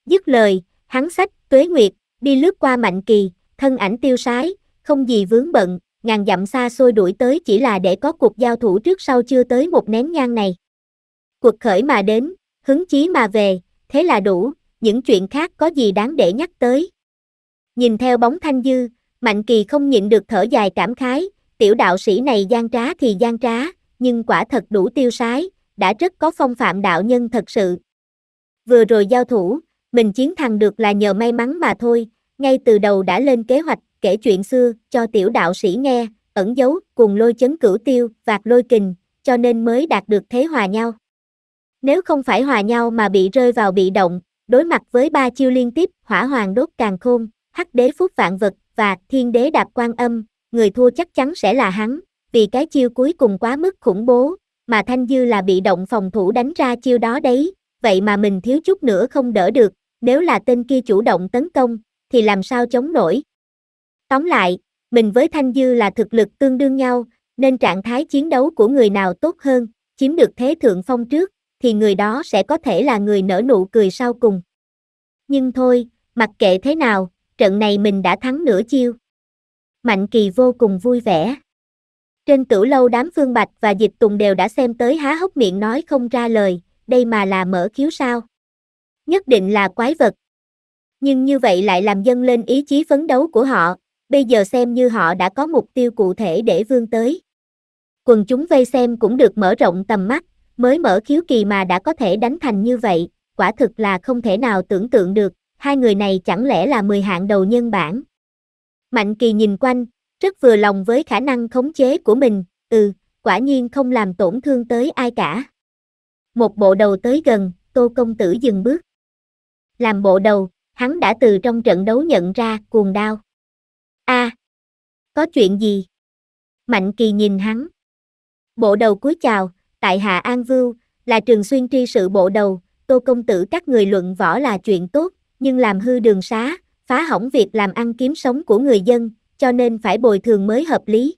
[SPEAKER 1] Dứt lời, hắn sách, tuế nguyệt, Đi lướt qua mạnh kỳ, thân ảnh tiêu sái, không gì vướng bận, ngàn dặm xa xôi đuổi tới chỉ là để có cuộc giao thủ trước sau chưa tới một nén nhang này. Cuộc khởi mà đến, hứng chí mà về, thế là đủ, những chuyện khác có gì đáng để nhắc tới. Nhìn theo bóng thanh dư, Mạnh Kỳ không nhịn được thở dài cảm khái, tiểu đạo sĩ này gian trá thì gian trá, nhưng quả thật đủ tiêu sái, đã rất có phong phạm đạo nhân thật sự. Vừa rồi giao thủ, mình chiến thắng được là nhờ may mắn mà thôi, ngay từ đầu đã lên kế hoạch, kể chuyện xưa, cho tiểu đạo sĩ nghe, ẩn dấu, cùng lôi chấn cửu tiêu, vạt lôi kình, cho nên mới đạt được thế hòa nhau. Nếu không phải hòa nhau mà bị rơi vào bị động, đối mặt với ba chiêu liên tiếp, hỏa hoàng đốt càng khôn, hắc đế phúc vạn vật, và thiên đế đạp quan âm, người thua chắc chắn sẽ là hắn, vì cái chiêu cuối cùng quá mức khủng bố, mà Thanh Dư là bị động phòng thủ đánh ra chiêu đó đấy, vậy mà mình thiếu chút nữa không đỡ được, nếu là tên kia chủ động tấn công, thì làm sao chống nổi. Tóm lại, mình với Thanh Dư là thực lực tương đương nhau, nên trạng thái chiến đấu của người nào tốt hơn, chiếm được thế thượng phong trước, thì người đó sẽ có thể là người nở nụ cười sau cùng. Nhưng thôi, mặc kệ thế nào, trận này mình đã thắng nửa chiêu. Mạnh Kỳ vô cùng vui vẻ. Trên tử lâu đám Phương Bạch và Dịch Tùng đều đã xem tới há hốc miệng nói không ra lời, đây mà là mở khiếu sao nhất định là quái vật. Nhưng như vậy lại làm dâng lên ý chí phấn đấu của họ, bây giờ xem như họ đã có mục tiêu cụ thể để vươn tới. Quần chúng vây xem cũng được mở rộng tầm mắt, mới mở khiếu kỳ mà đã có thể đánh thành như vậy, quả thực là không thể nào tưởng tượng được, hai người này chẳng lẽ là mười hạng đầu nhân bản. Mạnh kỳ nhìn quanh, rất vừa lòng với khả năng khống chế của mình, ừ, quả nhiên không làm tổn thương tới ai cả. Một bộ đầu tới gần, tô công tử dừng bước làm bộ đầu, hắn đã từ trong trận đấu nhận ra cuồng đao. a à, có chuyện gì? Mạnh kỳ nhìn hắn. Bộ đầu cúi chào, tại Hạ An Vưu, là trường xuyên tri sự bộ đầu, tô công tử các người luận võ là chuyện tốt, nhưng làm hư đường xá, phá hỏng việc làm ăn kiếm sống của người dân, cho nên phải bồi thường mới hợp lý.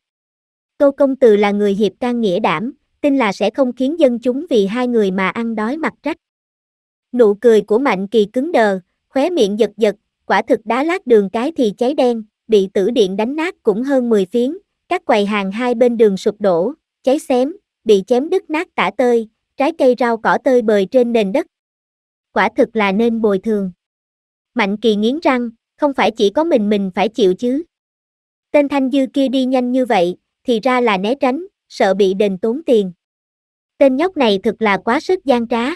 [SPEAKER 1] Tô công tử là người hiệp can nghĩa đảm, tin là sẽ không khiến dân chúng vì hai người mà ăn đói mặc trách. Nụ cười của Mạnh Kỳ cứng đờ, khóe miệng giật giật, quả thực đá lát đường cái thì cháy đen, bị tử điện đánh nát cũng hơn 10 phiến, các quầy hàng hai bên đường sụp đổ, cháy xém, bị chém đứt nát tả tơi, trái cây rau cỏ tơi bời trên nền đất. Quả thực là nên bồi thường. Mạnh Kỳ nghiến răng, không phải chỉ có mình mình phải chịu chứ. Tên thanh dư kia đi nhanh như vậy, thì ra là né tránh, sợ bị đền tốn tiền. Tên nhóc này thực là quá sức gian trá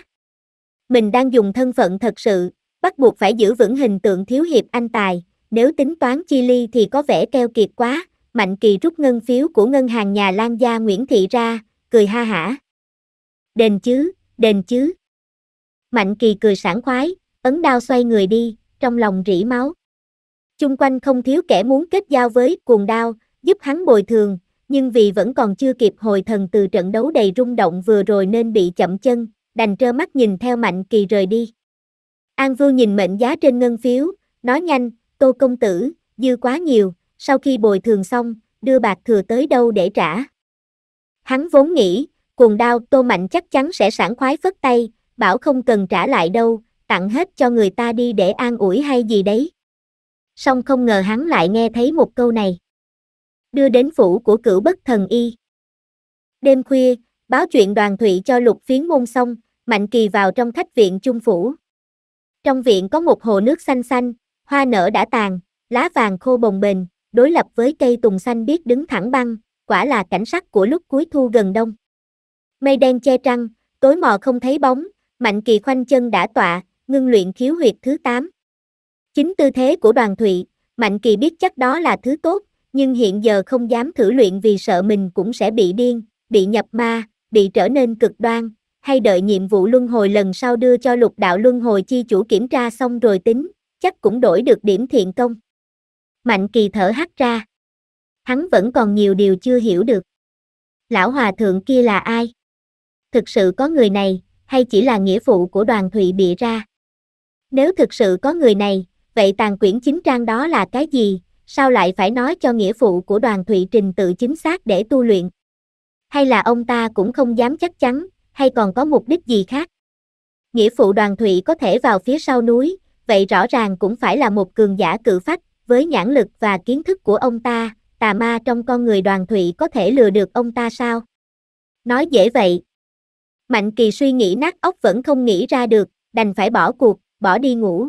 [SPEAKER 1] mình đang dùng thân phận thật sự, bắt buộc phải giữ vững hình tượng thiếu hiệp anh tài, nếu tính toán chi ly thì có vẻ keo kiệt quá, Mạnh Kỳ rút ngân phiếu của ngân hàng nhà Lan Gia Nguyễn Thị ra, cười ha hả. Đền chứ, đền chứ. Mạnh Kỳ cười sảng khoái, ấn đao xoay người đi, trong lòng rỉ máu. Chung quanh không thiếu kẻ muốn kết giao với cuồng đao, giúp hắn bồi thường, nhưng vì vẫn còn chưa kịp hồi thần từ trận đấu đầy rung động vừa rồi nên bị chậm chân, đành trơ mắt nhìn theo Mạnh Kỳ rời đi. An vương nhìn mệnh giá trên ngân phiếu, nói nhanh, tô công tử, dư quá nhiều, sau khi bồi thường xong, đưa bạc thừa tới đâu để trả. Hắn vốn nghĩ, cuồng đao tô mạnh chắc chắn sẽ sẵn khoái phất tay, bảo không cần trả lại đâu, tặng hết cho người ta đi để an ủi hay gì đấy. Song không ngờ hắn lại nghe thấy một câu này. Đưa đến phủ của cửu bất thần y. Đêm khuya, báo chuyện đoàn thụy cho lục phiến môn xong, Mạnh Kỳ vào trong khách viện trung phủ. Trong viện có một hồ nước xanh xanh, hoa nở đã tàn, lá vàng khô bồng bềnh, đối lập với cây tùng xanh biết đứng thẳng băng, quả là cảnh sắc của lúc cuối thu gần đông. Mây đen che trăng, tối mò không thấy bóng, Mạnh Kỳ khoanh chân đã tọa, ngưng luyện khiếu huyệt thứ 8. Chính tư thế của đoàn thụy, Mạnh Kỳ biết chắc đó là thứ tốt, nhưng hiện giờ không dám thử luyện vì sợ mình cũng sẽ bị điên, bị nhập ma, bị trở nên cực đoan, hay đợi nhiệm vụ luân hồi lần sau đưa cho lục đạo luân hồi chi chủ kiểm tra xong rồi tính, chắc cũng đổi được điểm thiện công. Mạnh kỳ thở hắt ra. Hắn vẫn còn nhiều điều chưa hiểu được. Lão hòa thượng kia là ai? Thực sự có người này, hay chỉ là nghĩa phụ của đoàn thụy bịa ra? Nếu thực sự có người này, vậy tàn quyển chính trang đó là cái gì? Sao lại phải nói cho nghĩa phụ của đoàn thụy trình tự chính xác để tu luyện? Hay là ông ta cũng không dám chắc chắn, hay còn có mục đích gì khác? Nghĩa phụ đoàn thụy có thể vào phía sau núi, vậy rõ ràng cũng phải là một cường giả cự phách, với nhãn lực và kiến thức của ông ta, tà ma trong con người đoàn thụy có thể lừa được ông ta sao? Nói dễ vậy. Mạnh kỳ suy nghĩ nát óc vẫn không nghĩ ra được, đành phải bỏ cuộc, bỏ đi ngủ.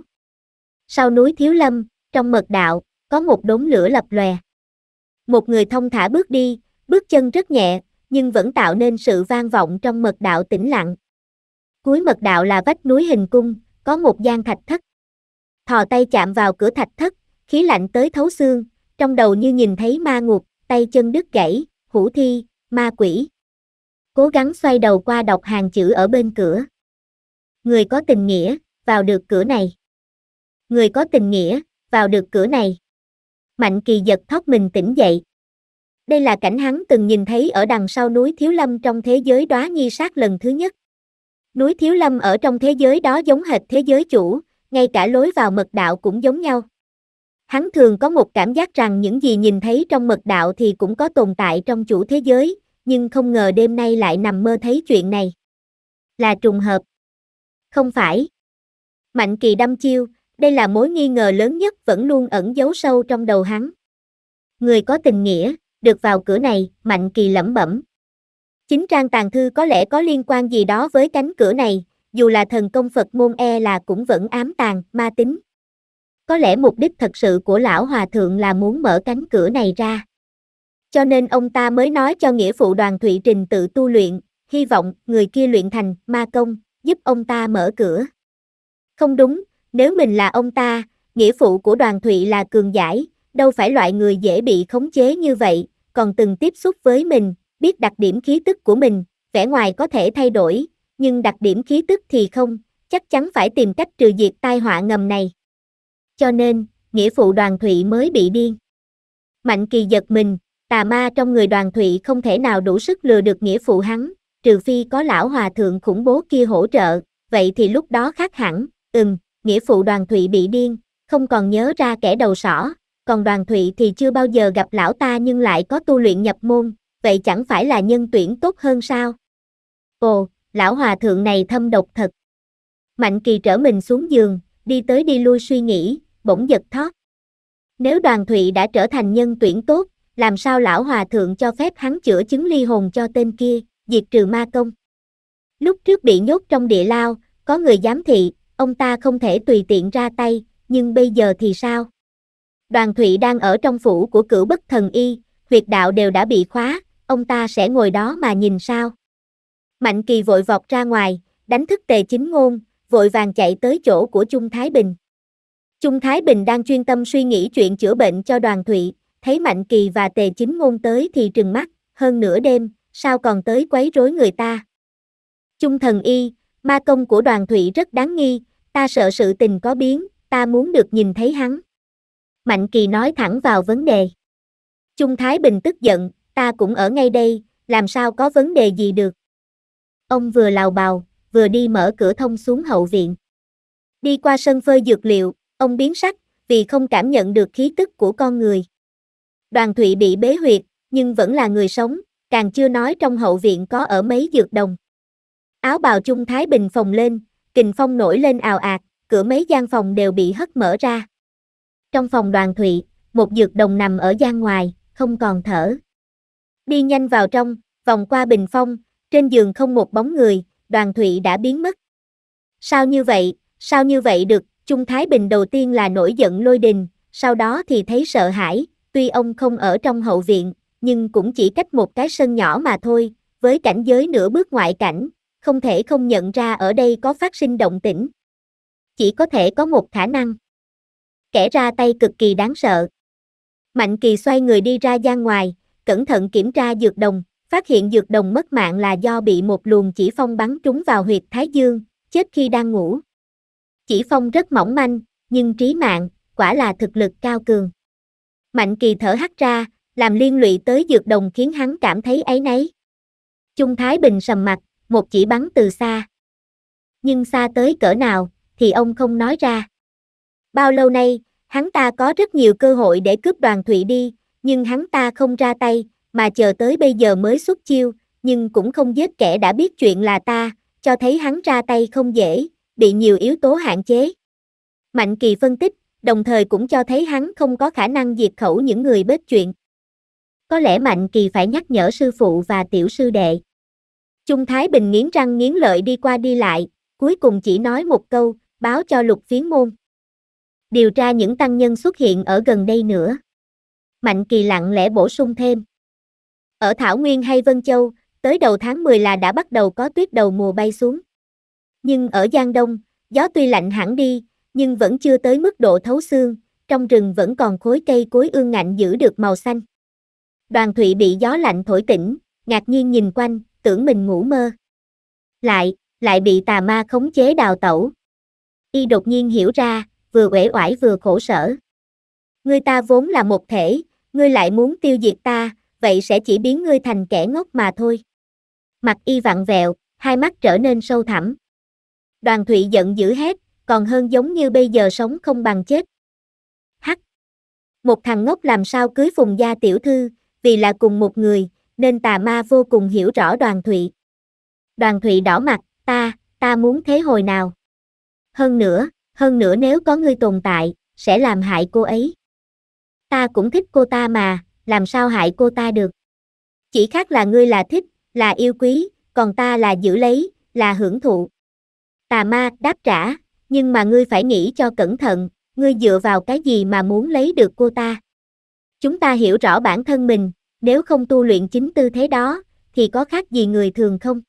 [SPEAKER 1] Sau núi Thiếu Lâm, trong mật đạo, có một đốm lửa lập lòe. Một người thông thả bước đi, bước chân rất nhẹ, nhưng vẫn tạo nên sự vang vọng trong mật đạo tĩnh lặng. Cuối mật đạo là vách núi hình cung, có một gian thạch thất. Thò tay chạm vào cửa thạch thất, khí lạnh tới thấu xương, trong đầu như nhìn thấy ma ngục, tay chân đứt gãy, hủ thi, ma quỷ. Cố gắng xoay đầu qua đọc hàng chữ ở bên cửa. Người có tình nghĩa, vào được cửa này. Người có tình nghĩa, vào được cửa này. Mạnh kỳ giật thóc mình tỉnh dậy. Đây là cảnh hắn từng nhìn thấy ở đằng sau núi Thiếu Lâm trong thế giới đóa nhi sát lần thứ nhất. Núi Thiếu Lâm ở trong thế giới đó giống hệt thế giới chủ, ngay cả lối vào mật đạo cũng giống nhau. Hắn thường có một cảm giác rằng những gì nhìn thấy trong mật đạo thì cũng có tồn tại trong chủ thế giới, nhưng không ngờ đêm nay lại nằm mơ thấy chuyện này. Là trùng hợp. Không phải. Mạnh kỳ đâm chiêu, đây là mối nghi ngờ lớn nhất vẫn luôn ẩn giấu sâu trong đầu hắn. Người có tình nghĩa được vào cửa này, Mạnh Kỳ lẩm bẩm. Chính trang tàn thư có lẽ có liên quan gì đó với cánh cửa này, dù là thần công Phật môn e là cũng vẫn ám tàn, ma tính. Có lẽ mục đích thật sự của lão hòa thượng là muốn mở cánh cửa này ra. Cho nên ông ta mới nói cho nghĩa phụ đoàn Thụy Trình tự tu luyện, hy vọng người kia luyện thành ma công, giúp ông ta mở cửa. Không đúng, nếu mình là ông ta, nghĩa phụ của đoàn Thụy là cường giải, đâu phải loại người dễ bị khống chế như vậy, còn từng tiếp xúc với mình, biết đặc điểm khí tức của mình, vẻ ngoài có thể thay đổi, nhưng đặc điểm khí tức thì không, chắc chắn phải tìm cách trừ diệt tai họa ngầm này. Cho nên, nghĩa phụ đoàn thụy mới bị điên. Mạnh kỳ giật mình, tà ma trong người đoàn thụy không thể nào đủ sức lừa được nghĩa phụ hắn, trừ phi có lão hòa thượng khủng bố kia hỗ trợ, vậy thì lúc đó khác hẳn, ừm, nghĩa phụ đoàn thụy bị điên, không còn nhớ ra kẻ đầu sỏ, còn đoàn thụy thì chưa bao giờ gặp lão ta nhưng lại có tu luyện nhập môn, vậy chẳng phải là nhân tuyển tốt hơn sao? Ồ, lão hòa thượng này thâm độc thật. Mạnh kỳ trở mình xuống giường, đi tới đi lui suy nghĩ, bỗng giật thót. Nếu đoàn thụy đã trở thành nhân tuyển tốt, làm sao lão hòa thượng cho phép hắn chữa chứng ly hồn cho tên kia, diệt trừ ma công. Lúc trước bị nhốt trong địa lao, có người giám thị, ông ta không thể tùy tiện ra tay, nhưng bây giờ thì sao? Đoàn Thụy đang ở trong phủ của cửu bất thần y, huyệt đạo đều đã bị khóa, ông ta sẽ ngồi đó mà nhìn sao. Mạnh kỳ vội vọt ra ngoài, đánh thức tề chính ngôn, vội vàng chạy tới chỗ của Trung Thái Bình. Trung Thái Bình đang chuyên tâm suy nghĩ chuyện chữa bệnh cho đoàn Thụy, thấy Mạnh Kỳ và Tề Chính Ngôn tới thì trừng mắt, hơn nửa đêm, sao còn tới quấy rối người ta. Trung thần y, ma công của đoàn Thụy rất đáng nghi, ta sợ sự tình có biến, ta muốn được nhìn thấy hắn. Mạnh Kỳ nói thẳng vào vấn đề. Trung Thái Bình tức giận, ta cũng ở ngay đây, làm sao có vấn đề gì được. Ông vừa lào bào, vừa đi mở cửa thông xuống hậu viện. Đi qua sân phơi dược liệu, ông biến sắc, vì không cảm nhận được khí tức của con người. Đoàn Thụy bị bế huyệt, nhưng vẫn là người sống, càng chưa nói trong hậu viện có ở mấy dược đồng. Áo bào Trung Thái Bình phồng lên, kình phong nổi lên ào ạt, cửa mấy gian phòng đều bị hất mở ra. Trong phòng đoàn thụy, một dược đồng nằm ở gian ngoài, không còn thở. Đi nhanh vào trong, vòng qua bình phong, trên giường không một bóng người, đoàn thụy đã biến mất. Sao như vậy, sao như vậy được, Trung Thái Bình đầu tiên là nổi giận lôi đình, sau đó thì thấy sợ hãi, tuy ông không ở trong hậu viện, nhưng cũng chỉ cách một cái sân nhỏ mà thôi, với cảnh giới nửa bước ngoại cảnh, không thể không nhận ra ở đây có phát sinh động tĩnh. Chỉ có thể có một khả năng kẻ ra tay cực kỳ đáng sợ. Mạnh kỳ xoay người đi ra gian ngoài, cẩn thận kiểm tra dược đồng, phát hiện dược đồng mất mạng là do bị một luồng chỉ phong bắn trúng vào huyệt thái dương, chết khi đang ngủ. Chỉ phong rất mỏng manh, nhưng trí mạng, quả là thực lực cao cường. Mạnh kỳ thở hắt ra, làm liên lụy tới dược đồng khiến hắn cảm thấy ấy nấy. Trung Thái Bình sầm mặt, một chỉ bắn từ xa. Nhưng xa tới cỡ nào, thì ông không nói ra. Bao lâu nay, hắn ta có rất nhiều cơ hội để cướp đoàn thụy đi, nhưng hắn ta không ra tay, mà chờ tới bây giờ mới xuất chiêu, nhưng cũng không giết kẻ đã biết chuyện là ta, cho thấy hắn ra tay không dễ, bị nhiều yếu tố hạn chế. Mạnh kỳ phân tích, đồng thời cũng cho thấy hắn không có khả năng diệt khẩu những người bết chuyện. Có lẽ Mạnh kỳ phải nhắc nhở sư phụ và tiểu sư đệ. Trung Thái Bình nghiến răng nghiến lợi đi qua đi lại, cuối cùng chỉ nói một câu, báo cho lục phiến môn điều tra những tăng nhân xuất hiện ở gần đây nữa. Mạnh Kỳ lặng lẽ bổ sung thêm. Ở Thảo Nguyên hay Vân Châu, tới đầu tháng 10 là đã bắt đầu có tuyết đầu mùa bay xuống. Nhưng ở Giang Đông, gió tuy lạnh hẳn đi, nhưng vẫn chưa tới mức độ thấu xương, trong rừng vẫn còn khối cây cối ương ngạnh giữ được màu xanh. Đoàn Thụy bị gió lạnh thổi tỉnh, ngạc nhiên nhìn quanh, tưởng mình ngủ mơ. Lại, lại bị tà ma khống chế đào tẩu. Y đột nhiên hiểu ra, vừa uể oải vừa khổ sở. Ngươi ta vốn là một thể, ngươi lại muốn tiêu diệt ta, vậy sẽ chỉ biến ngươi thành kẻ ngốc mà thôi. Mặt y vặn vẹo, hai mắt trở nên sâu thẳm. Đoàn Thụy giận dữ hét, còn hơn giống như bây giờ sống không bằng chết. Hắc! Một thằng ngốc làm sao cưới phùng gia tiểu thư, vì là cùng một người, nên tà ma vô cùng hiểu rõ đoàn Thụy. Đoàn Thụy đỏ mặt, ta, ta muốn thế hồi nào? Hơn nữa, hơn nữa nếu có ngươi tồn tại, sẽ làm hại cô ấy. Ta cũng thích cô ta mà, làm sao hại cô ta được. Chỉ khác là ngươi là thích, là yêu quý, còn ta là giữ lấy, là hưởng thụ. Tà ma đáp trả, nhưng mà ngươi phải nghĩ cho cẩn thận, ngươi dựa vào cái gì mà muốn lấy được cô ta. Chúng ta hiểu rõ bản thân mình, nếu không tu luyện chính tư thế đó, thì có khác gì người thường không?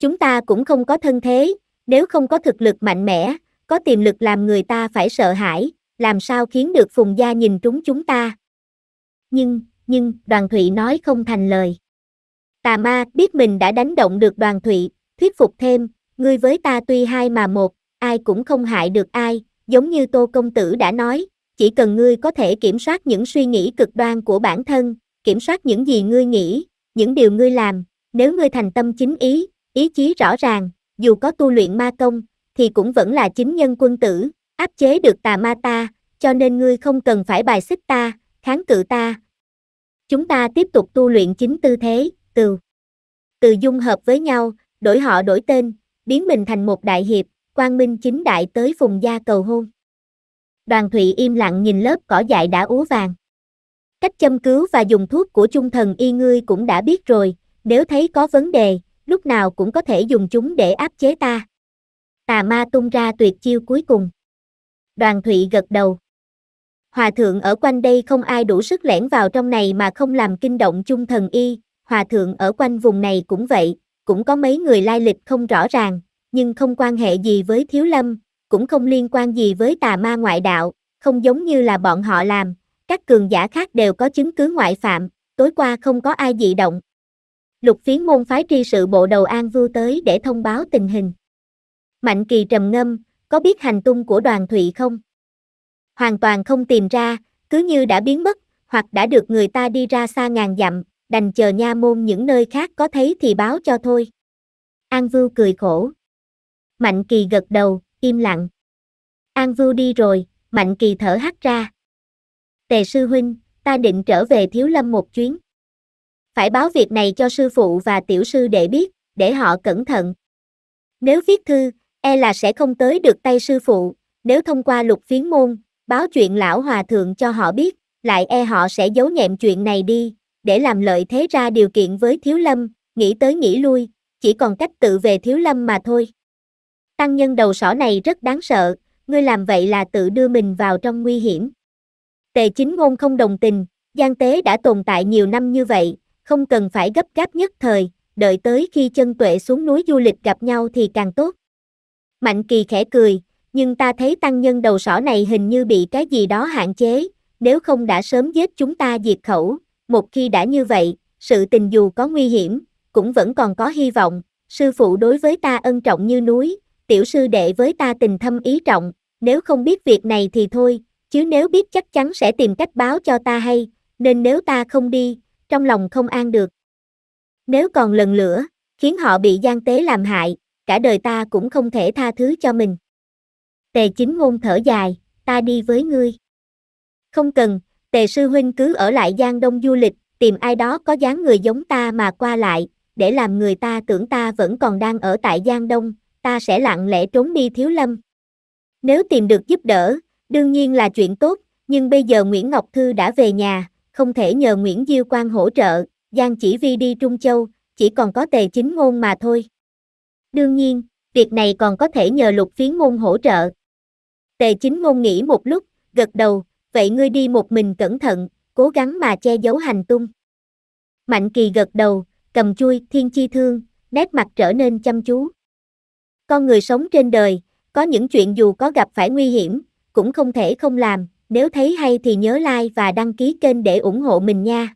[SPEAKER 1] Chúng ta cũng không có thân thế, nếu không có thực lực mạnh mẽ, có tiềm lực làm người ta phải sợ hãi, làm sao khiến được Phùng Gia nhìn trúng chúng ta. Nhưng, nhưng, đoàn thụy nói không thành lời. Tà ma biết mình đã đánh động được đoàn thụy, thuyết phục thêm, ngươi với ta tuy hai mà một, ai cũng không hại được ai, giống như Tô Công Tử đã nói, chỉ cần ngươi có thể kiểm soát những suy nghĩ cực đoan của bản thân, kiểm soát những gì ngươi nghĩ, những điều ngươi làm, nếu ngươi thành tâm chính ý, ý chí rõ ràng, dù có tu luyện ma công, thì cũng vẫn là chính nhân quân tử, áp chế được tà ma ta, cho nên ngươi không cần phải bài xích ta, kháng cự ta. Chúng ta tiếp tục tu luyện chính tư thế, từ. Từ dung hợp với nhau, đổi họ đổi tên, biến mình thành một đại hiệp, quang minh chính đại tới phùng gia cầu hôn. Đoàn Thụy im lặng nhìn lớp cỏ dại đã úa vàng. Cách châm cứu và dùng thuốc của trung thần y ngươi cũng đã biết rồi, nếu thấy có vấn đề, lúc nào cũng có thể dùng chúng để áp chế ta tà ma tung ra tuyệt chiêu cuối cùng. Đoàn Thụy gật đầu. Hòa thượng ở quanh đây không ai đủ sức lẻn vào trong này mà không làm kinh động chung thần y, hòa thượng ở quanh vùng này cũng vậy, cũng có mấy người lai lịch không rõ ràng, nhưng không quan hệ gì với thiếu lâm, cũng không liên quan gì với tà ma ngoại đạo, không giống như là bọn họ làm, các cường giả khác đều có chứng cứ ngoại phạm, tối qua không có ai dị động. Lục phiến môn phái tri sự bộ đầu An Vưu tới để thông báo tình hình. Mạnh Kỳ trầm ngâm, có biết hành tung của đoàn thụy không? Hoàn toàn không tìm ra, cứ như đã biến mất, hoặc đã được người ta đi ra xa ngàn dặm, đành chờ nha môn những nơi khác có thấy thì báo cho thôi. An Vưu cười khổ. Mạnh Kỳ gật đầu, im lặng. An Vưu đi rồi, Mạnh Kỳ thở hắt ra. Tề sư huynh, ta định trở về Thiếu Lâm một chuyến. Phải báo việc này cho sư phụ và tiểu sư để biết, để họ cẩn thận. Nếu viết thư, e là sẽ không tới được tay sư phụ, nếu thông qua lục phiến môn, báo chuyện lão hòa thượng cho họ biết, lại e họ sẽ giấu nhẹm chuyện này đi, để làm lợi thế ra điều kiện với thiếu lâm, nghĩ tới nghĩ lui, chỉ còn cách tự về thiếu lâm mà thôi. Tăng nhân đầu sỏ này rất đáng sợ, ngươi làm vậy là tự đưa mình vào trong nguy hiểm. Tề chính ngôn không đồng tình, gian tế đã tồn tại nhiều năm như vậy, không cần phải gấp gáp nhất thời, đợi tới khi chân tuệ xuống núi du lịch gặp nhau thì càng tốt. Mạnh kỳ khẽ cười, nhưng ta thấy tăng nhân đầu sỏ này hình như bị cái gì đó hạn chế, nếu không đã sớm giết chúng ta diệt khẩu, một khi đã như vậy, sự tình dù có nguy hiểm, cũng vẫn còn có hy vọng, sư phụ đối với ta ân trọng như núi, tiểu sư đệ với ta tình thâm ý trọng, nếu không biết việc này thì thôi, chứ nếu biết chắc chắn sẽ tìm cách báo cho ta hay, nên nếu ta không đi, trong lòng không an được. Nếu còn lần lửa, khiến họ bị gian tế làm hại, cả đời ta cũng không thể tha thứ cho mình. Tề chính ngôn thở dài, ta đi với ngươi. Không cần, tề sư huynh cứ ở lại Giang Đông du lịch, tìm ai đó có dáng người giống ta mà qua lại, để làm người ta tưởng ta vẫn còn đang ở tại Giang Đông, ta sẽ lặng lẽ trốn đi thiếu lâm. Nếu tìm được giúp đỡ, đương nhiên là chuyện tốt, nhưng bây giờ Nguyễn Ngọc Thư đã về nhà, không thể nhờ Nguyễn Diêu Quang hỗ trợ, Giang chỉ vi đi Trung Châu, chỉ còn có tề chính ngôn mà thôi. Đương nhiên, việc này còn có thể nhờ lục phiến môn hỗ trợ. Tề chính môn nghĩ một lúc, gật đầu, vậy ngươi đi một mình cẩn thận, cố gắng mà che giấu hành tung. Mạnh kỳ gật đầu, cầm chui, thiên chi thương, nét mặt trở nên chăm chú. Con người sống trên đời, có những chuyện dù có gặp phải nguy hiểm, cũng không thể không làm, nếu thấy hay thì nhớ like và đăng ký kênh để ủng hộ mình nha.